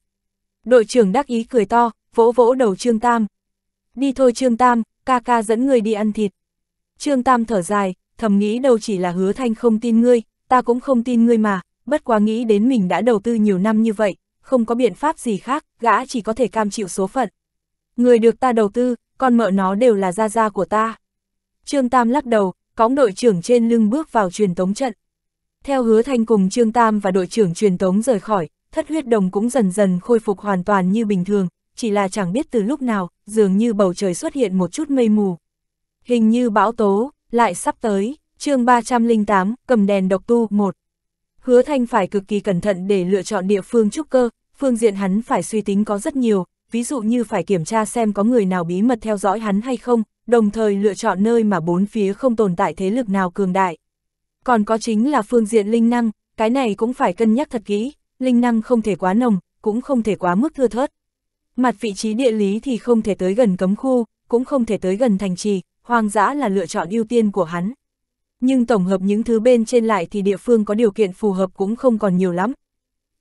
Speaker 1: Đội trưởng đắc ý cười to, vỗ vỗ đầu Trương Tam. Đi thôi Trương Tam, ca ca dẫn người đi ăn thịt. Trương Tam thở dài, thầm nghĩ đâu chỉ là hứa thanh không tin ngươi, ta cũng không tin ngươi mà, bất quá nghĩ đến mình đã đầu tư nhiều năm như vậy, không có biện pháp gì khác, gã chỉ có thể cam chịu số phận. Người được ta đầu tư, con mợ nó đều là gia gia của ta. Trương Tam lắc đầu, cõng đội trưởng trên lưng bước vào truyền tống trận. Theo hứa thanh cùng Trương Tam và đội trưởng truyền tống rời khỏi, thất huyết đồng cũng dần dần khôi phục hoàn toàn như bình thường, chỉ là chẳng biết từ lúc nào, dường như bầu trời xuất hiện một chút mây mù. Hình như bão tố, lại sắp tới, chương 308, cầm đèn độc tu, 1. Hứa Thanh phải cực kỳ cẩn thận để lựa chọn địa phương trúc cơ, phương diện hắn phải suy tính có rất nhiều, ví dụ như phải kiểm tra xem có người nào bí mật theo dõi hắn hay không, đồng thời lựa chọn nơi mà bốn phía không tồn tại thế lực nào cường đại. Còn có chính là phương diện linh năng, cái này cũng phải cân nhắc thật kỹ, linh năng không thể quá nồng, cũng không thể quá mức thưa thớt. Mặt vị trí địa lý thì không thể tới gần cấm khu, cũng không thể tới gần thành trì, hoang dã là lựa chọn ưu tiên của hắn nhưng tổng hợp những thứ bên trên lại thì địa phương có điều kiện phù hợp cũng không còn nhiều lắm.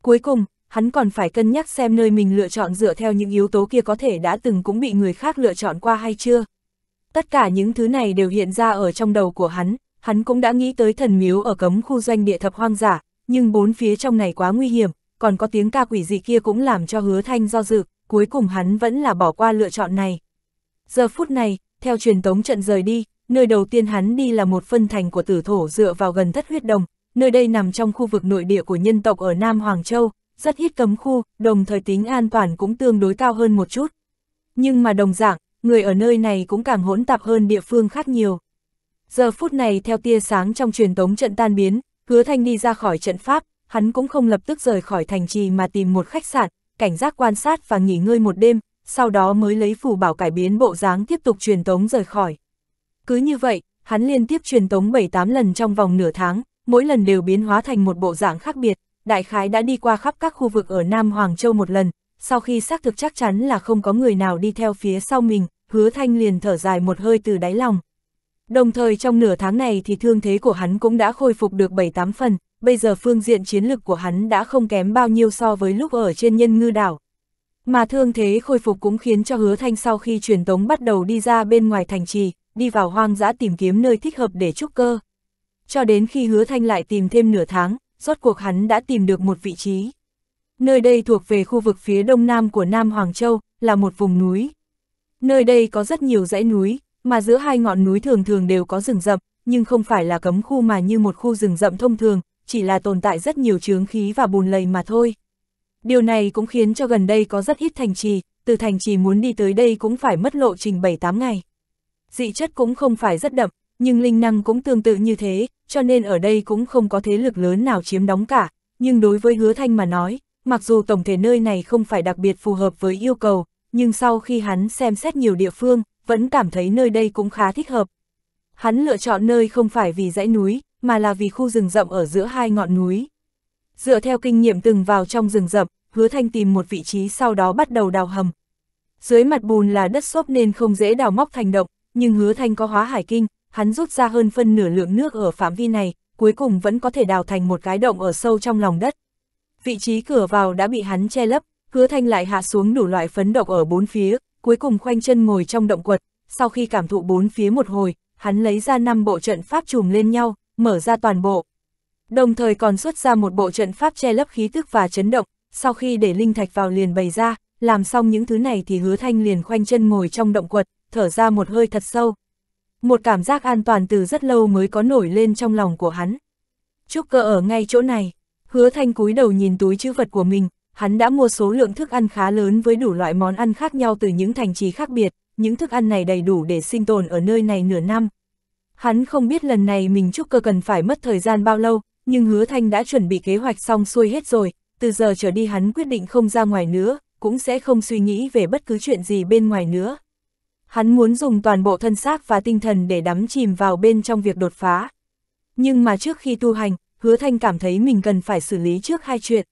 Speaker 1: Cuối cùng, hắn còn phải cân nhắc xem nơi mình lựa chọn dựa theo những yếu tố kia có thể đã từng cũng bị người khác lựa chọn qua hay chưa. Tất cả những thứ này đều hiện ra ở trong đầu của hắn, hắn cũng đã nghĩ tới thần miếu ở cấm khu doanh địa thập hoang giả, nhưng bốn phía trong này quá nguy hiểm, còn có tiếng ca quỷ dị kia cũng làm cho hứa thanh do dự, cuối cùng hắn vẫn là bỏ qua lựa chọn này. Giờ phút này, theo truyền tống trận rời đi, nơi đầu tiên hắn đi là một phân thành của tử thổ dựa vào gần thất huyết đồng, nơi đây nằm trong khu vực nội địa của nhân tộc ở Nam Hoàng Châu, rất hít cấm khu, đồng thời tính an toàn cũng tương đối cao hơn một chút. Nhưng mà đồng dạng, người ở nơi này cũng càng hỗn tạp hơn địa phương khác nhiều. Giờ phút này theo tia sáng trong truyền tống trận tan biến, hứa thanh đi ra khỏi trận pháp, hắn cũng không lập tức rời khỏi thành trì mà tìm một khách sạn, cảnh giác quan sát và nghỉ ngơi một đêm, sau đó mới lấy phù bảo cải biến bộ dáng tiếp tục truyền tống rời khỏi. Cứ như vậy, hắn liên tiếp truyền tống 7-8 lần trong vòng nửa tháng, mỗi lần đều biến hóa thành một bộ dạng khác biệt, đại khái đã đi qua khắp các khu vực ở Nam Hoàng Châu một lần, sau khi xác thực chắc chắn là không có người nào đi theo phía sau mình, hứa thanh liền thở dài một hơi từ đáy lòng. Đồng thời trong nửa tháng này thì thương thế của hắn cũng đã khôi phục được 7-8 phần, bây giờ phương diện chiến lực của hắn đã không kém bao nhiêu so với lúc ở trên nhân ngư đảo. Mà thương thế khôi phục cũng khiến cho hứa thanh sau khi truyền tống bắt đầu đi ra bên ngoài thành trì, đi vào hoang dã tìm kiếm nơi thích hợp để trúc cơ. Cho đến khi hứa thanh lại tìm thêm nửa tháng, rốt cuộc hắn đã tìm được một vị trí. Nơi đây thuộc về khu vực phía đông nam của Nam Hoàng Châu, là một vùng núi. Nơi đây có rất nhiều dãy núi, mà giữa hai ngọn núi thường thường đều có rừng rậm, nhưng không phải là cấm khu mà như một khu rừng rậm thông thường, chỉ là tồn tại rất nhiều chướng khí và bùn lầy mà thôi. Điều này cũng khiến cho gần đây có rất ít thành trì, từ thành trì muốn đi tới đây cũng phải mất lộ trình 7-8 ngày dị chất cũng không phải rất đậm, nhưng linh năng cũng tương tự như thế, cho nên ở đây cũng không có thế lực lớn nào chiếm đóng cả. Nhưng đối với hứa thanh mà nói, mặc dù tổng thể nơi này không phải đặc biệt phù hợp với yêu cầu, nhưng sau khi hắn xem xét nhiều địa phương, vẫn cảm thấy nơi đây cũng khá thích hợp. Hắn lựa chọn nơi không phải vì dãy núi, mà là vì khu rừng rậm ở giữa hai ngọn núi. Dựa theo kinh nghiệm từng vào trong rừng rậm, hứa thanh tìm một vị trí sau đó bắt đầu đào hầm. Dưới mặt bùn là đất xốp nên không dễ đào móc thành động, nhưng hứa thanh có hóa hải kinh, hắn rút ra hơn phân nửa lượng nước ở phạm vi này, cuối cùng vẫn có thể đào thành một cái động ở sâu trong lòng đất. Vị trí cửa vào đã bị hắn che lấp, hứa thanh lại hạ xuống đủ loại phấn độc ở bốn phía, cuối cùng khoanh chân ngồi trong động quật, sau khi cảm thụ bốn phía một hồi, hắn lấy ra năm bộ trận pháp trùm lên nhau, mở ra toàn bộ. Đồng thời còn xuất ra một bộ trận pháp che lấp khí tức và chấn động, sau khi để linh thạch vào liền bày ra, làm xong những thứ này thì hứa thanh liền khoanh chân ngồi trong động quật, thở ra một hơi thật sâu. Một cảm giác an toàn từ rất lâu mới có nổi lên trong lòng của hắn. Trúc cơ ở ngay chỗ này, hứa thanh cúi đầu nhìn túi chữ vật của mình, hắn đã mua số lượng thức ăn khá lớn với đủ loại món ăn khác nhau từ những thành trì khác biệt, những thức ăn này đầy đủ để sinh tồn ở nơi này nửa năm. Hắn không biết lần này mình Trúc cơ cần phải mất thời gian bao lâu, nhưng hứa thanh đã chuẩn bị kế hoạch xong xuôi hết rồi, từ giờ trở đi hắn quyết định không ra ngoài nữa, cũng sẽ không suy nghĩ về bất cứ chuyện gì bên ngoài nữa hắn muốn dùng toàn bộ thân xác và tinh thần để đắm chìm vào bên trong việc đột phá. Nhưng mà trước khi tu hành, hứa thanh cảm thấy mình cần phải xử lý trước hai chuyện.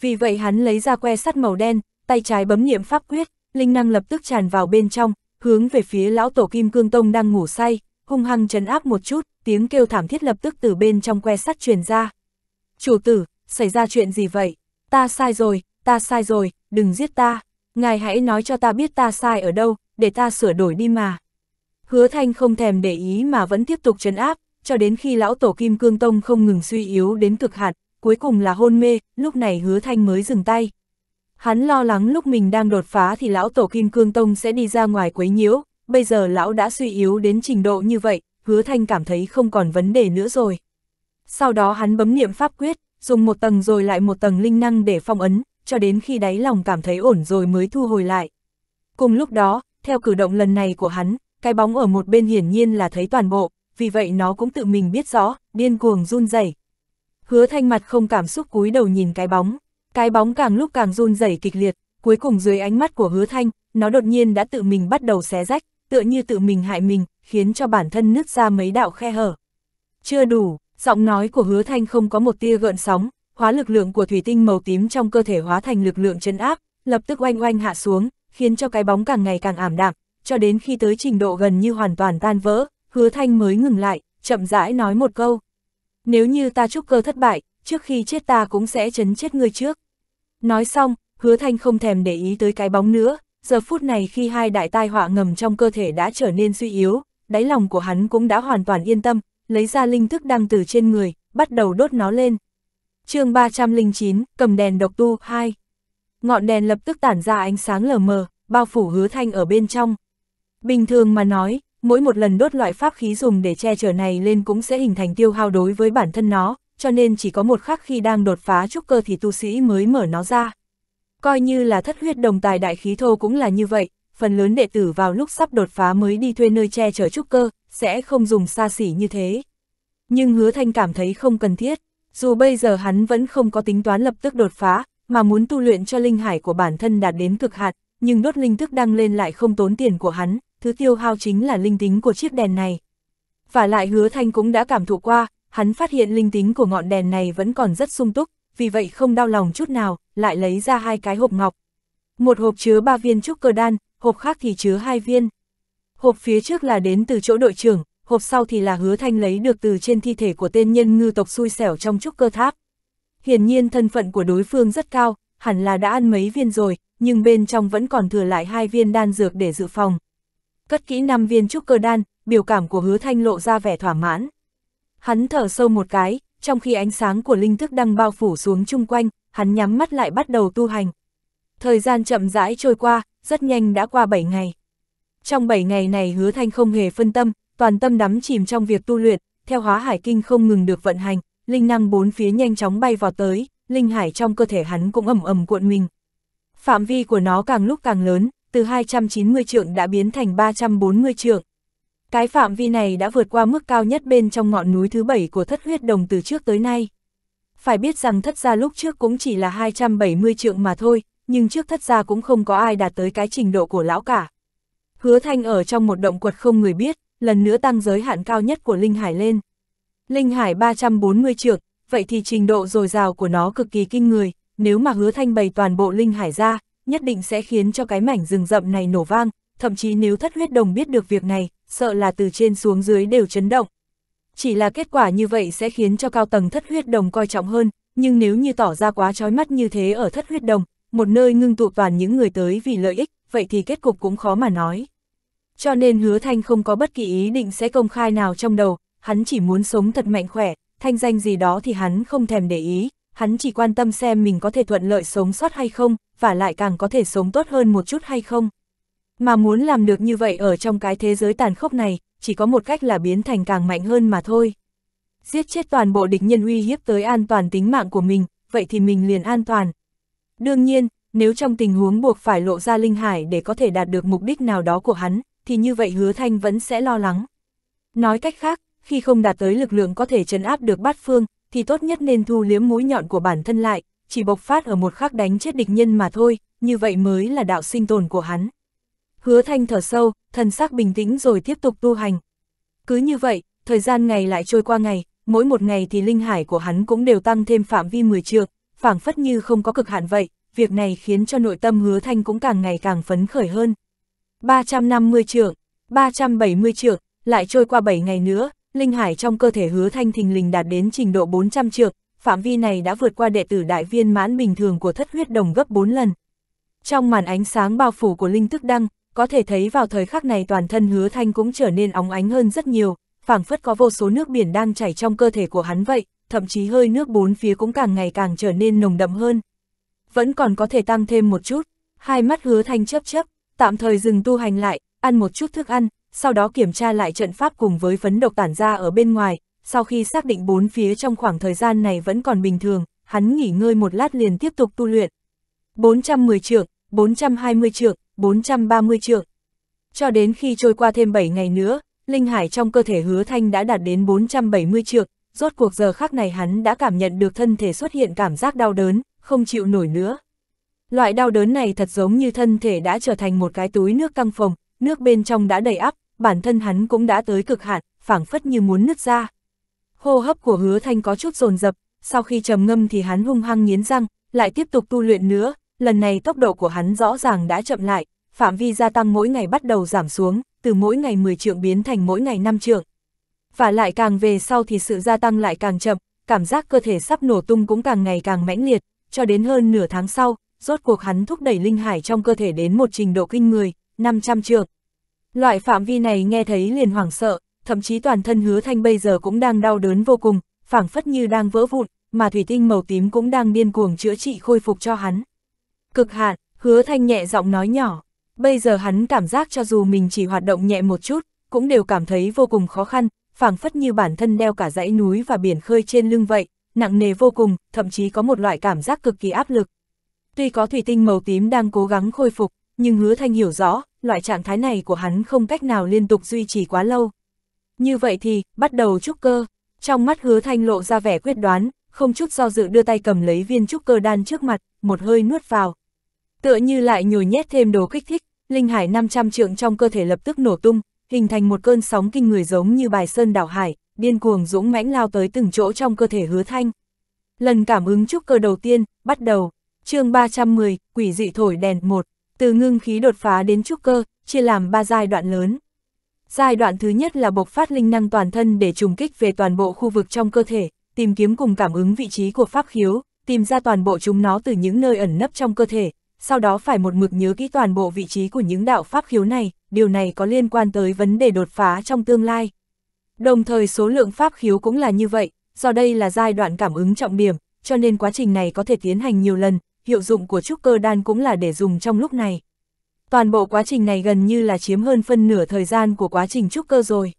Speaker 1: Vì vậy hắn lấy ra que sắt màu đen, tay trái bấm niệm pháp quyết, linh năng lập tức tràn vào bên trong, hướng về phía lão tổ kim cương tông đang ngủ say, hung hăng chấn áp một chút, tiếng kêu thảm thiết lập tức từ bên trong que sắt truyền ra. Chủ tử, xảy ra chuyện gì vậy? Ta sai rồi, ta sai rồi, đừng giết ta. Ngài hãy nói cho ta biết ta sai ở đâu, để ta sửa đổi đi mà. Hứa thanh không thèm để ý mà vẫn tiếp tục chấn áp, cho đến khi lão tổ kim cương tông không ngừng suy yếu đến cực hạn, cuối cùng là hôn mê, lúc này hứa thanh mới dừng tay. Hắn lo lắng lúc mình đang đột phá thì lão tổ kim cương tông sẽ đi ra ngoài quấy nhiễu, bây giờ lão đã suy yếu đến trình độ như vậy, hứa thanh cảm thấy không còn vấn đề nữa rồi. Sau đó hắn bấm niệm pháp quyết, dùng một tầng rồi lại một tầng linh năng để phong ấn, cho đến khi đáy lòng cảm thấy ổn rồi mới thu hồi lại. Cùng lúc đó, theo cử động lần này của hắn, cái bóng ở một bên hiển nhiên là thấy toàn bộ, vì vậy nó cũng tự mình biết rõ, điên cuồng run rẩy. Hứa thanh mặt không cảm xúc cúi đầu nhìn cái bóng, cái bóng càng lúc càng run rẩy kịch liệt, cuối cùng dưới ánh mắt của hứa thanh, nó đột nhiên đã tự mình bắt đầu xé rách, tựa như tự mình hại mình, khiến cho bản thân nứt ra mấy đạo khe hở. Chưa đủ, giọng nói của hứa thanh không có một tia gợn sóng, hóa lực lượng của thủy tinh màu tím trong cơ thể hóa thành lực lượng chân áp, lập tức oanh oanh hạ xuống, khiến cho cái bóng càng ngày càng ảm đạm, cho đến khi tới trình độ gần như hoàn toàn tan vỡ, hứa thanh mới ngừng lại, chậm rãi nói một câu. Nếu như ta trúc cơ thất bại, trước khi chết ta cũng sẽ chấn chết ngươi trước. Nói xong, hứa thanh không thèm để ý tới cái bóng nữa, giờ phút này khi hai đại tai họa ngầm trong cơ thể đã trở nên suy yếu, đáy lòng của hắn cũng đã hoàn toàn yên tâm, lấy ra linh thức đang từ trên người, bắt đầu đốt nó lên. chương 309, cầm đèn độc tu 2 ngọn đèn lập tức tản ra ánh sáng lờ mờ, bao phủ hứa thanh ở bên trong. Bình thường mà nói, mỗi một lần đốt loại pháp khí dùng để che chở này lên cũng sẽ hình thành tiêu hao đối với bản thân nó, cho nên chỉ có một khắc khi đang đột phá trúc cơ thì tu sĩ mới mở nó ra. Coi như là thất huyết đồng tài đại khí thô cũng là như vậy, phần lớn đệ tử vào lúc sắp đột phá mới đi thuê nơi che chở trúc cơ, sẽ không dùng xa xỉ như thế. Nhưng hứa thanh cảm thấy không cần thiết, dù bây giờ hắn vẫn không có tính toán lập tức đột phá, mà muốn tu luyện cho linh hải của bản thân đạt đến cực hạn, nhưng đốt linh thức đăng lên lại không tốn tiền của hắn, thứ tiêu hao chính là linh tính của chiếc đèn này. Và lại hứa thanh cũng đã cảm thụ qua, hắn phát hiện linh tính của ngọn đèn này vẫn còn rất sung túc, vì vậy không đau lòng chút nào, lại lấy ra hai cái hộp ngọc. Một hộp chứa ba viên trúc cơ đan, hộp khác thì chứa hai viên. Hộp phía trước là đến từ chỗ đội trưởng, hộp sau thì là hứa thanh lấy được từ trên thi thể của tên nhân ngư tộc xui xẻo trong trúc cơ tháp hiển nhiên thân phận của đối phương rất cao, hẳn là đã ăn mấy viên rồi, nhưng bên trong vẫn còn thừa lại hai viên đan dược để dự phòng. Cất kỹ năm viên trúc cơ đan, biểu cảm của hứa thanh lộ ra vẻ thỏa mãn. Hắn thở sâu một cái, trong khi ánh sáng của linh thức đang bao phủ xuống chung quanh, hắn nhắm mắt lại bắt đầu tu hành. Thời gian chậm rãi trôi qua, rất nhanh đã qua 7 ngày. Trong 7 ngày này hứa thanh không hề phân tâm, toàn tâm đắm chìm trong việc tu luyện, theo hóa hải kinh không ngừng được vận hành, linh năng bốn phía nhanh chóng bay vào tới, linh hải trong cơ thể hắn cũng ầm ầm cuộn mình. Phạm vi của nó càng lúc càng lớn, từ 290 trượng đã biến thành 340 trượng. Cái phạm vi này đã vượt qua mức cao nhất bên trong ngọn núi thứ bảy của thất huyết đồng từ trước tới nay. Phải biết rằng thất gia lúc trước cũng chỉ là 270 trượng mà thôi, nhưng trước thất gia cũng không có ai đạt tới cái trình độ của lão cả. Hứa thanh ở trong một động quật không người biết, lần nữa tăng giới hạn cao nhất của Linh Hải lên. Linh hải 340 trượng, vậy thì trình độ dồi dào của nó cực kỳ kinh người, nếu mà hứa thanh bày toàn bộ linh hải ra, nhất định sẽ khiến cho cái mảnh rừng rậm này nổ vang, thậm chí nếu thất huyết đồng biết được việc này, sợ là từ trên xuống dưới đều chấn động. Chỉ là kết quả như vậy sẽ khiến cho cao tầng thất huyết đồng coi trọng hơn, nhưng nếu như tỏ ra quá trói mắt như thế ở thất huyết đồng, một nơi ngưng tụ toàn những người tới vì lợi ích, vậy thì kết cục cũng khó mà nói. Cho nên hứa thanh không có bất kỳ ý định sẽ công khai nào trong đầu, hắn chỉ muốn sống thật mạnh khỏe, thanh danh gì đó thì hắn không thèm để ý, hắn chỉ quan tâm xem mình có thể thuận lợi sống sót hay không, và lại càng có thể sống tốt hơn một chút hay không. Mà muốn làm được như vậy ở trong cái thế giới tàn khốc này, chỉ có một cách là biến thành càng mạnh hơn mà thôi. Giết chết toàn bộ địch nhân uy hiếp tới an toàn tính mạng của mình, vậy thì mình liền an toàn. Đương nhiên, nếu trong tình huống buộc phải lộ ra linh hải để có thể đạt được mục đích nào đó của hắn, thì như vậy hứa thanh vẫn sẽ lo lắng. Nói cách khác, khi không đạt tới lực lượng có thể chấn áp được bát phương, thì tốt nhất nên thu liếm mũi nhọn của bản thân lại, chỉ bộc phát ở một khắc đánh chết địch nhân mà thôi, như vậy mới là đạo sinh tồn của hắn. Hứa thanh thở sâu, thần sắc bình tĩnh rồi tiếp tục tu hành. Cứ như vậy, thời gian ngày lại trôi qua ngày, mỗi một ngày thì linh hải của hắn cũng đều tăng thêm phạm vi 10 trượng, phảng phất như không có cực hạn vậy, việc này khiến cho nội tâm hứa thanh cũng càng ngày càng phấn khởi hơn. 350 trượng, 370 trượng, lại trôi qua 7 ngày nữa, linh hải trong cơ thể hứa thanh thình lình đạt đến trình độ 400 trượng, phạm vi này đã vượt qua đệ tử đại viên mãn bình thường của thất huyết đồng gấp 4 lần. Trong màn ánh sáng bao phủ của linh tức đăng, có thể thấy vào thời khắc này toàn thân hứa thanh cũng trở nên óng ánh hơn rất nhiều, phảng phất có vô số nước biển đang chảy trong cơ thể của hắn vậy, thậm chí hơi nước bốn phía cũng càng ngày càng trở nên nồng đậm hơn. Vẫn còn có thể tăng thêm một chút, hai mắt hứa thanh chấp chấp, tạm thời dừng tu hành lại, ăn một chút thức ăn, sau đó kiểm tra lại trận pháp cùng với phấn độc tản ra ở bên ngoài, sau khi xác định bốn phía trong khoảng thời gian này vẫn còn bình thường, hắn nghỉ ngơi một lát liền tiếp tục tu luyện. 410 trượng, 420 trượng, 430 trượng. Cho đến khi trôi qua thêm 7 ngày nữa, linh hải trong cơ thể hứa thanh đã đạt đến 470 trượng, rốt cuộc giờ khắc này hắn đã cảm nhận được thân thể xuất hiện cảm giác đau đớn, không chịu nổi nữa. Loại đau đớn này thật giống như thân thể đã trở thành một cái túi nước căng phồng, nước bên trong đã đầy áp bản thân hắn cũng đã tới cực hạn, phảng phất như muốn nứt ra. Hô hấp của hứa thanh có chút dồn dập sau khi trầm ngâm thì hắn hung hăng nghiến răng, lại tiếp tục tu luyện nữa, lần này tốc độ của hắn rõ ràng đã chậm lại, phạm vi gia tăng mỗi ngày bắt đầu giảm xuống, từ mỗi ngày 10 trượng biến thành mỗi ngày 5 trượng. Và lại càng về sau thì sự gia tăng lại càng chậm, cảm giác cơ thể sắp nổ tung cũng càng ngày càng mãnh liệt, cho đến hơn nửa tháng sau, rốt cuộc hắn thúc đẩy linh hải trong cơ thể đến một trình độ kinh người, 500 trượng. Loại phạm vi này nghe thấy liền hoảng sợ, thậm chí toàn thân hứa thanh bây giờ cũng đang đau đớn vô cùng, phảng phất như đang vỡ vụn, mà thủy tinh màu tím cũng đang điên cuồng chữa trị khôi phục cho hắn. Cực hạn, hứa thanh nhẹ giọng nói nhỏ, bây giờ hắn cảm giác cho dù mình chỉ hoạt động nhẹ một chút, cũng đều cảm thấy vô cùng khó khăn, phảng phất như bản thân đeo cả dãy núi và biển khơi trên lưng vậy, nặng nề vô cùng, thậm chí có một loại cảm giác cực kỳ áp lực. Tuy có thủy tinh màu tím đang cố gắng khôi phục, nhưng hứa thanh hiểu rõ, loại trạng thái này của hắn không cách nào liên tục duy trì quá lâu. Như vậy thì, bắt đầu trúc cơ, trong mắt hứa thanh lộ ra vẻ quyết đoán, không chút do dự đưa tay cầm lấy viên trúc cơ đan trước mặt, một hơi nuốt vào. Tựa như lại nhồi nhét thêm đồ kích thích, linh hải 500 trượng trong cơ thể lập tức nổ tung, hình thành một cơn sóng kinh người giống như bài sơn đảo hải, điên cuồng dũng mãnh lao tới từng chỗ trong cơ thể hứa thanh. Lần cảm ứng trúc cơ đầu tiên, bắt đầu, chương 310, quỷ dị thổi đèn 1. Từ ngưng khí đột phá đến trúc cơ, chia làm 3 giai đoạn lớn. Giai đoạn thứ nhất là bộc phát linh năng toàn thân để trùng kích về toàn bộ khu vực trong cơ thể, tìm kiếm cùng cảm ứng vị trí của pháp khiếu, tìm ra toàn bộ chúng nó từ những nơi ẩn nấp trong cơ thể, sau đó phải một mực nhớ kỹ toàn bộ vị trí của những đạo pháp khiếu này, điều này có liên quan tới vấn đề đột phá trong tương lai. Đồng thời số lượng pháp khiếu cũng là như vậy, do đây là giai đoạn cảm ứng trọng điểm, cho nên quá trình này có thể tiến hành nhiều lần, hiệu dụng của trúc cơ đan cũng là để dùng trong lúc này. Toàn bộ quá trình này gần như là chiếm hơn phân nửa thời gian của quá trình trúc cơ rồi.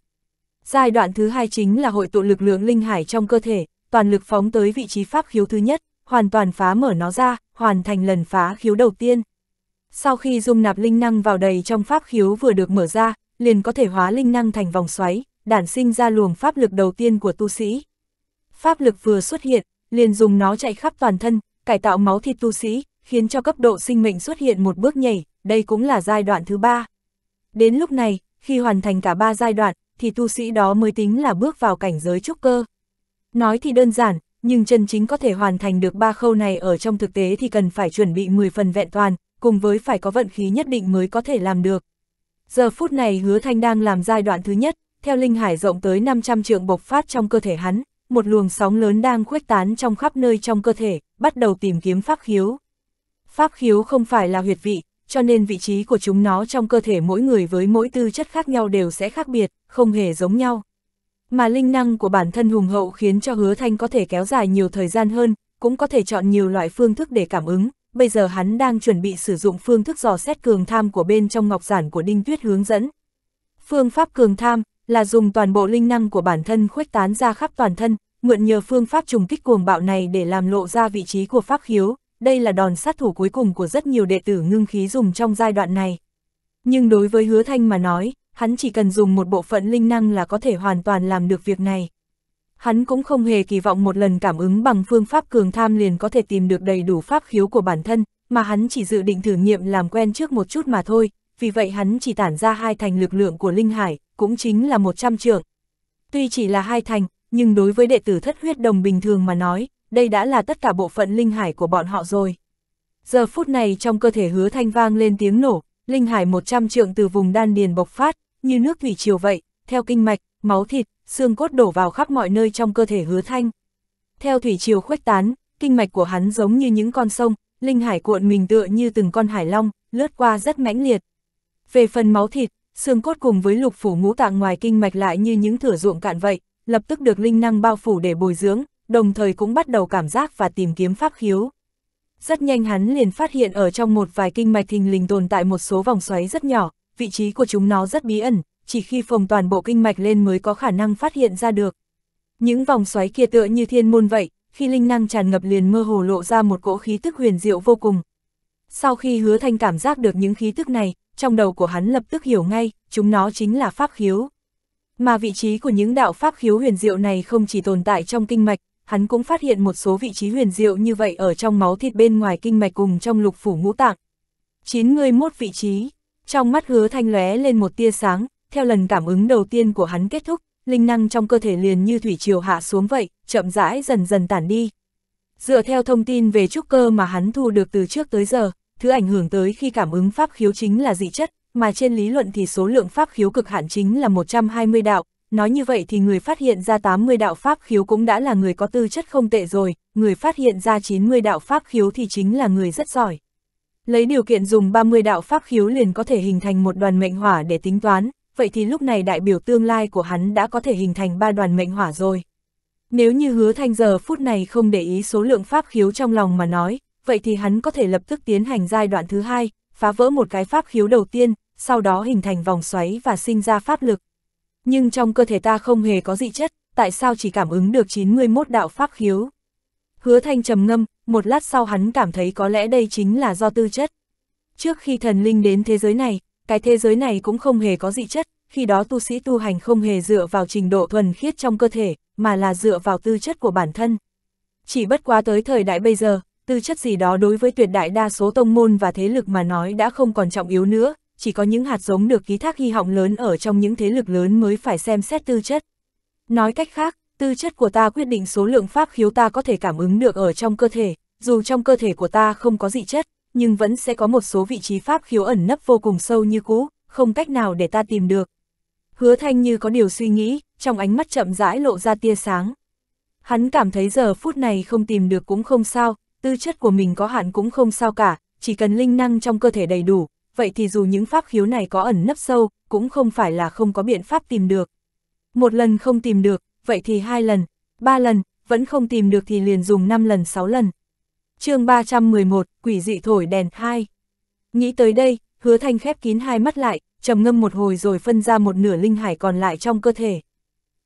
Speaker 1: Giai đoạn thứ hai chính là hội tụ lực lượng linh hải trong cơ thể, toàn lực phóng tới vị trí pháp khiếu thứ nhất, hoàn toàn phá mở nó ra, hoàn thành lần phá khiếu đầu tiên. Sau khi dung nạp linh năng vào đầy trong pháp khiếu vừa được mở ra, liền có thể hóa linh năng thành vòng xoáy, đản sinh ra luồng pháp lực đầu tiên của tu sĩ. Pháp lực vừa xuất hiện, liền dùng nó chạy khắp toàn thân, cải tạo máu thịt tu sĩ, khiến cho cấp độ sinh mệnh xuất hiện một bước nhảy, đây cũng là giai đoạn thứ ba. Đến lúc này, khi hoàn thành cả ba giai đoạn, thì tu sĩ đó mới tính là bước vào cảnh giới trúc cơ. Nói thì đơn giản, nhưng chân chính có thể hoàn thành được ba khâu này ở trong thực tế thì cần phải chuẩn bị 10 phần vẹn toàn, cùng với phải có vận khí nhất định mới có thể làm được. Giờ phút này hứa thanh đang làm giai đoạn thứ nhất, theo linh hải rộng tới 500 trượng bộc phát trong cơ thể hắn, một luồng sóng lớn đang khuếch tán trong khắp nơi trong cơ thể, bắt đầu tìm kiếm pháp khiếu. Pháp khiếu không phải là huyệt vị, cho nên vị trí của chúng nó trong cơ thể mỗi người với mỗi tư chất khác nhau đều sẽ khác biệt, không hề giống nhau. Mà linh năng của bản thân hùng hậu khiến cho hứa thanh có thể kéo dài nhiều thời gian hơn, cũng có thể chọn nhiều loại phương thức để cảm ứng. Bây giờ hắn đang chuẩn bị sử dụng phương thức dò xét cường tham của bên trong ngọc giản của Đinh Tuyết hướng dẫn. Phương pháp cường tham, là dùng toàn bộ linh năng của bản thân khuếch tán ra khắp toàn thân, mượn nhờ phương pháp trùng kích cuồng bạo này để làm lộ ra vị trí của pháp khiếu, đây là đòn sát thủ cuối cùng của rất nhiều đệ tử ngưng khí dùng trong giai đoạn này. Nhưng đối với hứa thanh mà nói, hắn chỉ cần dùng một bộ phận linh năng là có thể hoàn toàn làm được việc này. Hắn cũng không hề kỳ vọng một lần cảm ứng bằng phương pháp cường tham liền có thể tìm được đầy đủ pháp khiếu của bản thân, mà hắn chỉ dự định thử nghiệm làm quen trước một chút mà thôi, vì vậy hắn chỉ tản ra hai thành lực lượng của linh hải, cũng chính là 100 trượng. Tuy chỉ là hai thành, nhưng đối với đệ tử thất huyết đồng bình thường mà nói, đây đã là tất cả bộ phận linh hải của bọn họ rồi. Giờ phút này trong cơ thể hứa thanh vang lên tiếng nổ, linh hải 100 trượng từ vùng đan điền bộc phát, như nước thủy triều vậy, theo kinh mạch, máu thịt, xương cốt đổ vào khắp mọi nơi trong cơ thể hứa thanh. Theo thủy triều khuếch tán, kinh mạch của hắn giống như những con sông, linh hải cuộn mình tựa như từng con hải long, lướt qua rất mãnh liệt. Về phần máu thịt, xương cốt cùng với lục phủ ngũ tạng ngoài kinh mạch lại như những thửa ruộng cạn vậy, lập tức được linh năng bao phủ để bồi dưỡng, đồng thời cũng bắt đầu cảm giác và tìm kiếm pháp khiếu. Rất nhanh hắn liền phát hiện ở trong một vài kinh mạch thình lình tồn tại một số vòng xoáy rất nhỏ, vị trí của chúng nó rất bí ẩn, chỉ khi phồng toàn bộ kinh mạch lên mới có khả năng phát hiện ra được. Những vòng xoáy kia tựa như thiên môn vậy, khi linh năng tràn ngập liền mơ hồ lộ ra một cỗ khí tức huyền diệu vô cùng. Sau khi hứa thanh cảm giác được những khí tức này, trong đầu của hắn lập tức hiểu ngay, chúng nó chính là pháp khiếu. Mà vị trí của những đạo pháp khiếu huyền diệu này không chỉ tồn tại trong kinh mạch, hắn cũng phát hiện một số vị trí huyền diệu như vậy ở trong máu thịt bên ngoài kinh mạch cùng trong lục phủ ngũ tạng. 91 vị trí, trong mắt hứa thanh lóe lên một tia sáng, theo lần cảm ứng đầu tiên của hắn kết thúc, linh năng trong cơ thể liền như thủy triều hạ xuống vậy, chậm rãi dần dần tản đi. Dựa theo thông tin về trúc cơ mà hắn thu được từ trước tới giờ, thứ ảnh hưởng tới khi cảm ứng pháp khiếu chính là dị chất, mà trên lý luận thì số lượng pháp khiếu cực hạn chính là 120 đạo, nói như vậy thì người phát hiện ra 80 đạo pháp khiếu cũng đã là người có tư chất không tệ rồi, người phát hiện ra 90 đạo pháp khiếu thì chính là người rất giỏi. Lấy điều kiện dùng 30 đạo pháp khiếu liền có thể hình thành một đoàn mệnh hỏa để tính toán, vậy thì lúc này đại biểu tương lai của hắn đã có thể hình thành ba đoàn mệnh hỏa rồi. Nếu như hứa thanh giờ phút này không để ý số lượng pháp khiếu trong lòng mà nói, vậy thì hắn có thể lập tức tiến hành giai đoạn thứ hai, phá vỡ một cái pháp khiếu đầu tiên, sau đó hình thành vòng xoáy và sinh ra pháp lực. Nhưng trong cơ thể ta không hề có dị chất, tại sao chỉ cảm ứng được 91 đạo pháp khiếu? Hứa thanh trầm ngâm, một lát sau hắn cảm thấy có lẽ đây chính là do tư chất. Trước khi thần linh đến thế giới này, cái thế giới này cũng không hề có dị chất, khi đó tu sĩ tu hành không hề dựa vào trình độ thuần khiết trong cơ thể, mà là dựa vào tư chất của bản thân. Chỉ bất quá tới thời đại bây giờ, tư chất gì đó đối với tuyệt đại đa số tông môn và thế lực mà nói đã không còn trọng yếu nữa, chỉ có những hạt giống được ký thác hy vọng lớn ở trong những thế lực lớn mới phải xem xét tư chất. Nói cách khác, tư chất của ta quyết định số lượng pháp khiếu ta có thể cảm ứng được ở trong cơ thể, dù trong cơ thể của ta không có dị chất, nhưng vẫn sẽ có một số vị trí pháp khiếu ẩn nấp vô cùng sâu như cũ, không cách nào để ta tìm được. Hứa Thanh như có điều suy nghĩ, trong ánh mắt chậm rãi lộ ra tia sáng. Hắn cảm thấy giờ phút này không tìm được cũng không sao, tư chất của mình có hạn cũng không sao cả, chỉ cần linh năng trong cơ thể đầy đủ, vậy thì dù những pháp khiếu này có ẩn nấp sâu, cũng không phải là không có biện pháp tìm được. Một lần không tìm được, vậy thì hai lần, ba lần, vẫn không tìm được thì liền dùng năm lần sáu lần. chương 311, Quỷ dị thổi đèn 2. Nghĩ tới đây, hứa thanh khép kín hai mắt lại, trầm ngâm một hồi rồi phân ra một nửa linh hải còn lại trong cơ thể.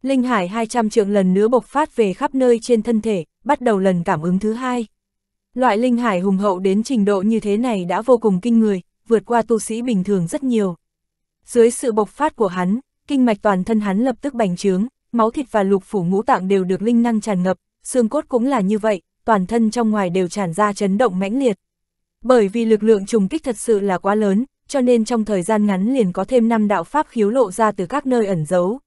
Speaker 1: Linh hải 200 trượng lần nữa bộc phát về khắp nơi trên thân thể, bắt đầu lần cảm ứng thứ hai. Loại linh hải hùng hậu đến trình độ như thế này đã vô cùng kinh người, vượt qua tu sĩ bình thường rất nhiều. Dưới sự bộc phát của hắn, kinh mạch toàn thân hắn lập tức bành trướng, máu thịt và lục phủ ngũ tạng đều được linh năng tràn ngập, xương cốt cũng là như vậy, toàn thân trong ngoài đều tràn ra chấn động mãnh liệt. Bởi vì lực lượng trùng kích thật sự là quá lớn, cho nên trong thời gian ngắn liền có thêm năm đạo pháp khiếu lộ ra từ các nơi ẩn giấu.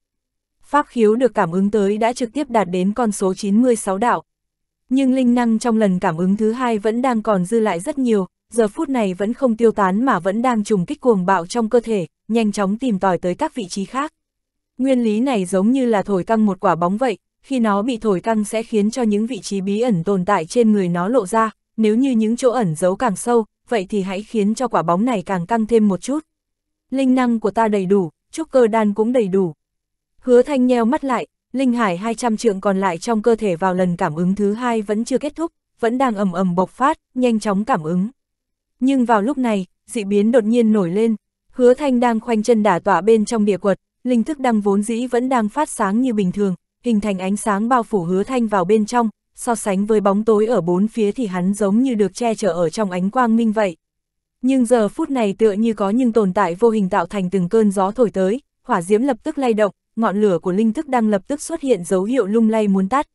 Speaker 1: Pháp khiếu được cảm ứng tới đã trực tiếp đạt đến con số 96 đạo, nhưng linh năng trong lần cảm ứng thứ hai vẫn đang còn dư lại rất nhiều, giờ phút này vẫn không tiêu tán mà vẫn đang trùng kích cuồng bạo trong cơ thể, nhanh chóng tìm tòi tới các vị trí khác. Nguyên lý này giống như là thổi căng một quả bóng vậy, khi nó bị thổi căng sẽ khiến cho những vị trí bí ẩn tồn tại trên người nó lộ ra, nếu như những chỗ ẩn giấu càng sâu, vậy thì hãy khiến cho quả bóng này càng căng thêm một chút. Linh năng của ta đầy đủ, trúc cơ đan cũng đầy đủ. Hứa thanh nheo mắt lại, Linh hải 200 trượng còn lại trong cơ thể vào lần cảm ứng thứ hai vẫn chưa kết thúc, vẫn đang ầm ầm bộc phát, nhanh chóng cảm ứng. Nhưng vào lúc này, dị biến đột nhiên nổi lên, hứa thanh đang khoanh chân đả tỏa bên trong địa quật, linh thức đang vốn dĩ vẫn đang phát sáng như bình thường, hình thành ánh sáng bao phủ hứa thanh vào bên trong, so sánh với bóng tối ở bốn phía thì hắn giống như được che chở ở trong ánh quang minh vậy. Nhưng giờ phút này tựa như có những tồn tại vô hình tạo thành từng cơn gió thổi tới, hỏa diễm lập tức lay động, ngọn lửa của linh thức đang lập tức xuất hiện dấu hiệu lung lay muốn tắt.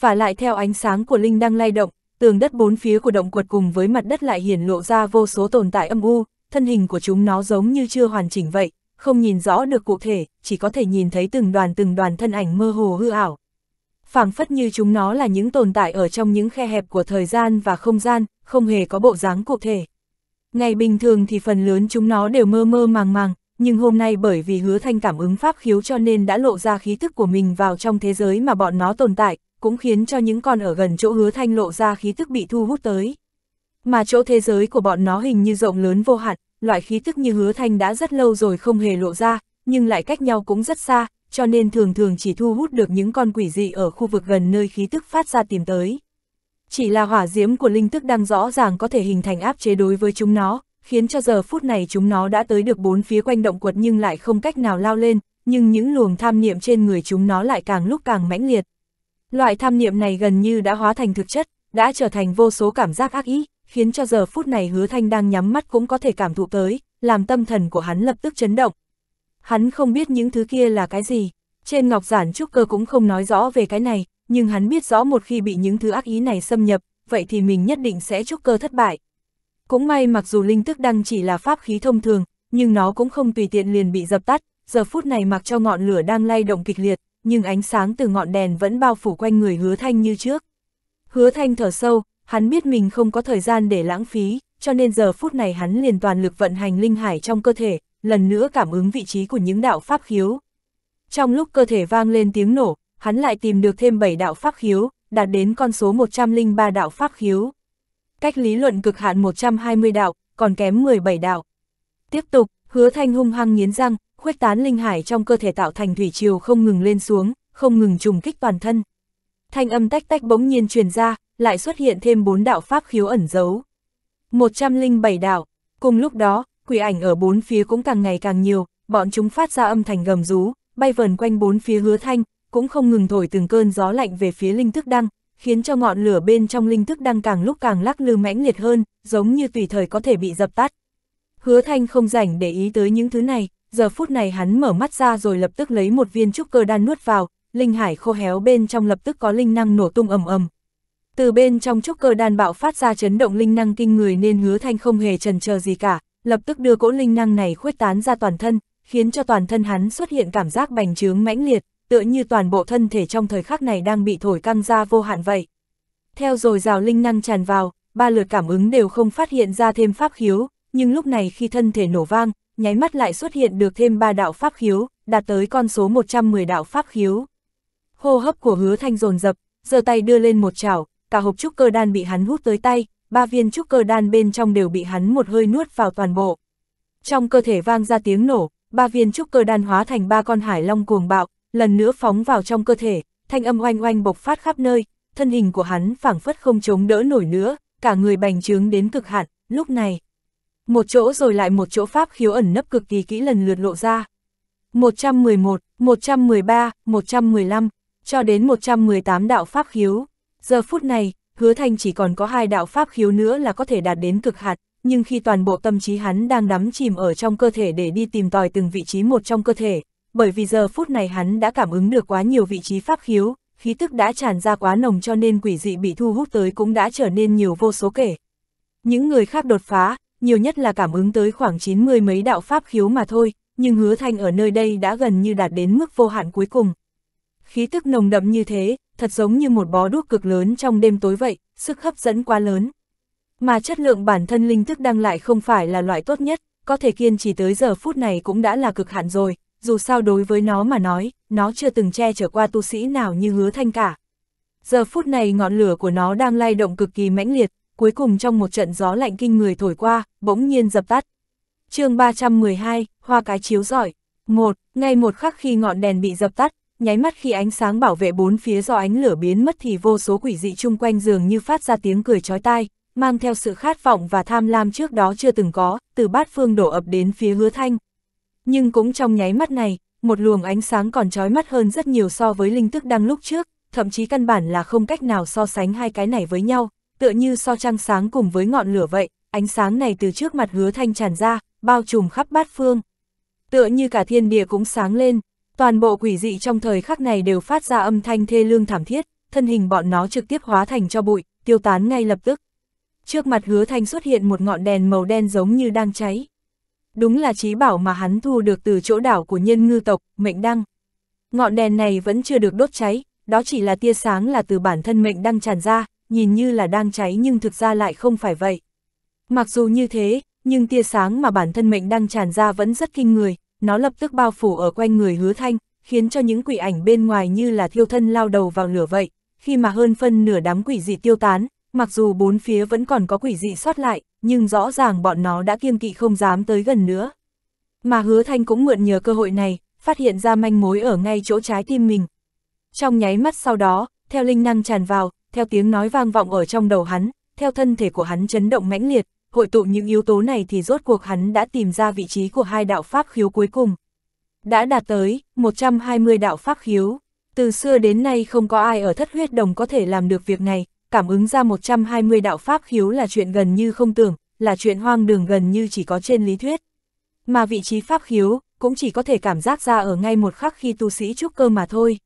Speaker 1: Và lại theo ánh sáng của linh đang lay động, tường đất bốn phía của động quật cùng với mặt đất lại hiển lộ ra vô số tồn tại âm u, thân hình của chúng nó giống như chưa hoàn chỉnh vậy, không nhìn rõ được cụ thể, chỉ có thể nhìn thấy từng đoàn từng đoàn thân ảnh mơ hồ hư ảo. phảng phất như chúng nó là những tồn tại ở trong những khe hẹp của thời gian và không gian, không hề có bộ dáng cụ thể. Ngày bình thường thì phần lớn chúng nó đều mơ mơ màng màng, nhưng hôm nay bởi vì hứa thanh cảm ứng pháp khiếu cho nên đã lộ ra khí thức của mình vào trong thế giới mà bọn nó tồn tại, cũng khiến cho những con ở gần chỗ hứa thanh lộ ra khí thức bị thu hút tới. Mà chỗ thế giới của bọn nó hình như rộng lớn vô hạn, loại khí thức như hứa thanh đã rất lâu rồi không hề lộ ra, nhưng lại cách nhau cũng rất xa, cho nên thường thường chỉ thu hút được những con quỷ dị ở khu vực gần nơi khí tức phát ra tìm tới. Chỉ là hỏa diễm của linh tức đang rõ ràng có thể hình thành áp chế đối với chúng nó, khiến cho giờ phút này chúng nó đã tới được bốn phía quanh động quật nhưng lại không cách nào lao lên, nhưng những luồng tham niệm trên người chúng nó lại càng lúc càng mãnh liệt. Loại tham niệm này gần như đã hóa thành thực chất, đã trở thành vô số cảm giác ác ý, khiến cho giờ phút này hứa thanh đang nhắm mắt cũng có thể cảm thụ tới, làm tâm thần của hắn lập tức chấn động. Hắn không biết những thứ kia là cái gì, trên ngọc giản trúc cơ cũng không nói rõ về cái này, nhưng hắn biết rõ một khi bị những thứ ác ý này xâm nhập, vậy thì mình nhất định sẽ trúc cơ thất bại, cũng may mặc dù linh tức đăng chỉ là pháp khí thông thường, nhưng nó cũng không tùy tiện liền bị dập tắt, giờ phút này mặc cho ngọn lửa đang lay động kịch liệt, nhưng ánh sáng từ ngọn đèn vẫn bao phủ quanh người hứa thanh như trước. Hứa thanh thở sâu, hắn biết mình không có thời gian để lãng phí, cho nên giờ phút này hắn liền toàn lực vận hành linh hải trong cơ thể, lần nữa cảm ứng vị trí của những đạo pháp khiếu. Trong lúc cơ thể vang lên tiếng nổ, hắn lại tìm được thêm 7 đạo pháp khiếu, đạt đến con số 103 đạo pháp khiếu cách lý luận cực hạn 120 đạo, còn kém 17 đạo. Tiếp tục, hứa thanh hung hăng nghiến răng, khuếch tán linh hải trong cơ thể tạo thành thủy triều không ngừng lên xuống, không ngừng trùng kích toàn thân. Thanh âm tách tách bỗng nhiên truyền ra, lại xuất hiện thêm bốn đạo pháp khiếu ẩn giấu. 107 đạo, cùng lúc đó, quỷ ảnh ở bốn phía cũng càng ngày càng nhiều, bọn chúng phát ra âm thanh gầm rú, bay vờn quanh bốn phía hứa thanh, cũng không ngừng thổi từng cơn gió lạnh về phía linh thức đăng, khiến cho ngọn lửa bên trong linh thức đang càng lúc càng lắc lư mãnh liệt hơn, giống như tùy thời có thể bị dập tắt. Hứa Thanh không rảnh để ý tới những thứ này, giờ phút này hắn mở mắt ra rồi lập tức lấy một viên trúc cơ đan nuốt vào, linh hải khô héo bên trong lập tức có linh năng nổ tung ầm ầm. Từ bên trong trúc cơ đan bạo phát ra chấn động linh năng kinh người nên Hứa Thanh không hề chần chờ gì cả, lập tức đưa cỗ linh năng này khuếch tán ra toàn thân, khiến cho toàn thân hắn xuất hiện cảm giác bành trướng mãnh liệt tựa như toàn bộ thân thể trong thời khắc này đang bị thổi căng ra vô hạn vậy. Theo rồi rào linh năng tràn vào, ba lượt cảm ứng đều không phát hiện ra thêm pháp khiếu, nhưng lúc này khi thân thể nổ vang, nháy mắt lại xuất hiện được thêm ba đạo pháp khiếu, đạt tới con số 110 đạo pháp khiếu. Hô hấp của hứa thanh dồn dập, giơ tay đưa lên một chảo, cả hộp trúc cơ đan bị hắn hút tới tay, ba viên trúc cơ đan bên trong đều bị hắn một hơi nuốt vào toàn bộ. Trong cơ thể vang ra tiếng nổ, ba viên trúc cơ đan hóa thành ba con hải long cuồng bạo, lần nữa phóng vào trong cơ thể, thanh âm oanh oanh bộc phát khắp nơi, thân hình của hắn phảng phất không chống đỡ nổi nữa, cả người bành trướng đến cực hạn, lúc này. Một chỗ rồi lại một chỗ pháp khiếu ẩn nấp cực kỳ kỹ lần lượt lộ ra. 111, 113, 115, cho đến 118 đạo pháp khiếu. Giờ phút này, hứa thanh chỉ còn có hai đạo pháp khiếu nữa là có thể đạt đến cực hạn, nhưng khi toàn bộ tâm trí hắn đang đắm chìm ở trong cơ thể để đi tìm tòi từng vị trí một trong cơ thể, bởi vì giờ phút này hắn đã cảm ứng được quá nhiều vị trí pháp khiếu, khí tức đã tràn ra quá nồng cho nên quỷ dị bị thu hút tới cũng đã trở nên nhiều vô số kể. Những người khác đột phá, nhiều nhất là cảm ứng tới khoảng 90 mấy đạo pháp khiếu mà thôi, nhưng hứa thanh ở nơi đây đã gần như đạt đến mức vô hạn cuối cùng. Khí tức nồng đậm như thế, thật giống như một bó đuốc cực lớn trong đêm tối vậy, sức hấp dẫn quá lớn. Mà chất lượng bản thân linh thức đang lại không phải là loại tốt nhất, có thể kiên trì tới giờ phút này cũng đã là cực hạn rồi, dù sao đối với nó mà nói, nó chưa từng che chở qua tu sĩ nào như hứa thanh cả. Giờ phút này ngọn lửa của nó đang lay động cực kỳ mãnh liệt, cuối cùng trong một trận gió lạnh kinh người thổi qua, bỗng nhiên dập tắt. chương 312, Hoa Cái Chiếu Giỏi một Ngay một khắc khi ngọn đèn bị dập tắt, nháy mắt khi ánh sáng bảo vệ bốn phía do ánh lửa biến mất thì vô số quỷ dị chung quanh giường như phát ra tiếng cười chói tai, mang theo sự khát vọng và tham lam trước đó chưa từng có, từ bát phương đổ ập đến phía hứa thanh. Nhưng cũng trong nháy mắt này, một luồng ánh sáng còn trói mắt hơn rất nhiều so với linh tức đang lúc trước, thậm chí căn bản là không cách nào so sánh hai cái này với nhau, tựa như so trăng sáng cùng với ngọn lửa vậy, ánh sáng này từ trước mặt hứa thanh tràn ra, bao trùm khắp bát phương. Tựa như cả thiên địa cũng sáng lên, toàn bộ quỷ dị trong thời khắc này đều phát ra âm thanh thê lương thảm thiết, thân hình bọn nó trực tiếp hóa thành cho bụi, tiêu tán ngay lập tức. Trước mặt hứa thanh xuất hiện một ngọn đèn màu đen giống như đang cháy đúng là trí bảo mà hắn thu được từ chỗ đảo của nhân ngư tộc, mệnh đăng. Ngọn đèn này vẫn chưa được đốt cháy, đó chỉ là tia sáng là từ bản thân mệnh đăng tràn ra, nhìn như là đang cháy nhưng thực ra lại không phải vậy. Mặc dù như thế, nhưng tia sáng mà bản thân mệnh đăng tràn ra vẫn rất kinh người, nó lập tức bao phủ ở quanh người hứa thanh, khiến cho những quỷ ảnh bên ngoài như là thiêu thân lao đầu vào lửa vậy. Khi mà hơn phân nửa đám quỷ dị tiêu tán, Mặc dù bốn phía vẫn còn có quỷ dị sót lại, nhưng rõ ràng bọn nó đã kiêng kỵ không dám tới gần nữa. Mà hứa thanh cũng mượn nhờ cơ hội này, phát hiện ra manh mối ở ngay chỗ trái tim mình. Trong nháy mắt sau đó, theo linh năng tràn vào, theo tiếng nói vang vọng ở trong đầu hắn, theo thân thể của hắn chấn động mãnh liệt, hội tụ những yếu tố này thì rốt cuộc hắn đã tìm ra vị trí của hai đạo pháp khiếu cuối cùng. Đã đạt tới 120 đạo pháp khiếu, từ xưa đến nay không có ai ở thất huyết đồng có thể làm được việc này, cảm ứng ra 120 đạo pháp khiếu là chuyện gần như không tưởng, là chuyện hoang đường gần như chỉ có trên lý thuyết. Mà vị trí pháp khiếu, cũng chỉ có thể cảm giác ra ở ngay một khắc khi tu sĩ trúc cơ mà thôi.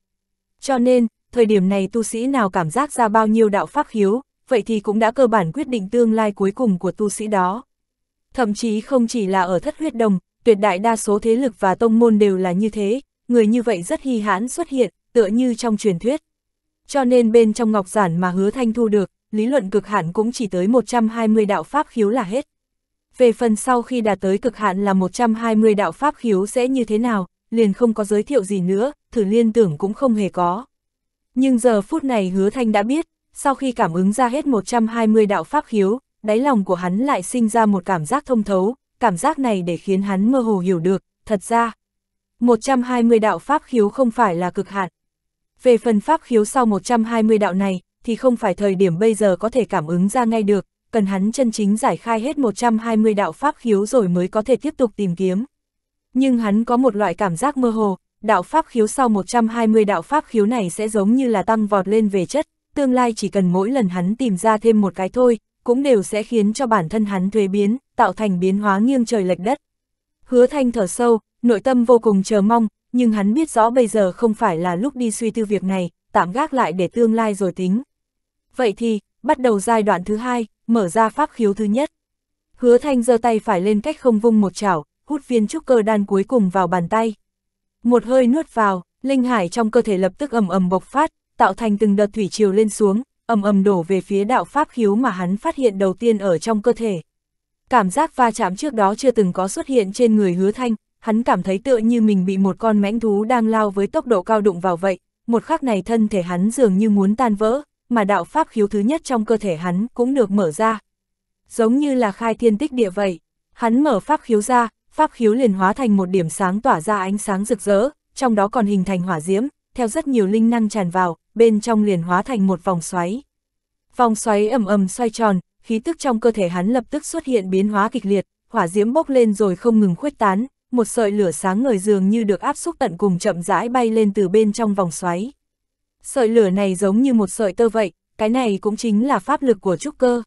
Speaker 1: Cho nên, thời điểm này tu sĩ nào cảm giác ra bao nhiêu đạo pháp khiếu, vậy thì cũng đã cơ bản quyết định tương lai cuối cùng của tu sĩ đó. Thậm chí không chỉ là ở thất huyết đồng, tuyệt đại đa số thế lực và tông môn đều là như thế, người như vậy rất hy hãn xuất hiện, tựa như trong truyền thuyết cho nên bên trong ngọc giản mà hứa thanh thu được, lý luận cực hạn cũng chỉ tới 120 đạo pháp khiếu là hết. Về phần sau khi đạt tới cực hạn là 120 đạo pháp khiếu sẽ như thế nào, liền không có giới thiệu gì nữa, thử liên tưởng cũng không hề có. Nhưng giờ phút này hứa thanh đã biết, sau khi cảm ứng ra hết 120 đạo pháp khiếu, đáy lòng của hắn lại sinh ra một cảm giác thông thấu, cảm giác này để khiến hắn mơ hồ hiểu được, thật ra. 120 đạo pháp khiếu không phải là cực hạn, về phần pháp khiếu sau 120 đạo này, thì không phải thời điểm bây giờ có thể cảm ứng ra ngay được, cần hắn chân chính giải khai hết 120 đạo pháp khiếu rồi mới có thể tiếp tục tìm kiếm. Nhưng hắn có một loại cảm giác mơ hồ, đạo pháp khiếu sau 120 đạo pháp khiếu này sẽ giống như là tăng vọt lên về chất, tương lai chỉ cần mỗi lần hắn tìm ra thêm một cái thôi, cũng đều sẽ khiến cho bản thân hắn thuế biến, tạo thành biến hóa nghiêng trời lệch đất. Hứa thanh thở sâu, nội tâm vô cùng chờ mong, nhưng hắn biết rõ bây giờ không phải là lúc đi suy tư việc này, tạm gác lại để tương lai rồi tính. Vậy thì, bắt đầu giai đoạn thứ hai, mở ra pháp khiếu thứ nhất. Hứa Thanh giơ tay phải lên cách không vung một chảo, hút viên trúc cơ đan cuối cùng vào bàn tay. Một hơi nuốt vào, linh hải trong cơ thể lập tức ầm ầm bộc phát, tạo thành từng đợt thủy chiều lên xuống, ầm ầm đổ về phía đạo pháp khiếu mà hắn phát hiện đầu tiên ở trong cơ thể. Cảm giác va chạm trước đó chưa từng có xuất hiện trên người Hứa Thanh, hắn cảm thấy tựa như mình bị một con mãnh thú đang lao với tốc độ cao đụng vào vậy, một khắc này thân thể hắn dường như muốn tan vỡ, mà đạo pháp khiếu thứ nhất trong cơ thể hắn cũng được mở ra. Giống như là khai thiên tích địa vậy, hắn mở pháp khiếu ra, pháp khiếu liền hóa thành một điểm sáng tỏa ra ánh sáng rực rỡ, trong đó còn hình thành hỏa diễm, theo rất nhiều linh năng tràn vào, bên trong liền hóa thành một vòng xoáy. Vòng xoáy ầm ầm xoay tròn, khí tức trong cơ thể hắn lập tức xuất hiện biến hóa kịch liệt, hỏa diễm bốc lên rồi không ngừng khuếch tán, một sợi lửa sáng ngời dường như được áp xúc tận cùng chậm rãi bay lên từ bên trong vòng xoáy. Sợi lửa này giống như một sợi tơ vậy, cái này cũng chính là pháp lực của trúc cơ.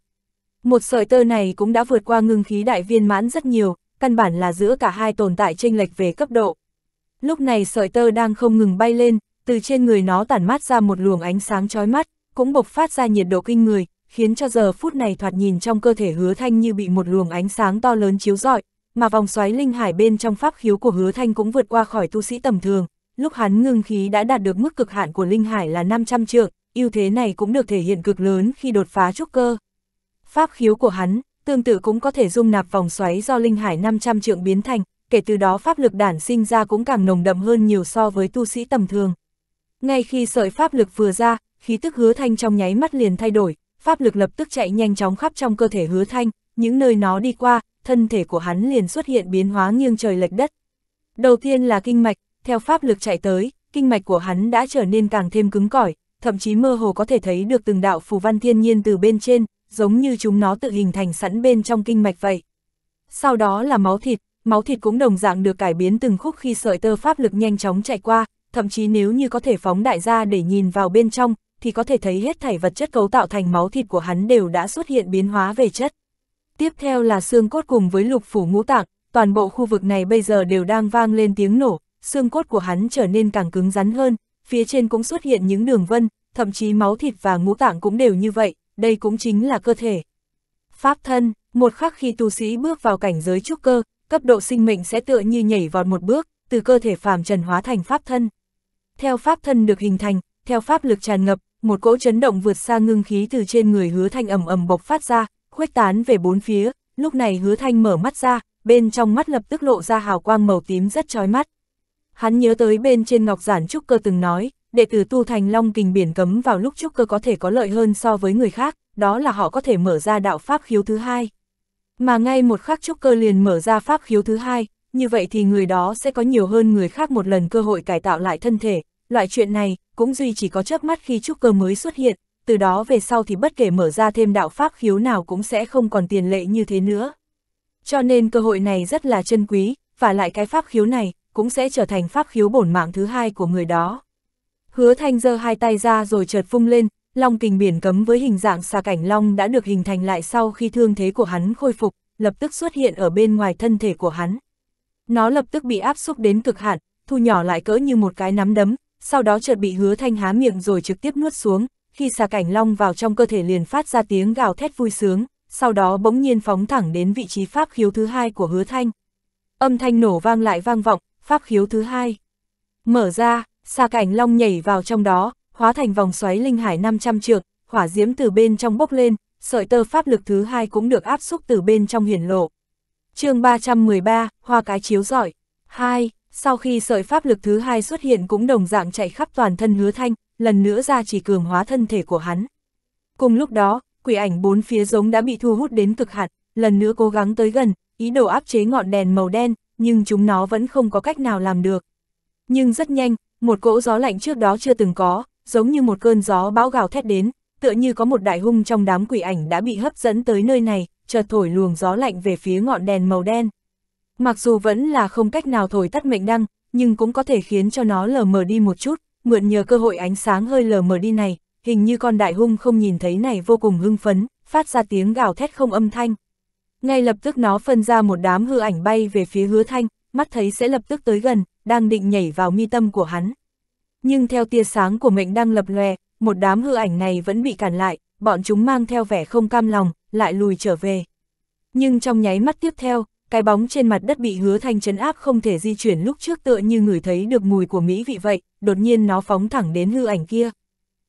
Speaker 1: Một sợi tơ này cũng đã vượt qua ngưng khí đại viên mãn rất nhiều, căn bản là giữa cả hai tồn tại chênh lệch về cấp độ. Lúc này sợi tơ đang không ngừng bay lên, từ trên người nó tản mát ra một luồng ánh sáng chói mắt, cũng bộc phát ra nhiệt độ kinh người, khiến cho giờ phút này thoạt nhìn trong cơ thể hứa thanh như bị một luồng ánh sáng to lớn chiếu rọi, mà vòng xoáy linh hải bên trong pháp khiếu của hứa thanh cũng vượt qua khỏi tu sĩ tầm thường. Lúc hắn ngưng khí đã đạt được mức cực hạn của linh hải là 500 trượng, ưu thế này cũng được thể hiện cực lớn khi đột phá trúc cơ. Pháp khiếu của hắn, tương tự cũng có thể dung nạp vòng xoáy do linh hải 500 trượng biến thành, kể từ đó pháp lực đản sinh ra cũng càng nồng đậm hơn nhiều so với tu sĩ tầm thường. Ngay khi sợi pháp lực vừa ra, khí tức hứa thanh trong nháy mắt liền thay đổi, pháp lực lập tức chạy nhanh chóng khắp trong cơ thể hứa thanh, những nơi nó đi qua, thân thể của hắn liền xuất hiện biến hóa nghiêng trời lệch đất. Đầu tiên là kinh mạch, theo pháp lực chạy tới, kinh mạch của hắn đã trở nên càng thêm cứng cỏi, thậm chí mơ hồ có thể thấy được từng đạo phù văn thiên nhiên từ bên trên, giống như chúng nó tự hình thành sẵn bên trong kinh mạch vậy. Sau đó là máu thịt, máu thịt cũng đồng dạng được cải biến từng khúc khi sợi tơ pháp lực nhanh chóng chạy qua, thậm chí nếu như có thể phóng đại ra để nhìn vào bên trong, thì có thể thấy hết thảy vật chất cấu tạo thành máu thịt của hắn đều đã xuất hiện biến hóa về chất. Tiếp theo là xương cốt cùng với lục phủ ngũ tạng, toàn bộ khu vực này bây giờ đều đang vang lên tiếng nổ, xương cốt của hắn trở nên càng cứng rắn hơn, phía trên cũng xuất hiện những đường vân, thậm chí máu thịt và ngũ tạng cũng đều như vậy, đây cũng chính là cơ thể. Pháp thân, một khắc khi tu sĩ bước vào cảnh giới trúc cơ, cấp độ sinh mệnh sẽ tựa như nhảy vọt một bước, từ cơ thể phàm trần hóa thành pháp thân. Theo pháp thân được hình thành, theo pháp lực tràn ngập, một cỗ chấn động vượt xa ngưng khí từ trên người hứa thanh ầm ầm bộc phát ra, khuếch tán về bốn phía, lúc này hứa thanh mở mắt ra, bên trong mắt lập tức lộ ra hào quang màu tím rất chói mắt. Hắn nhớ tới bên trên ngọc giản trúc cơ từng nói, đệ tử tu thành long kình biển cấm vào lúc trúc cơ có thể có lợi hơn so với người khác, đó là họ có thể mở ra đạo pháp khiếu thứ hai. Mà ngay một khắc trúc cơ liền mở ra pháp khiếu thứ hai, như vậy thì người đó sẽ có nhiều hơn người khác một lần cơ hội cải tạo lại thân thể. Loại chuyện này cũng duy chỉ có chớp mắt khi trúc cơ mới xuất hiện, từ đó về sau thì bất kể mở ra thêm đạo pháp khiếu nào cũng sẽ không còn tiền lệ như thế nữa. Cho nên cơ hội này rất là chân quý, và lại cái pháp khiếu này cũng sẽ trở thành pháp khiếu bổn mạng thứ hai của người đó. Hứa Thanh giơ hai tay ra rồi chợt phung lên, long kình biển cấm với hình dạng xà cảnh long đã được hình thành lại sau khi thương thế của hắn khôi phục, lập tức xuất hiện ở bên ngoài thân thể của hắn. Nó lập tức bị áp xúc đến cực hạn, thu nhỏ lại cỡ như một cái nắm đấm, sau đó chợt bị hứa thanh há miệng rồi trực tiếp nuốt xuống, khi xà cảnh long vào trong cơ thể liền phát ra tiếng gào thét vui sướng, sau đó bỗng nhiên phóng thẳng đến vị trí pháp khiếu thứ hai của hứa thanh. Âm thanh nổ vang lại vang vọng, pháp khiếu thứ hai. Mở ra, xà cảnh long nhảy vào trong đó, hóa thành vòng xoáy linh hải 500 trượng, hỏa diễm từ bên trong bốc lên, sợi tơ pháp lực thứ hai cũng được áp xúc từ bên trong hiển lộ. chương 313, hoa cái chiếu giỏi. 2. Sau khi sợi pháp lực thứ hai xuất hiện cũng đồng dạng chạy khắp toàn thân hứa thanh, lần nữa ra chỉ cường hóa thân thể của hắn. Cùng lúc đó, quỷ ảnh bốn phía giống đã bị thu hút đến cực hạn, lần nữa cố gắng tới gần, ý đồ áp chế ngọn đèn màu đen, nhưng chúng nó vẫn không có cách nào làm được. Nhưng rất nhanh, một cỗ gió lạnh trước đó chưa từng có, giống như một cơn gió bão gào thét đến, tựa như có một đại hung trong đám quỷ ảnh đã bị hấp dẫn tới nơi này, chợt thổi luồng gió lạnh về phía ngọn đèn màu đen. Mặc dù vẫn là không cách nào thổi tắt mệnh đăng, nhưng cũng có thể khiến cho nó lờ mờ đi một chút, mượn nhờ cơ hội ánh sáng hơi lờ mờ đi này, hình như con đại hung không nhìn thấy này vô cùng hưng phấn, phát ra tiếng gào thét không âm thanh. Ngay lập tức nó phân ra một đám hư ảnh bay về phía hứa thanh, mắt thấy sẽ lập tức tới gần, đang định nhảy vào mi tâm của hắn. Nhưng theo tia sáng của mệnh đang lập lòe, một đám hư ảnh này vẫn bị cản lại, bọn chúng mang theo vẻ không cam lòng, lại lùi trở về. Nhưng trong nháy mắt tiếp theo, cái bóng trên mặt đất bị hứa thanh chấn áp không thể di chuyển lúc trước tựa như người thấy được mùi của Mỹ vị vậy, đột nhiên nó phóng thẳng đến hư ảnh kia.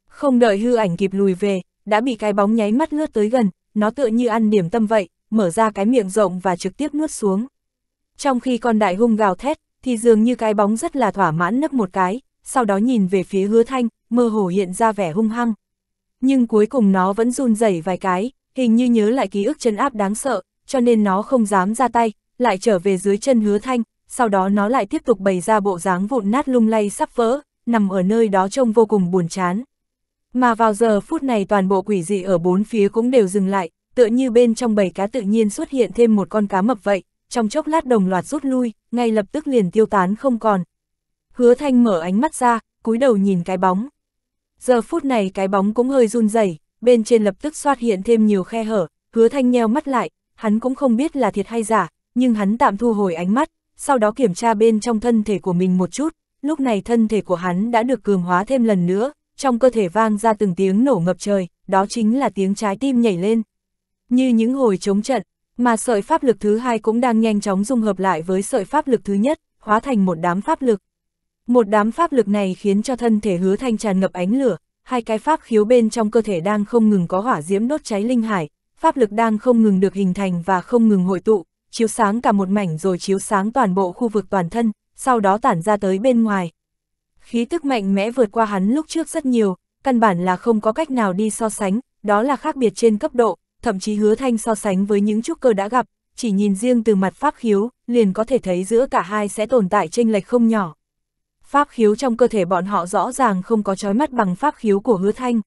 Speaker 1: Không đợi hư ảnh kịp lùi về, đã bị cái bóng nháy mắt lướt tới gần, nó tựa như ăn điểm tâm vậy, mở ra cái miệng rộng và trực tiếp nuốt xuống. Trong khi con đại hung gào thét, thì dường như cái bóng rất là thỏa mãn nấc một cái, sau đó nhìn về phía hứa thanh, mơ hồ hiện ra vẻ hung hăng. Nhưng cuối cùng nó vẫn run rẩy vài cái, hình như nhớ lại ký ức chấn áp đáng sợ, cho nên nó không dám ra tay, lại trở về dưới chân hứa thanh, sau đó nó lại tiếp tục bày ra bộ dáng vụn nát lung lay sắp vỡ, nằm ở nơi đó trông vô cùng buồn chán. Mà vào giờ phút này toàn bộ quỷ dị ở bốn phía cũng đều dừng lại, tựa như bên trong bầy cá tự nhiên xuất hiện thêm một con cá mập vậy, trong chốc lát đồng loạt rút lui, ngay lập tức liền tiêu tán không còn. Hứa Thanh mở ánh mắt ra, cúi đầu nhìn cái bóng. Giờ phút này cái bóng cũng hơi run rẩy, bên trên lập tức xuất hiện thêm nhiều khe hở, Hứa Thanh nheo mắt lại, hắn cũng không biết là thiệt hay giả, nhưng hắn tạm thu hồi ánh mắt, sau đó kiểm tra bên trong thân thể của mình một chút, lúc này thân thể của hắn đã được cường hóa thêm lần nữa, trong cơ thể vang ra từng tiếng nổ ngập trời, đó chính là tiếng trái tim nhảy lên. Như những hồi chống trận, mà sợi pháp lực thứ hai cũng đang nhanh chóng dung hợp lại với sợi pháp lực thứ nhất, hóa thành một đám pháp lực. Một đám pháp lực này khiến cho thân thể hứa thanh tràn ngập ánh lửa, hai cái pháp khiếu bên trong cơ thể đang không ngừng có hỏa diễm đốt cháy linh hải, pháp lực đang không ngừng được hình thành và không ngừng hội tụ, chiếu sáng cả một mảnh rồi chiếu sáng toàn bộ khu vực toàn thân, sau đó tản ra tới bên ngoài. Khí tức mạnh mẽ vượt qua hắn lúc trước rất nhiều, căn bản là không có cách nào đi so sánh, đó là khác biệt trên cấp độ, thậm chí hứa thanh so sánh với những trúc cơ đã gặp, chỉ nhìn riêng từ mặt pháp khiếu, liền có thể thấy giữa cả hai sẽ tồn tại chênh lệch không nhỏ. Pháp khiếu trong cơ thể bọn họ rõ ràng không có trói mắt bằng pháp khiếu của hứa thanh.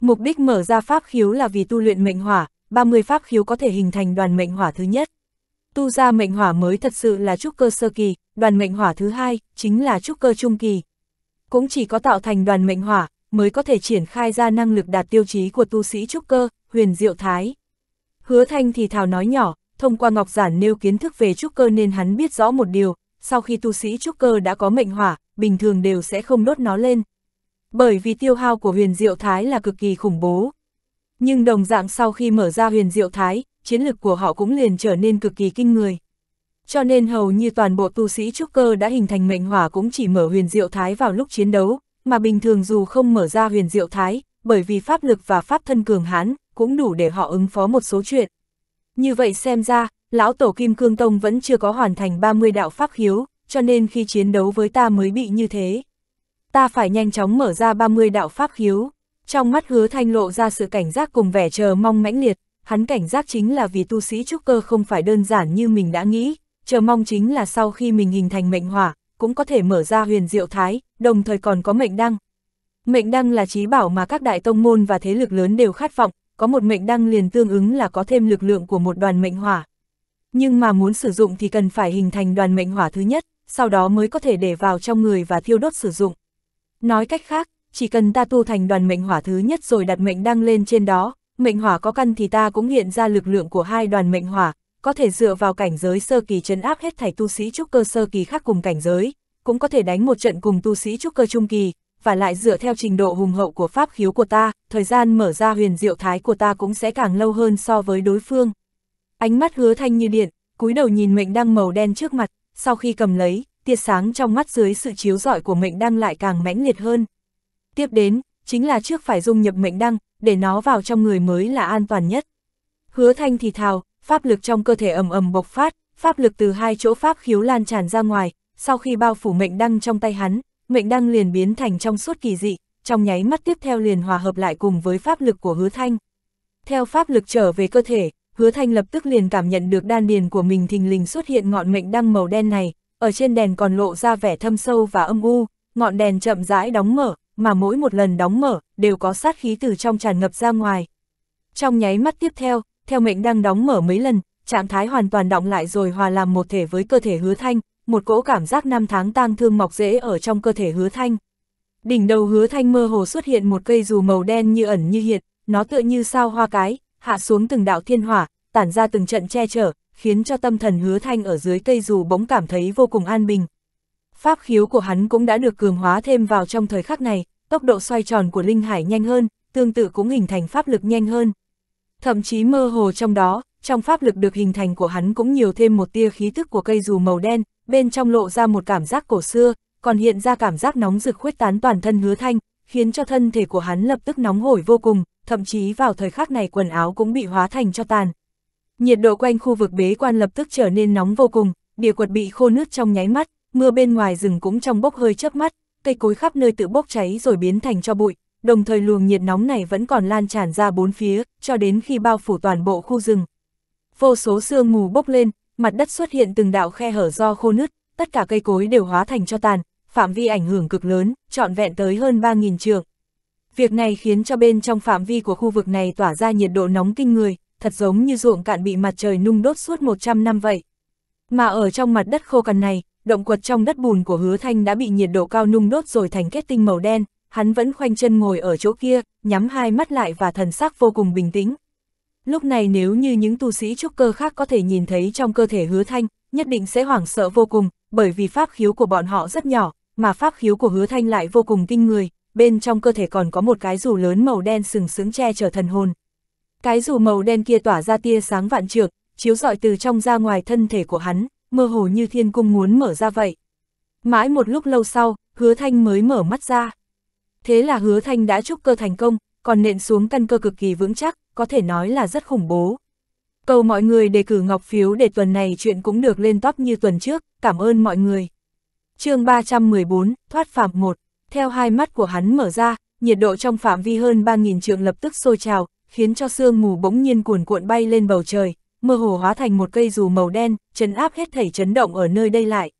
Speaker 1: Mục đích mở ra pháp khiếu là vì tu luyện mệnh hỏa, 30 pháp khiếu có thể hình thành đoàn mệnh hỏa thứ nhất. Tu ra mệnh hỏa mới thật sự là trúc cơ sơ kỳ, đoàn mệnh hỏa thứ hai chính là trúc cơ trung kỳ. Cũng chỉ có tạo thành đoàn mệnh hỏa mới có thể triển khai ra năng lực đạt tiêu chí của tu sĩ trúc cơ, huyền diệu thái. Hứa Thanh thì thào nói nhỏ, thông qua ngọc giản nêu kiến thức về trúc cơ nên hắn biết rõ một điều, sau khi tu sĩ trúc cơ đã có mệnh hỏa, bình thường đều sẽ không đốt nó lên. Bởi vì tiêu hao của huyền diệu thái là cực kỳ khủng bố, nhưng đồng dạng sau khi mở ra huyền diệu thái, chiến lực của họ cũng liền trở nên cực kỳ kinh người. Cho nên hầu như toàn bộ tu sĩ trúc cơ đã hình thành mệnh hỏa cũng chỉ mở huyền diệu thái vào lúc chiến đấu, mà bình thường dù không mở ra huyền diệu thái, bởi vì pháp lực và pháp thân cường hán, cũng đủ để họ ứng phó một số chuyện. Như vậy xem ra, lão tổ Kim Cương Tông vẫn chưa có hoàn thành 30 đạo pháp hiếu, cho nên khi chiến đấu với ta mới bị như thế. Ta phải nhanh chóng mở ra 30 đạo pháp hiếu. Trong mắt hứa thanh lộ ra sự cảnh giác cùng vẻ chờ mong mãnh liệt, hắn cảnh giác chính là vì tu sĩ trúc cơ không phải đơn giản như mình đã nghĩ, chờ mong chính là sau khi mình hình thành mệnh hỏa, cũng có thể mở ra huyền diệu thái, đồng thời còn có mệnh đăng. Mệnh đăng là trí bảo mà các đại tông môn và thế lực lớn đều khát vọng, có một mệnh đăng liền tương ứng là có thêm lực lượng của một đoàn mệnh hỏa. Nhưng mà muốn sử dụng thì cần phải hình thành đoàn mệnh hỏa thứ nhất, sau đó mới có thể để vào trong người và thiêu đốt sử dụng. Nói cách khác, chỉ cần ta tu thành đoàn mệnh hỏa thứ nhất rồi đặt mệnh đăng lên trên đó, mệnh hỏa có căn thì ta cũng hiện ra lực lượng của hai đoàn mệnh hỏa, có thể dựa vào cảnh giới sơ kỳ chấn áp hết thảy tu sĩ trúc cơ sơ kỳ khác cùng cảnh giới, cũng có thể đánh một trận cùng tu sĩ trúc cơ trung kỳ, và lại dựa theo trình độ hùng hậu của pháp khiếu của ta, thời gian mở ra huyền diệu thái của ta cũng sẽ càng lâu hơn so với đối phương. Ánh mắt hứa thanh như điện, cúi đầu nhìn mệnh đăng màu đen trước mặt, sau khi cầm lấy, tia sáng trong mắt dưới sự chiếu rọi của mệnh đăng lại càng mãnh liệt hơn. Tiếp đến, chính là trước phải dung nhập mệnh đăng, để nó vào trong người mới là an toàn nhất. Hứa thanh thì thào, pháp lực trong cơ thể ầm ầm bộc phát, pháp lực từ hai chỗ pháp khiếu lan tràn ra ngoài, sau khi bao phủ mệnh đăng trong tay hắn, mệnh đăng liền biến thành trong suốt kỳ dị, trong nháy mắt tiếp theo liền hòa hợp lại cùng với pháp lực của hứa thanh. Theo pháp lực trở về cơ thể, hứa thanh lập tức liền cảm nhận được đan điền của mình thình lình xuất hiện ngọn mệnh đăng màu đen này, ở trên đèn còn lộ ra vẻ thâm sâu và âm u, ngọn đèn chậm rãi đóng mở, mà mỗi một lần đóng mở, đều có sát khí từ trong tràn ngập ra ngoài. Trong nháy mắt tiếp theo, theo mệnh đang đóng mở mấy lần, trạng thái hoàn toàn động lại rồi hòa làm một thể với cơ thể hứa thanh, một cỗ cảm giác năm tháng tang thương mọc rễ ở trong cơ thể hứa thanh. Đỉnh đầu hứa thanh mơ hồ xuất hiện một cây dù màu đen như ẩn như hiện, nó tựa như sao hoa cái, hạ xuống từng đạo thiên hỏa, tản ra từng trận che chở, khiến cho tâm thần hứa thanh ở dưới cây dù bỗng cảm thấy vô cùng an bình. Pháp khiếu của hắn cũng đã được cường hóa thêm vào trong thời khắc này, tốc độ xoay tròn của linh hải nhanh hơn, tương tự cũng hình thành pháp lực nhanh hơn. Thậm chí mơ hồ trong đó, trong pháp lực được hình thành của hắn cũng nhiều thêm một tia khí thức của cây dù màu đen, bên trong lộ ra một cảm giác cổ xưa, còn hiện ra cảm giác nóng rực khuếch tán toàn thân hứa thanh, khiến cho thân thể của hắn lập tức nóng hổi vô cùng, thậm chí vào thời khắc này quần áo cũng bị hóa thành cho tàn. Nhiệt độ quanh khu vực bế quan lập tức trở nên nóng vô cùng, bìa quật bị khô nước trong nháy mắt, mưa bên ngoài rừng cũng trong bốc hơi chớp mắt, cây cối khắp nơi tự bốc cháy rồi biến thành cho bụi, đồng thời luồng nhiệt nóng này vẫn còn lan tràn ra bốn phía, cho đến khi bao phủ toàn bộ khu rừng. Vô số sương mù bốc lên, mặt đất xuất hiện từng đạo khe hở do khô nứt, tất cả cây cối đều hóa thành cho tàn, phạm vi ảnh hưởng cực lớn, trọn vẹn tới hơn 3.000 trường. Việc này khiến cho bên trong phạm vi của khu vực này tỏa ra nhiệt độ nóng kinh người, thật giống như ruộng cạn bị mặt trời nung đốt suốt 100 năm vậy. Mà ở trong mặt đất khô cằn này, động quật trong đất bùn của hứa thanh đã bị nhiệt độ cao nung đốt rồi thành kết tinh màu đen, hắn vẫn khoanh chân ngồi ở chỗ kia, nhắm hai mắt lại và thần sắc vô cùng bình tĩnh. Lúc này nếu như những tu sĩ trúc cơ khác có thể nhìn thấy trong cơ thể hứa thanh, nhất định sẽ hoảng sợ vô cùng, bởi vì pháp khiếu của bọn họ rất nhỏ, mà pháp khiếu của hứa thanh lại vô cùng kinh người, bên trong cơ thể còn có một cái dù lớn màu đen sừng sững che chở thần hồn. Cái dù màu đen kia tỏa ra tia sáng vạn trược, chiếu rọi từ trong ra ngoài thân thể của hắn, mơ hồ như thiên cung muốn mở ra vậy. Mãi một lúc lâu sau, hứa thanh mới mở mắt ra. Thế là hứa thanh đã trúc cơ thành công, còn nện xuống căn cơ cực kỳ vững chắc, có thể nói là rất khủng bố. Cầu mọi người đề cử ngọc phiếu để tuần này chuyện cũng được lên top như tuần trước, cảm ơn mọi người. chương 314, thoát phạm 1, theo hai mắt của hắn mở ra, nhiệt độ trong phạm vi hơn 3.000 trượng lập tức sôi trào, khiến cho sương mù bỗng nhiên cuồn cuộn bay lên bầu trời, mơ hồ hóa thành một cây dù màu đen, chấn áp hết thảy chấn động ở nơi đây lại.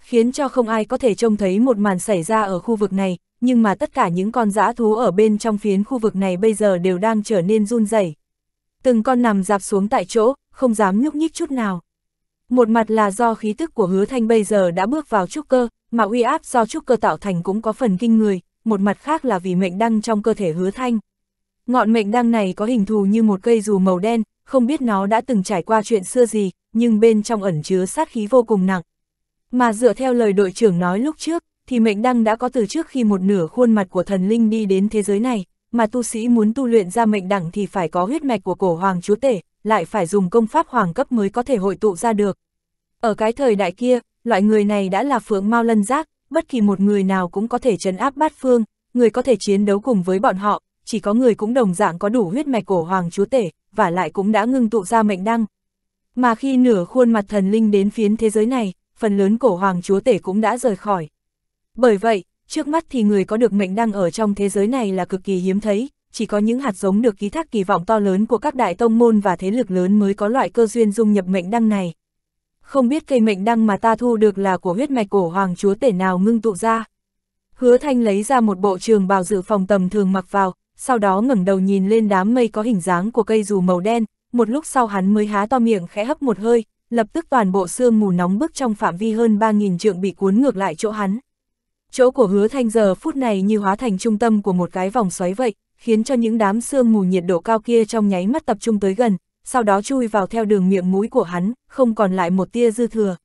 Speaker 1: Khiến cho không ai có thể trông thấy một màn xảy ra ở khu vực này, nhưng mà tất cả những con dã thú ở bên trong phiến khu vực này bây giờ đều đang trở nên run rẩy. Từng con nằm dạp xuống tại chỗ, không dám nhúc nhích chút nào. Một mặt là do khí tức của hứa thanh bây giờ đã bước vào trúc cơ, mà uy áp do trúc cơ tạo thành cũng có phần kinh người, một mặt khác là vì mệnh đăng trong cơ thể hứa thanh. Ngọn mệnh đăng này có hình thù như một cây dù màu đen, không biết nó đã từng trải qua chuyện xưa gì, nhưng bên trong ẩn chứa sát khí vô cùng nặng. Mà dựa theo lời đội trưởng nói lúc trước, thì mệnh đăng đã có từ trước khi một nửa khuôn mặt của thần linh đi đến thế giới này, mà tu sĩ muốn tu luyện ra mệnh đẳng thì phải có huyết mạch của cổ hoàng chúa tể, lại phải dùng công pháp hoàng cấp mới có thể hội tụ ra được. Ở cái thời đại kia, loại người này đã là phượng mau lân giác, bất kỳ một người nào cũng có thể trấn áp bát phương, người có thể chiến đấu cùng với bọn họ, chỉ có người cũng đồng dạng có đủ huyết mạch cổ hoàng chúa tể, và lại cũng đã ngưng tụ ra mệnh đăng. Mà khi nửa khuôn mặt thần linh đến phiến thế giới này, phần lớn cổ hoàng chúa tể cũng đã rời khỏi. Bởi vậy, trước mắt thì người có được mệnh đăng ở trong thế giới này là cực kỳ hiếm thấy, chỉ có những hạt giống được ký thác kỳ vọng to lớn của các đại tông môn và thế lực lớn mới có loại cơ duyên dung nhập mệnh đăng này. Không biết cây mệnh đăng mà ta thu được là của huyết mạch cổ hoàng chúa tể nào ngưng tụ ra. Hứa Thanh lấy ra một bộ trường bào dự phòng tầm thường mặc vào, sau đó ngẩng đầu nhìn lên đám mây có hình dáng của cây dù màu đen, một lúc sau hắn mới há to miệng khẽ hấp một hơi, lập tức toàn bộ sương mù nóng bức trong phạm vi hơn 3.000 trượng bị cuốn ngược lại chỗ hắn. Chỗ của hứa thanh giờ phút này như hóa thành trung tâm của một cái vòng xoáy vậy, khiến cho những đám sương mù nhiệt độ cao kia trong nháy mắt tập trung tới gần, sau đó chui vào theo đường miệng mũi của hắn, không còn lại một tia dư thừa.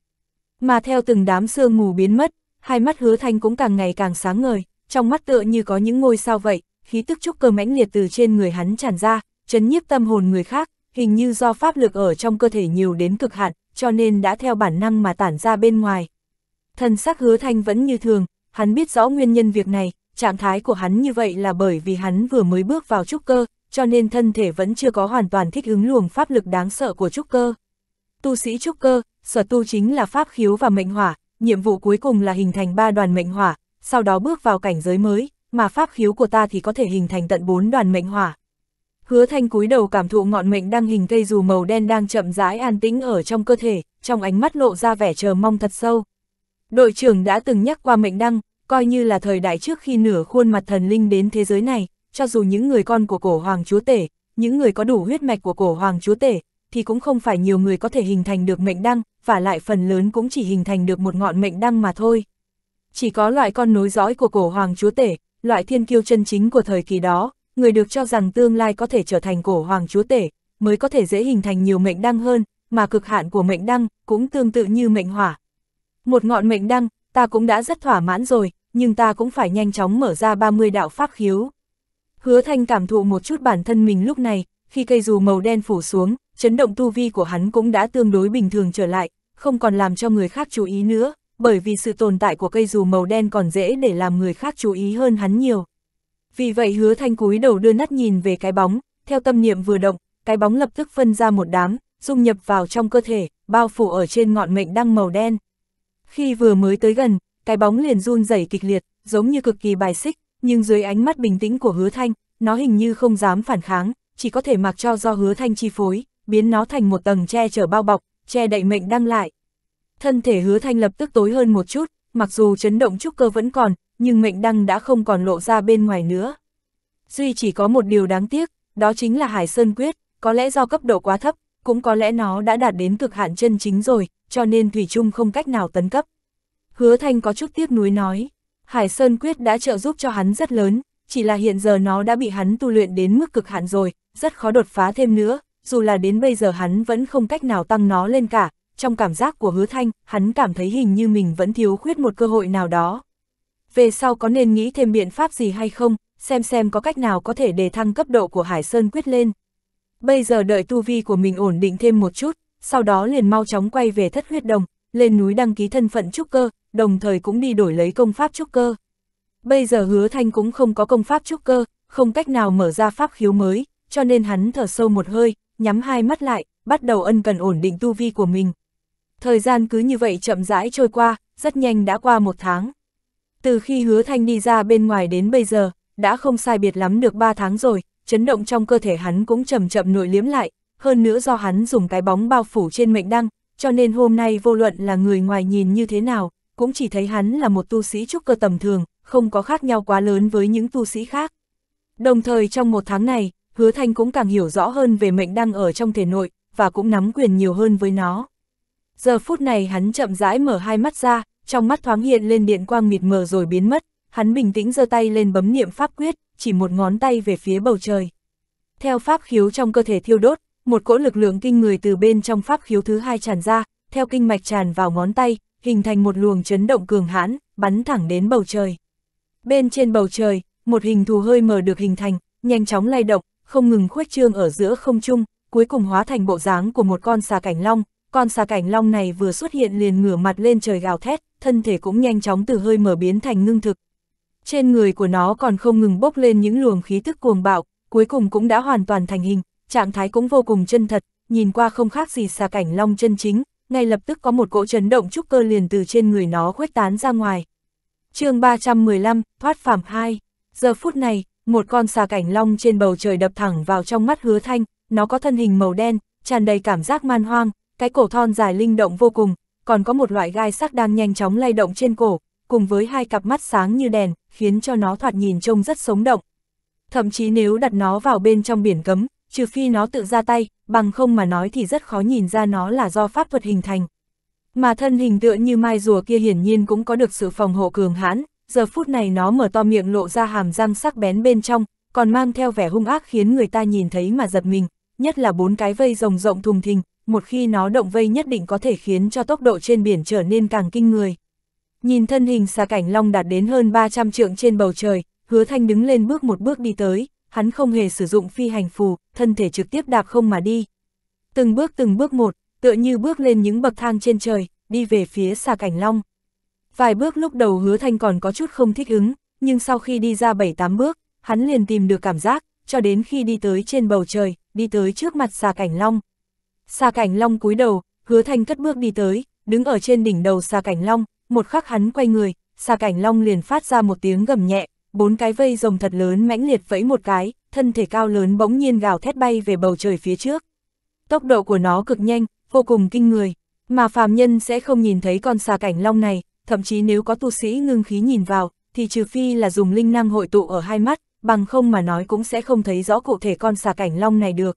Speaker 1: Mà theo từng đám sương mù biến mất, hai mắt hứa thanh cũng càng ngày càng sáng ngời, trong mắt tựa như có những ngôi sao vậy, khí tức trúc cơ mãnh liệt từ trên người hắn tràn ra, chấn nhiếp tâm hồn người khác, hình như do pháp lực ở trong cơ thể nhiều đến cực hạn, cho nên đã theo bản năng mà tản ra bên ngoài. Thần sắc hứa thanh vẫn như thường, hắn biết rõ nguyên nhân việc này, trạng thái của hắn như vậy là bởi vì hắn vừa mới bước vào trúc cơ, cho nên thân thể vẫn chưa có hoàn toàn thích ứng luồng pháp lực đáng sợ của trúc cơ. Tu sĩ trúc cơ, sở tu chính là pháp khiếu và mệnh hỏa, nhiệm vụ cuối cùng là hình thành ba đoàn mệnh hỏa, sau đó bước vào cảnh giới mới, mà pháp khiếu của ta thì có thể hình thành tận bốn đoàn mệnh hỏa. Hứa thanh cúi đầu cảm thụ ngọn mệnh đang hình cây dù màu đen đang chậm rãi an tĩnh ở trong cơ thể, trong ánh mắt lộ ra vẻ chờ mong thật sâu. Đội trưởng đã từng nhắc qua mệnh đăng, coi như là thời đại trước khi nửa khuôn mặt thần linh đến thế giới này, cho dù những người con của cổ hoàng chúa tể, những người có đủ huyết mạch của cổ hoàng chúa tể, thì cũng không phải nhiều người có thể hình thành được mệnh đăng, và lại phần lớn cũng chỉ hình thành được một ngọn mệnh đăng mà thôi. Chỉ có loại con nối dõi của cổ hoàng chúa tể, loại thiên kiêu chân chính của thời kỳ đó, người được cho rằng tương lai có thể trở thành cổ hoàng chúa tể, mới có thể dễ hình thành nhiều mệnh đăng hơn, mà cực hạn của mệnh đăng cũng tương tự như mệnh hỏa. Một ngọn mệnh đăng, ta cũng đã rất thỏa mãn rồi, nhưng ta cũng phải nhanh chóng mở ra 30 đạo pháp khiếu. Hứa Thanh cảm thụ một chút bản thân mình lúc này, khi cây dù màu đen phủ xuống, chấn động tu vi của hắn cũng đã tương đối bình thường trở lại, không còn làm cho người khác chú ý nữa, bởi vì sự tồn tại của cây dù màu đen còn dễ để làm người khác chú ý hơn hắn nhiều. Vì vậy hứa thanh cúi đầu đưa nắt nhìn về cái bóng, theo tâm niệm vừa động, cái bóng lập tức phân ra một đám, dung nhập vào trong cơ thể, bao phủ ở trên ngọn mệnh đăng màu đen. Khi vừa mới tới gần, cái bóng liền run rẩy kịch liệt, giống như cực kỳ bài xích, nhưng dưới ánh mắt bình tĩnh của hứa thanh, nó hình như không dám phản kháng, chỉ có thể mặc cho do hứa thanh chi phối, biến nó thành một tầng che chở bao bọc, che đậy mệnh đăng lại. Thân thể hứa thanh lập tức tối hơn một chút, mặc dù chấn động trúc cơ vẫn còn, nhưng mệnh đăng đã không còn lộ ra bên ngoài nữa. Duy chỉ có một điều đáng tiếc, đó chính là Hải Sơn Quyết, có lẽ do cấp độ quá thấp, cũng có lẽ nó đã đạt đến cực hạn chân chính rồi, cho nên Thủy Trung không cách nào tấn cấp. Hứa Thanh có chút tiếc nuối nói, Hải Sơn Quyết đã trợ giúp cho hắn rất lớn, chỉ là hiện giờ nó đã bị hắn tu luyện đến mức cực hạn rồi, rất khó đột phá thêm nữa, dù là đến bây giờ hắn vẫn không cách nào tăng nó lên cả, trong cảm giác của hứa thanh, hắn cảm thấy hình như mình vẫn thiếu khuyết một cơ hội nào đó. Về sau có nên nghĩ thêm biện pháp gì hay không, xem xem có cách nào có thể đề thăng cấp độ của Hải Sơn quyết lên. Bây giờ đợi tu vi của mình ổn định thêm một chút, sau đó liền mau chóng quay về thất huyết đồng, lên núi đăng ký thân phận trúc cơ, đồng thời cũng đi đổi lấy công pháp trúc cơ. Bây giờ hứa thanh cũng không có công pháp trúc cơ, không cách nào mở ra pháp khiếu mới, cho nên hắn thở sâu một hơi, nhắm hai mắt lại, bắt đầu ân cần ổn định tu vi của mình. Thời gian cứ như vậy chậm rãi trôi qua, rất nhanh đã qua một tháng. Từ khi hứa thanh đi ra bên ngoài đến bây giờ, đã không sai biệt lắm được ba tháng rồi, chấn động trong cơ thể hắn cũng chậm chậm nội liếm lại, hơn nữa do hắn dùng cái bóng bao phủ trên mệnh đăng, cho nên hôm nay vô luận là người ngoài nhìn như thế nào, cũng chỉ thấy hắn là một tu sĩ trúc cơ tầm thường, không có khác nhau quá lớn với những tu sĩ khác. Đồng thời trong một tháng này, hứa thanh cũng càng hiểu rõ hơn về mệnh đăng ở trong thể nội, và cũng nắm quyền nhiều hơn với nó. Giờ phút này hắn chậm rãi mở hai mắt ra, trong mắt thoáng hiện lên điện quang mịt mờ rồi biến mất, hắn bình tĩnh giơ tay lên bấm niệm pháp quyết, chỉ một ngón tay về phía bầu trời. Theo pháp khiếu trong cơ thể thiêu đốt, một cỗ lực lượng kinh người từ bên trong pháp khiếu thứ hai tràn ra, theo kinh mạch tràn vào ngón tay, hình thành một luồng chấn động cường hãn, bắn thẳng đến bầu trời. Bên trên bầu trời, một hình thù hơi mờ được hình thành, nhanh chóng lay động, không ngừng khuếch trương ở giữa không trung, cuối cùng hóa thành bộ dáng của một con xà cảnh long, con xà cảnh long này vừa xuất hiện liền ngửa mặt lên trời gào thét, thân thể cũng nhanh chóng từ hơi mở biến thành ngưng thực. Trên người của nó còn không ngừng bốc lên những luồng khí tức cuồng bạo, cuối cùng cũng đã hoàn toàn thành hình, trạng thái cũng vô cùng chân thật, nhìn qua không khác gì xà cảnh long chân chính, ngay lập tức có một cỗ chấn động trúc cơ liền từ trên người nó khuếch tán ra ngoài. chương 315, thoát phạm 2. Giờ phút này, một con xà cảnh long trên bầu trời đập thẳng vào trong mắt hứa thanh, nó có thân hình màu đen, tràn đầy cảm giác man hoang, cái cổ thon dài linh động vô cùng, còn có một loại gai sắc đang nhanh chóng lay động trên cổ, cùng với hai cặp mắt sáng như đèn, khiến cho nó thoạt nhìn trông rất sống động. Thậm chí nếu đặt nó vào bên trong biển cấm, trừ phi nó tự ra tay, bằng không mà nói thì rất khó nhìn ra nó là do pháp thuật hình thành. Mà thân hình tựa như mai rùa kia hiển nhiên cũng có được sự phòng hộ cường hãn, giờ phút này nó mở to miệng lộ ra hàm răng sắc bén bên trong, còn mang theo vẻ hung ác khiến người ta nhìn thấy mà giật mình, nhất là bốn cái vây rồng rộng thùng thình, một khi nó động vây nhất định có thể khiến cho tốc độ trên biển trở nên càng kinh người. Nhìn thân hình xà cảnh long đạt đến hơn 300 trượng trên bầu trời, hứa thanh đứng lên bước một bước đi tới, hắn không hề sử dụng phi hành phù, thân thể trực tiếp đạp không mà đi. Từng bước từng bước một, tựa như bước lên những bậc thang trên trời, đi về phía xà cảnh long. Vài bước lúc đầu hứa thanh còn có chút không thích ứng, nhưng sau khi đi ra 7-8 bước, hắn liền tìm được cảm giác, cho đến khi đi tới trên bầu trời, đi tới trước mặt xà cảnh long, Xà cảnh long cúi đầu, hứa thanh cất bước đi tới, đứng ở trên đỉnh đầu xà cảnh long, một khắc hắn quay người, xà cảnh long liền phát ra một tiếng gầm nhẹ, bốn cái vây rồng thật lớn mãnh liệt vẫy một cái, thân thể cao lớn bỗng nhiên gào thét bay về bầu trời phía trước. Tốc độ của nó cực nhanh, vô cùng kinh người, mà phàm nhân sẽ không nhìn thấy con xà cảnh long này, thậm chí nếu có tu sĩ ngưng khí nhìn vào, thì trừ phi là dùng linh năng hội tụ ở hai mắt, bằng không mà nói cũng sẽ không thấy rõ cụ thể con xà cảnh long này được.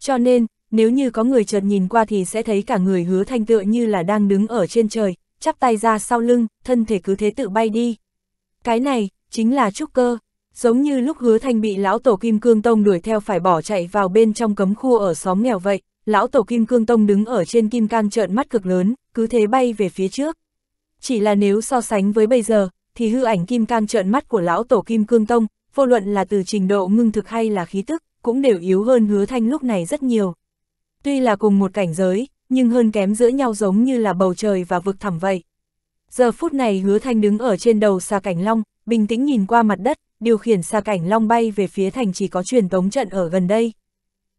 Speaker 1: Cho nên, nếu như có người chợt nhìn qua thì sẽ thấy cả người hứa thanh tựa như là đang đứng ở trên trời, chắp tay ra sau lưng, thân thể cứ thế tự bay đi. Cái này, chính là trúc cơ, giống như lúc hứa thanh bị lão tổ kim cương tông đuổi theo phải bỏ chạy vào bên trong cấm khu ở xóm nghèo vậy, lão tổ kim cương tông đứng ở trên kim cang trợn mắt cực lớn, cứ thế bay về phía trước. Chỉ là nếu so sánh với bây giờ, thì hư ảnh kim cang trợn mắt của lão tổ kim cương tông, vô luận là từ trình độ ngưng thực hay là khí tức, cũng đều yếu hơn hứa thanh lúc này rất nhiều. Tuy là cùng một cảnh giới, nhưng hơn kém giữa nhau giống như là bầu trời và vực thẳm vậy. Giờ phút này hứa thanh đứng ở trên đầu xa cảnh long, bình tĩnh nhìn qua mặt đất, điều khiển xa cảnh long bay về phía thành chỉ có truyền tống trận ở gần đây.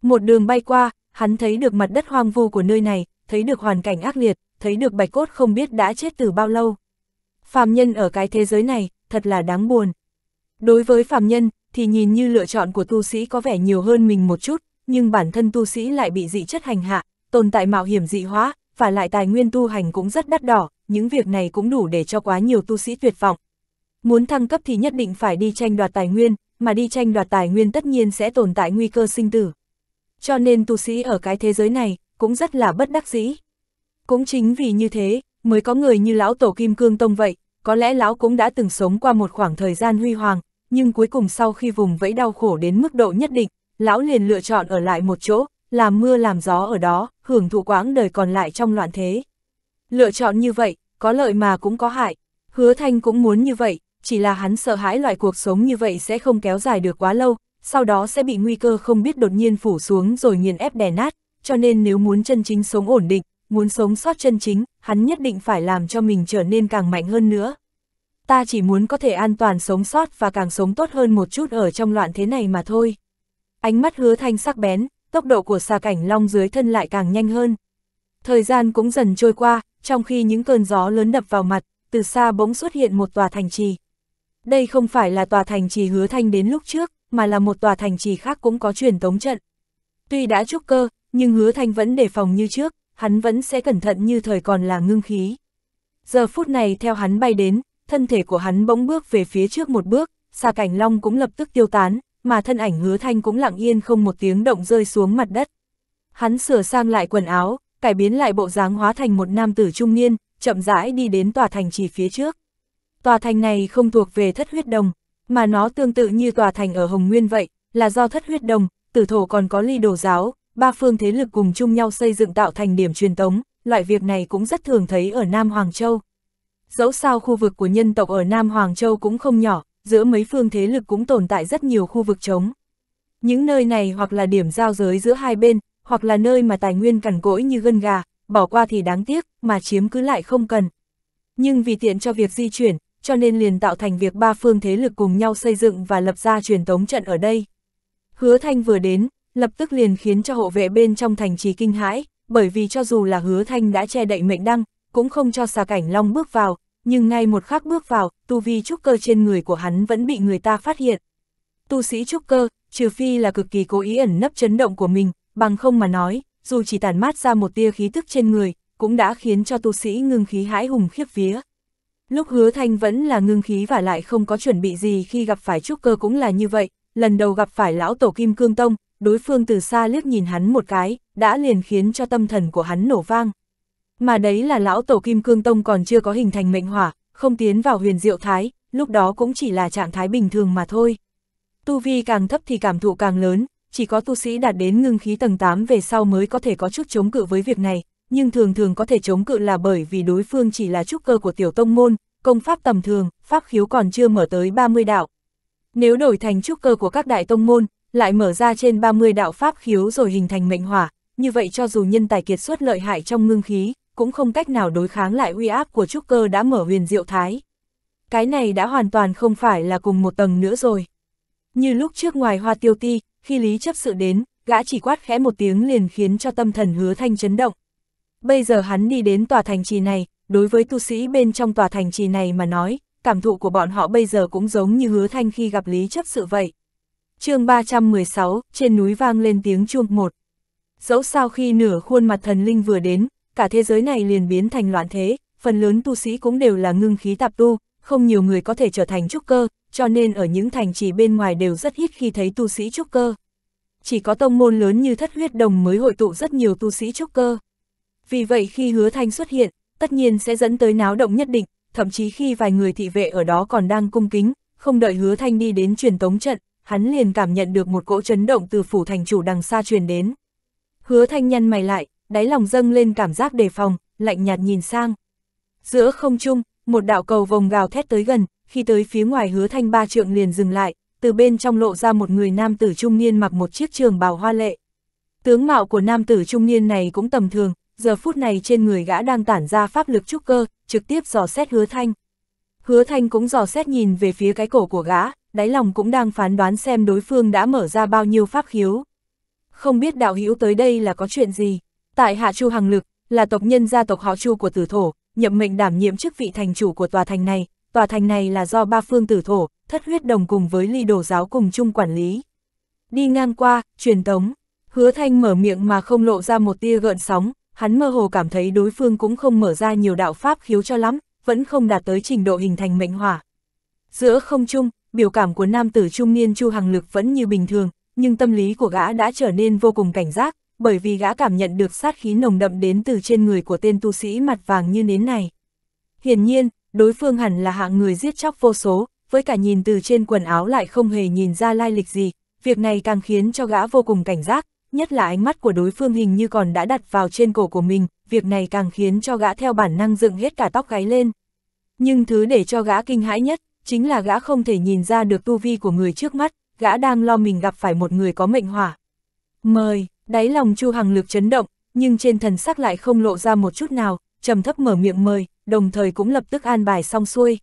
Speaker 1: Một đường bay qua, hắn thấy được mặt đất hoang vu của nơi này, thấy được hoàn cảnh ác liệt, thấy được bạch cốt không biết đã chết từ bao lâu. Phạm nhân ở cái thế giới này, thật là đáng buồn. Đối với Phạm nhân, thì nhìn như lựa chọn của tu sĩ có vẻ nhiều hơn mình một chút, nhưng bản thân tu sĩ lại bị dị chất hành hạ, tồn tại mạo hiểm dị hóa, và lại tài nguyên tu hành cũng rất đắt đỏ, những việc này cũng đủ để cho quá nhiều tu sĩ tuyệt vọng. Muốn thăng cấp thì nhất định phải đi tranh đoạt tài nguyên, mà đi tranh đoạt tài nguyên tất nhiên sẽ tồn tại nguy cơ sinh tử. Cho nên tu sĩ ở cái thế giới này cũng rất là bất đắc dĩ. Cũng chính vì như thế, mới có người như lão tổ Kim Cương Tông vậy, có lẽ lão cũng đã từng sống qua một khoảng thời gian huy hoàng, nhưng cuối cùng sau khi vùng vẫy đau khổ đến mức độ nhất định, lão liền lựa chọn ở lại một chỗ, làm mưa làm gió ở đó, hưởng thụ quãng đời còn lại trong loạn thế. Lựa chọn như vậy, có lợi mà cũng có hại, hứa thanh cũng muốn như vậy, chỉ là hắn sợ hãi loại cuộc sống như vậy sẽ không kéo dài được quá lâu, sau đó sẽ bị nguy cơ không biết đột nhiên phủ xuống rồi nghiền ép đè nát, cho nên nếu muốn chân chính sống ổn định, muốn sống sót chân chính, hắn nhất định phải làm cho mình trở nên càng mạnh hơn nữa. Ta chỉ muốn có thể an toàn sống sót và càng sống tốt hơn một chút ở trong loạn thế này mà thôi ánh mắt hứa thanh sắc bén, tốc độ của xà cảnh long dưới thân lại càng nhanh hơn. Thời gian cũng dần trôi qua, trong khi những cơn gió lớn đập vào mặt, từ xa bỗng xuất hiện một tòa thành trì. Đây không phải là tòa thành trì hứa thanh đến lúc trước, mà là một tòa thành trì khác cũng có truyền tống trận. Tuy đã trúc cơ, nhưng hứa thanh vẫn đề phòng như trước, hắn vẫn sẽ cẩn thận như thời còn là ngưng khí. Giờ phút này theo hắn bay đến, thân thể của hắn bỗng bước về phía trước một bước, xà cảnh long cũng lập tức tiêu tán, mà thân ảnh hứa thanh cũng lặng yên không một tiếng động rơi xuống mặt đất. Hắn sửa sang lại quần áo, cải biến lại bộ dáng hóa thành một nam tử trung niên, chậm rãi đi đến tòa thành chỉ phía trước. Tòa thành này không thuộc về thất huyết đồng, mà nó tương tự như tòa thành ở Hồng Nguyên vậy, là do thất huyết đồng, tử thổ còn có ly đồ giáo, ba phương thế lực cùng chung nhau xây dựng tạo thành điểm truyền tống, loại việc này cũng rất thường thấy ở Nam Hoàng Châu. Dẫu sao khu vực của nhân tộc ở Nam Hoàng Châu cũng không nhỏ, giữa mấy phương thế lực cũng tồn tại rất nhiều khu vực trống. Những nơi này hoặc là điểm giao giới giữa hai bên, hoặc là nơi mà tài nguyên cằn cỗi như gân gà, bỏ qua thì đáng tiếc, mà chiếm cứ lại không cần. Nhưng vì tiện cho việc di chuyển, cho nên liền tạo thành việc ba phương thế lực cùng nhau xây dựng và lập ra truyền tống trận ở đây. Hứa Thanh vừa đến, lập tức liền khiến cho hộ vệ bên trong thành trì kinh hãi, bởi vì cho dù là Hứa Thanh đã che đậy mệnh đăng, cũng không cho xà cảnh long bước vào, nhưng ngay một khắc bước vào, tu vi trúc cơ trên người của hắn vẫn bị người ta phát hiện. Tu sĩ trúc cơ, trừ phi là cực kỳ cố ý ẩn nấp chấn động của mình, bằng không mà nói, dù chỉ tản mát ra một tia khí tức trên người, cũng đã khiến cho tu sĩ ngưng khí hãi hùng khiếp vía. Lúc hứa thanh vẫn là ngưng khí và lại không có chuẩn bị gì khi gặp phải trúc cơ cũng là như vậy, lần đầu gặp phải lão tổ kim cương tông, đối phương từ xa liếc nhìn hắn một cái, đã liền khiến cho tâm thần của hắn nổ vang, mà đấy là lão tổ kim cương tông còn chưa có hình thành mệnh hỏa, không tiến vào huyền diệu thái, lúc đó cũng chỉ là trạng thái bình thường mà thôi. Tu vi càng thấp thì cảm thụ càng lớn, chỉ có tu sĩ đạt đến ngưng khí tầng 8 về sau mới có thể có chút chống cự với việc này, nhưng thường thường có thể chống cự là bởi vì đối phương chỉ là trúc cơ của tiểu tông môn, công pháp tầm thường, pháp khiếu còn chưa mở tới 30 đạo. Nếu đổi thành trúc cơ của các đại tông môn, lại mở ra trên 30 đạo pháp khiếu rồi hình thành mệnh hỏa, như vậy cho dù nhân tài kiệt xuất lợi hại trong ngưng khí, cũng không cách nào đối kháng lại uy áp của trúc cơ đã mở huyền diệu thái. Cái này đã hoàn toàn không phải là cùng một tầng nữa rồi. Như lúc trước ngoài hoa tiêu ti, khi lý chấp sự đến, gã chỉ quát khẽ một tiếng liền khiến cho tâm thần hứa thanh chấn động. Bây giờ hắn đi đến tòa thành trì này, đối với tu sĩ bên trong tòa thành trì này mà nói, cảm thụ của bọn họ bây giờ cũng giống như hứa thanh khi gặp lý chấp sự vậy. chương 316, trên núi vang lên tiếng chuông một. Dẫu sao khi nửa khuôn mặt thần linh vừa đến, cả thế giới này liền biến thành loạn thế, phần lớn tu sĩ cũng đều là ngưng khí tạp tu, không nhiều người có thể trở thành trúc cơ, cho nên ở những thành trì bên ngoài đều rất ít khi thấy tu sĩ trúc cơ. Chỉ có tông môn lớn như thất huyết đồng mới hội tụ rất nhiều tu sĩ trúc cơ. Vì vậy khi hứa thanh xuất hiện, tất nhiên sẽ dẫn tới náo động nhất định, thậm chí khi vài người thị vệ ở đó còn đang cung kính, không đợi hứa thanh đi đến truyền tống trận, hắn liền cảm nhận được một cỗ chấn động từ phủ thành chủ đằng xa truyền đến. Hứa thanh nhăn mày lại, đáy lòng dâng lên cảm giác đề phòng, lạnh nhạt nhìn sang. Giữa không trung, một đạo cầu vòng gào thét tới gần, khi tới phía ngoài hứa thanh ba trượng liền dừng lại, từ bên trong lộ ra một người nam tử trung niên mặc một chiếc trường bào hoa lệ. Tướng mạo của nam tử trung niên này cũng tầm thường, giờ phút này trên người gã đang tản ra pháp lực trúc cơ, trực tiếp dò xét hứa thanh. Hứa thanh cũng dò xét nhìn về phía cái cổ của gã, đáy lòng cũng đang phán đoán xem đối phương đã mở ra bao nhiêu pháp khiếu. Không biết đạo hữu tới đây là có chuyện gì. Tại Hạ Chu Hằng Lực, là tộc nhân gia tộc họ Chu của tử thổ, nhậm mệnh đảm nhiệm chức vị thành chủ của tòa thành này. Tòa thành này là do ba phương tử thổ, thất huyết đồng cùng với ly đồ giáo cùng chung quản lý. Đi ngang qua, truyền tống, hứa thanh mở miệng mà không lộ ra một tia gợn sóng, hắn mơ hồ cảm thấy đối phương cũng không mở ra nhiều đạo pháp khiếu cho lắm, vẫn không đạt tới trình độ hình thành mệnh hỏa. Giữa không chung biểu cảm của nam tử trung niên Chu Hằng Lực vẫn như bình thường, nhưng tâm lý của gã đã trở nên vô cùng cảnh giác, bởi vì gã cảm nhận được sát khí nồng đậm đến từ trên người của tên tu sĩ mặt vàng như nến này. Hiển nhiên, đối phương hẳn là hạng người giết chóc vô số, với cả nhìn từ trên quần áo lại không hề nhìn ra lai lịch gì, việc này càng khiến cho gã vô cùng cảnh giác, nhất là ánh mắt của đối phương hình như còn đã đặt vào trên cổ của mình, việc này càng khiến cho gã theo bản năng dựng hết cả tóc gáy lên. Nhưng thứ để cho gã kinh hãi nhất, chính là gã không thể nhìn ra được tu vi của người trước mắt, gã đang lo mình gặp phải một người có mệnh hỏa. Mời! Đáy lòng Chu Hằng lực chấn động, nhưng trên thần sắc lại không lộ ra một chút nào, trầm thấp mở miệng mời, đồng thời cũng lập tức an bài xong xuôi.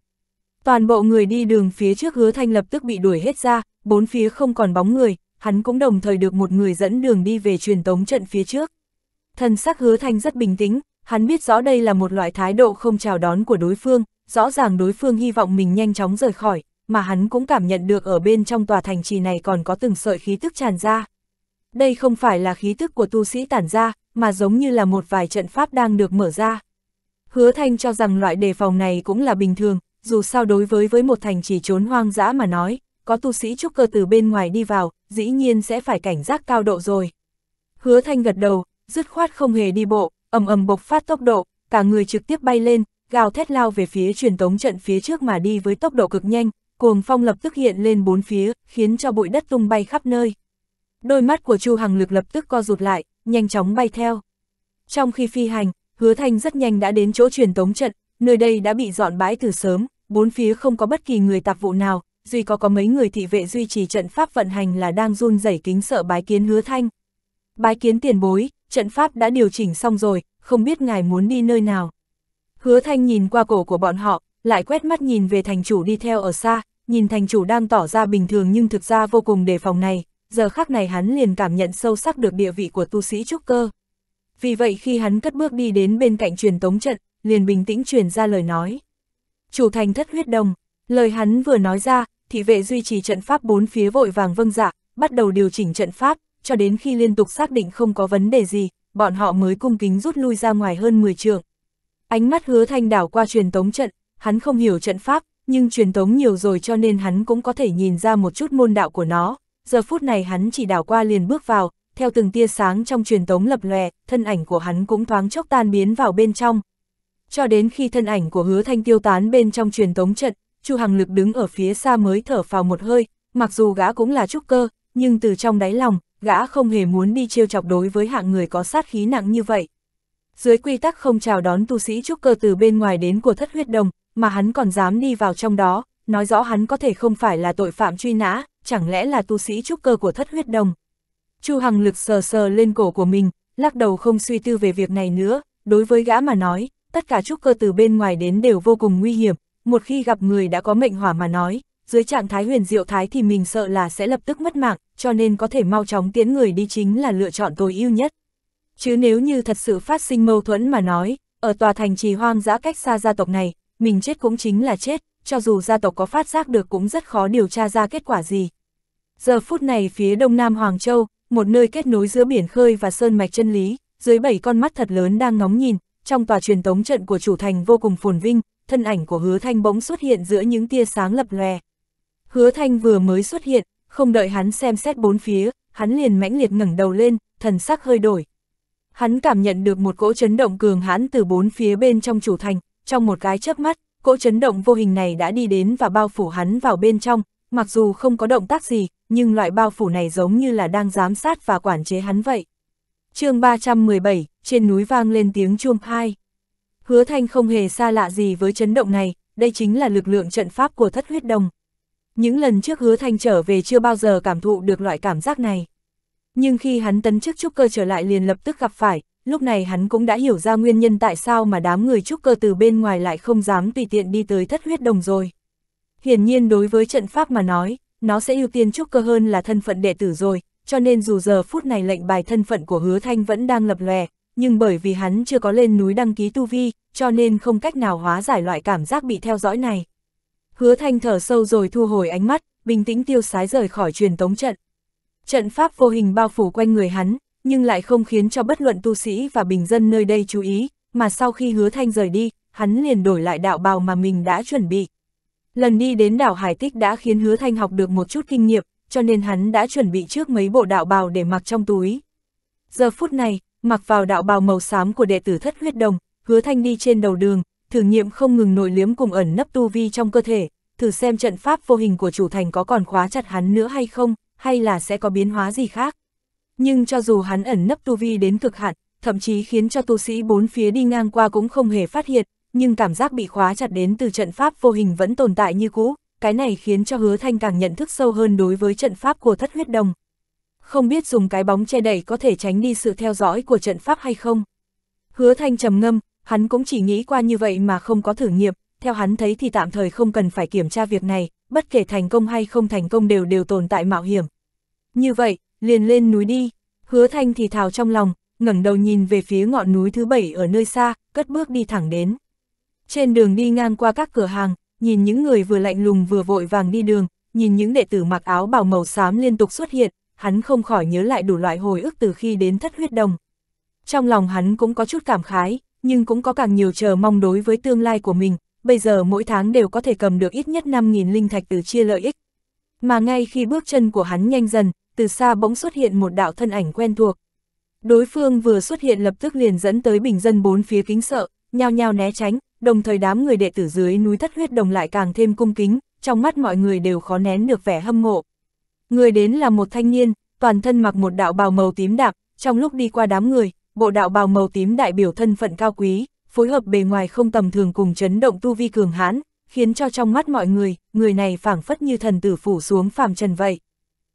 Speaker 1: Toàn bộ người đi đường phía trước hứa thanh lập tức bị đuổi hết ra, bốn phía không còn bóng người, hắn cũng đồng thời được một người dẫn đường đi về truyền tống trận phía trước. Thần sắc hứa thanh rất bình tĩnh, hắn biết rõ đây là một loại thái độ không chào đón của đối phương, rõ ràng đối phương hy vọng mình nhanh chóng rời khỏi, mà hắn cũng cảm nhận được ở bên trong tòa thành trì này còn có từng sợi khí tức tràn ra đây không phải là khí thức của tu sĩ tản ra, mà giống như là một vài trận pháp đang được mở ra. Hứa Thanh cho rằng loại đề phòng này cũng là bình thường, dù sao đối với với một thành chỉ trốn hoang dã mà nói, có tu sĩ trúc cơ từ bên ngoài đi vào, dĩ nhiên sẽ phải cảnh giác cao độ rồi. Hứa Thanh gật đầu, dứt khoát không hề đi bộ, ầm ầm bộc phát tốc độ, cả người trực tiếp bay lên, gào thét lao về phía truyền tống trận phía trước mà đi với tốc độ cực nhanh, cuồng phong lập tức hiện lên bốn phía, khiến cho bụi đất tung bay khắp nơi đôi mắt của Chu Hằng Lực lập tức co rụt lại, nhanh chóng bay theo. Trong khi phi hành, Hứa Thanh rất nhanh đã đến chỗ truyền tống trận, nơi đây đã bị dọn bãi từ sớm, bốn phía không có bất kỳ người tạp vụ nào, duy có có mấy người thị vệ duy trì trận pháp vận hành là đang run rẩy kính sợ bái kiến Hứa Thanh. Bái kiến tiền bối, trận pháp đã điều chỉnh xong rồi, không biết ngài muốn đi nơi nào. Hứa Thanh nhìn qua cổ của bọn họ, lại quét mắt nhìn về thành chủ đi theo ở xa, nhìn thành chủ đang tỏ ra bình thường nhưng thực ra vô cùng đề phòng này, giờ khắc này hắn liền cảm nhận sâu sắc được địa vị của tu sĩ trúc cơ. Vì vậy khi hắn cất bước đi đến bên cạnh truyền tống trận, liền bình tĩnh truyền ra lời nói. Chủ thành thất huyết đồng, lời hắn vừa nói ra, thị vệ duy trì trận pháp bốn phía vội vàng vâng dạ, bắt đầu điều chỉnh trận pháp, cho đến khi liên tục xác định không có vấn đề gì, bọn họ mới cung kính rút lui ra ngoài hơn 10 trường. Ánh mắt hứa thanh đảo qua truyền tống trận, hắn không hiểu trận pháp, nhưng truyền tống nhiều rồi cho nên hắn cũng có thể nhìn ra một chút môn đạo của nó, giờ phút này hắn chỉ đảo qua liền bước vào, theo từng tia sáng trong truyền tống lập lòe, thân ảnh của hắn cũng thoáng chốc tan biến vào bên trong. Cho đến khi thân ảnh của hứa thanh tiêu tán bên trong truyền tống trận, Chu Hằng Lực đứng ở phía xa mới thở phào một hơi, mặc dù gã cũng là trúc cơ, nhưng từ trong đáy lòng, gã không hề muốn đi chiêu chọc đối với hạng người có sát khí nặng như vậy. Dưới quy tắc không chào đón tu sĩ trúc cơ từ bên ngoài đến của thất huyết đồng, mà hắn còn dám đi vào trong đó, nói rõ hắn có thể không phải là tội phạm truy nã, chẳng lẽ là tu sĩ trúc cơ của thất huyết đồng. Chu Hằng lực sờ sờ lên cổ của mình, lắc đầu không suy tư về việc này nữa, đối với gã mà nói, tất cả trúc cơ từ bên ngoài đến đều vô cùng nguy hiểm, một khi gặp người đã có mệnh hỏa mà nói, dưới trạng thái huyền diệu thái thì mình sợ là sẽ lập tức mất mạng, cho nên có thể mau chóng tiến người đi chính là lựa chọn tối ưu nhất. Chứ nếu như thật sự phát sinh mâu thuẫn mà nói, ở tòa thành trì hoang dã cách xa gia tộc này, mình chết cũng chính là chết, cho dù gia tộc có phát giác được cũng rất khó điều tra ra kết quả gì. Giờ phút này phía đông nam Hoàng Châu, một nơi kết nối giữa biển khơi và sơn mạch chân lý, dưới bảy con mắt thật lớn đang ngóng nhìn, trong tòa truyền tống trận của chủ thành vô cùng phồn vinh, thân ảnh của hứa thanh bỗng xuất hiện giữa những tia sáng lập lòe. Hứa thanh vừa mới xuất hiện, không đợi hắn xem xét bốn phía, hắn liền mãnh liệt ngẩng đầu lên, thần sắc hơi đổi. Hắn cảm nhận được một cỗ chấn động cường hãn từ bốn phía bên trong chủ thành, trong một cái chớp mắt, cỗ chấn động vô hình này đã đi đến và bao phủ hắn vào bên trong, mặc dù không có động tác gì, nhưng loại bao phủ này giống như là đang giám sát và quản chế hắn vậy. chương 317, trên núi vang lên tiếng chuông hai. Hứa Thanh không hề xa lạ gì với chấn động này, đây chính là lực lượng trận pháp của thất huyết đồng. Những lần trước Hứa Thanh trở về chưa bao giờ cảm thụ được loại cảm giác này. Nhưng khi hắn tấn chức trúc cơ trở lại liền lập tức gặp phải, lúc này hắn cũng đã hiểu ra nguyên nhân tại sao mà đám người trúc cơ từ bên ngoài lại không dám tùy tiện đi tới thất huyết đồng rồi. Hiển nhiên đối với trận pháp mà nói, nó sẽ ưu tiên trúc cơ hơn là thân phận đệ tử rồi, cho nên dù giờ phút này lệnh bài thân phận của hứa thanh vẫn đang lập lòe, nhưng bởi vì hắn chưa có lên núi đăng ký tu vi, cho nên không cách nào hóa giải loại cảm giác bị theo dõi này. Hứa thanh thở sâu rồi thu hồi ánh mắt, bình tĩnh tiêu sái rời khỏi truyền tống trận. Trận pháp vô hình bao phủ quanh người hắn, nhưng lại không khiến cho bất luận tu sĩ và bình dân nơi đây chú ý, mà sau khi hứa thanh rời đi, hắn liền đổi lại đạo bào mà mình đã chuẩn bị. Lần đi đến đảo Hải Tích đã khiến hứa thanh học được một chút kinh nghiệm, cho nên hắn đã chuẩn bị trước mấy bộ đạo bào để mặc trong túi. Giờ phút này, mặc vào đạo bào màu xám của đệ tử thất huyết đồng, hứa thanh đi trên đầu đường, thử nghiệm không ngừng nội liếm cùng ẩn nấp tu vi trong cơ thể, thử xem trận pháp vô hình của chủ thành có còn khóa chặt hắn nữa hay không, hay là sẽ có biến hóa gì khác. Nhưng cho dù hắn ẩn nấp tu vi đến cực hạn, thậm chí khiến cho tu sĩ bốn phía đi ngang qua cũng không hề phát hiện, nhưng cảm giác bị khóa chặt đến từ trận pháp vô hình vẫn tồn tại như cũ, cái này khiến cho hứa thanh càng nhận thức sâu hơn đối với trận pháp của thất huyết đồng. Không biết dùng cái bóng che đẩy có thể tránh đi sự theo dõi của trận pháp hay không? Hứa thanh trầm ngâm, hắn cũng chỉ nghĩ qua như vậy mà không có thử nghiệm, theo hắn thấy thì tạm thời không cần phải kiểm tra việc này, bất kể thành công hay không thành công đều đều tồn tại mạo hiểm. Như vậy, liền lên núi đi, hứa thanh thì thào trong lòng, ngẩng đầu nhìn về phía ngọn núi thứ bảy ở nơi xa, cất bước đi thẳng đến. Trên đường đi ngang qua các cửa hàng, nhìn những người vừa lạnh lùng vừa vội vàng đi đường, nhìn những đệ tử mặc áo bào màu xám liên tục xuất hiện, hắn không khỏi nhớ lại đủ loại hồi ức từ khi đến thất huyết đồng. Trong lòng hắn cũng có chút cảm khái, nhưng cũng có càng nhiều chờ mong đối với tương lai của mình, bây giờ mỗi tháng đều có thể cầm được ít nhất 5.000 linh thạch từ chia lợi ích. Mà ngay khi bước chân của hắn nhanh dần, từ xa bỗng xuất hiện một đạo thân ảnh quen thuộc. Đối phương vừa xuất hiện lập tức liền dẫn tới bình dân bốn phía kính sợ, nhao nhao né tránh, đồng thời đám người đệ tử dưới núi thất huyết đồng lại càng thêm cung kính, trong mắt mọi người đều khó nén được vẻ hâm mộ. Người đến là một thanh niên, toàn thân mặc một đạo bào màu tím đạp, trong lúc đi qua đám người, bộ đạo bào màu tím đại biểu thân phận cao quý, phối hợp bề ngoài không tầm thường cùng chấn động tu vi cường hãn, khiến cho trong mắt mọi người, người này phảng phất như thần tử phủ xuống phàm trần vậy.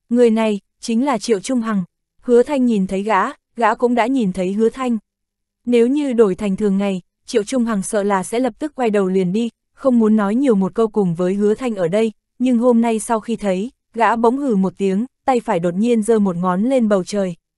Speaker 1: Người này, chính là Triệu Trung Hằng. Hứa Thanh nhìn thấy gã, gã cũng đã nhìn thấy Hứa Thanh. Nếu như đổi thành thường ngày, Triệu Trung Hằng sợ là sẽ lập tức quay đầu liền đi, không muốn nói nhiều một câu cùng với Hứa Thanh ở đây, nhưng hôm nay sau khi thấy, gã bỗng hừ một tiếng, tay phải đột nhiên giơ một ngón lên bầu trời,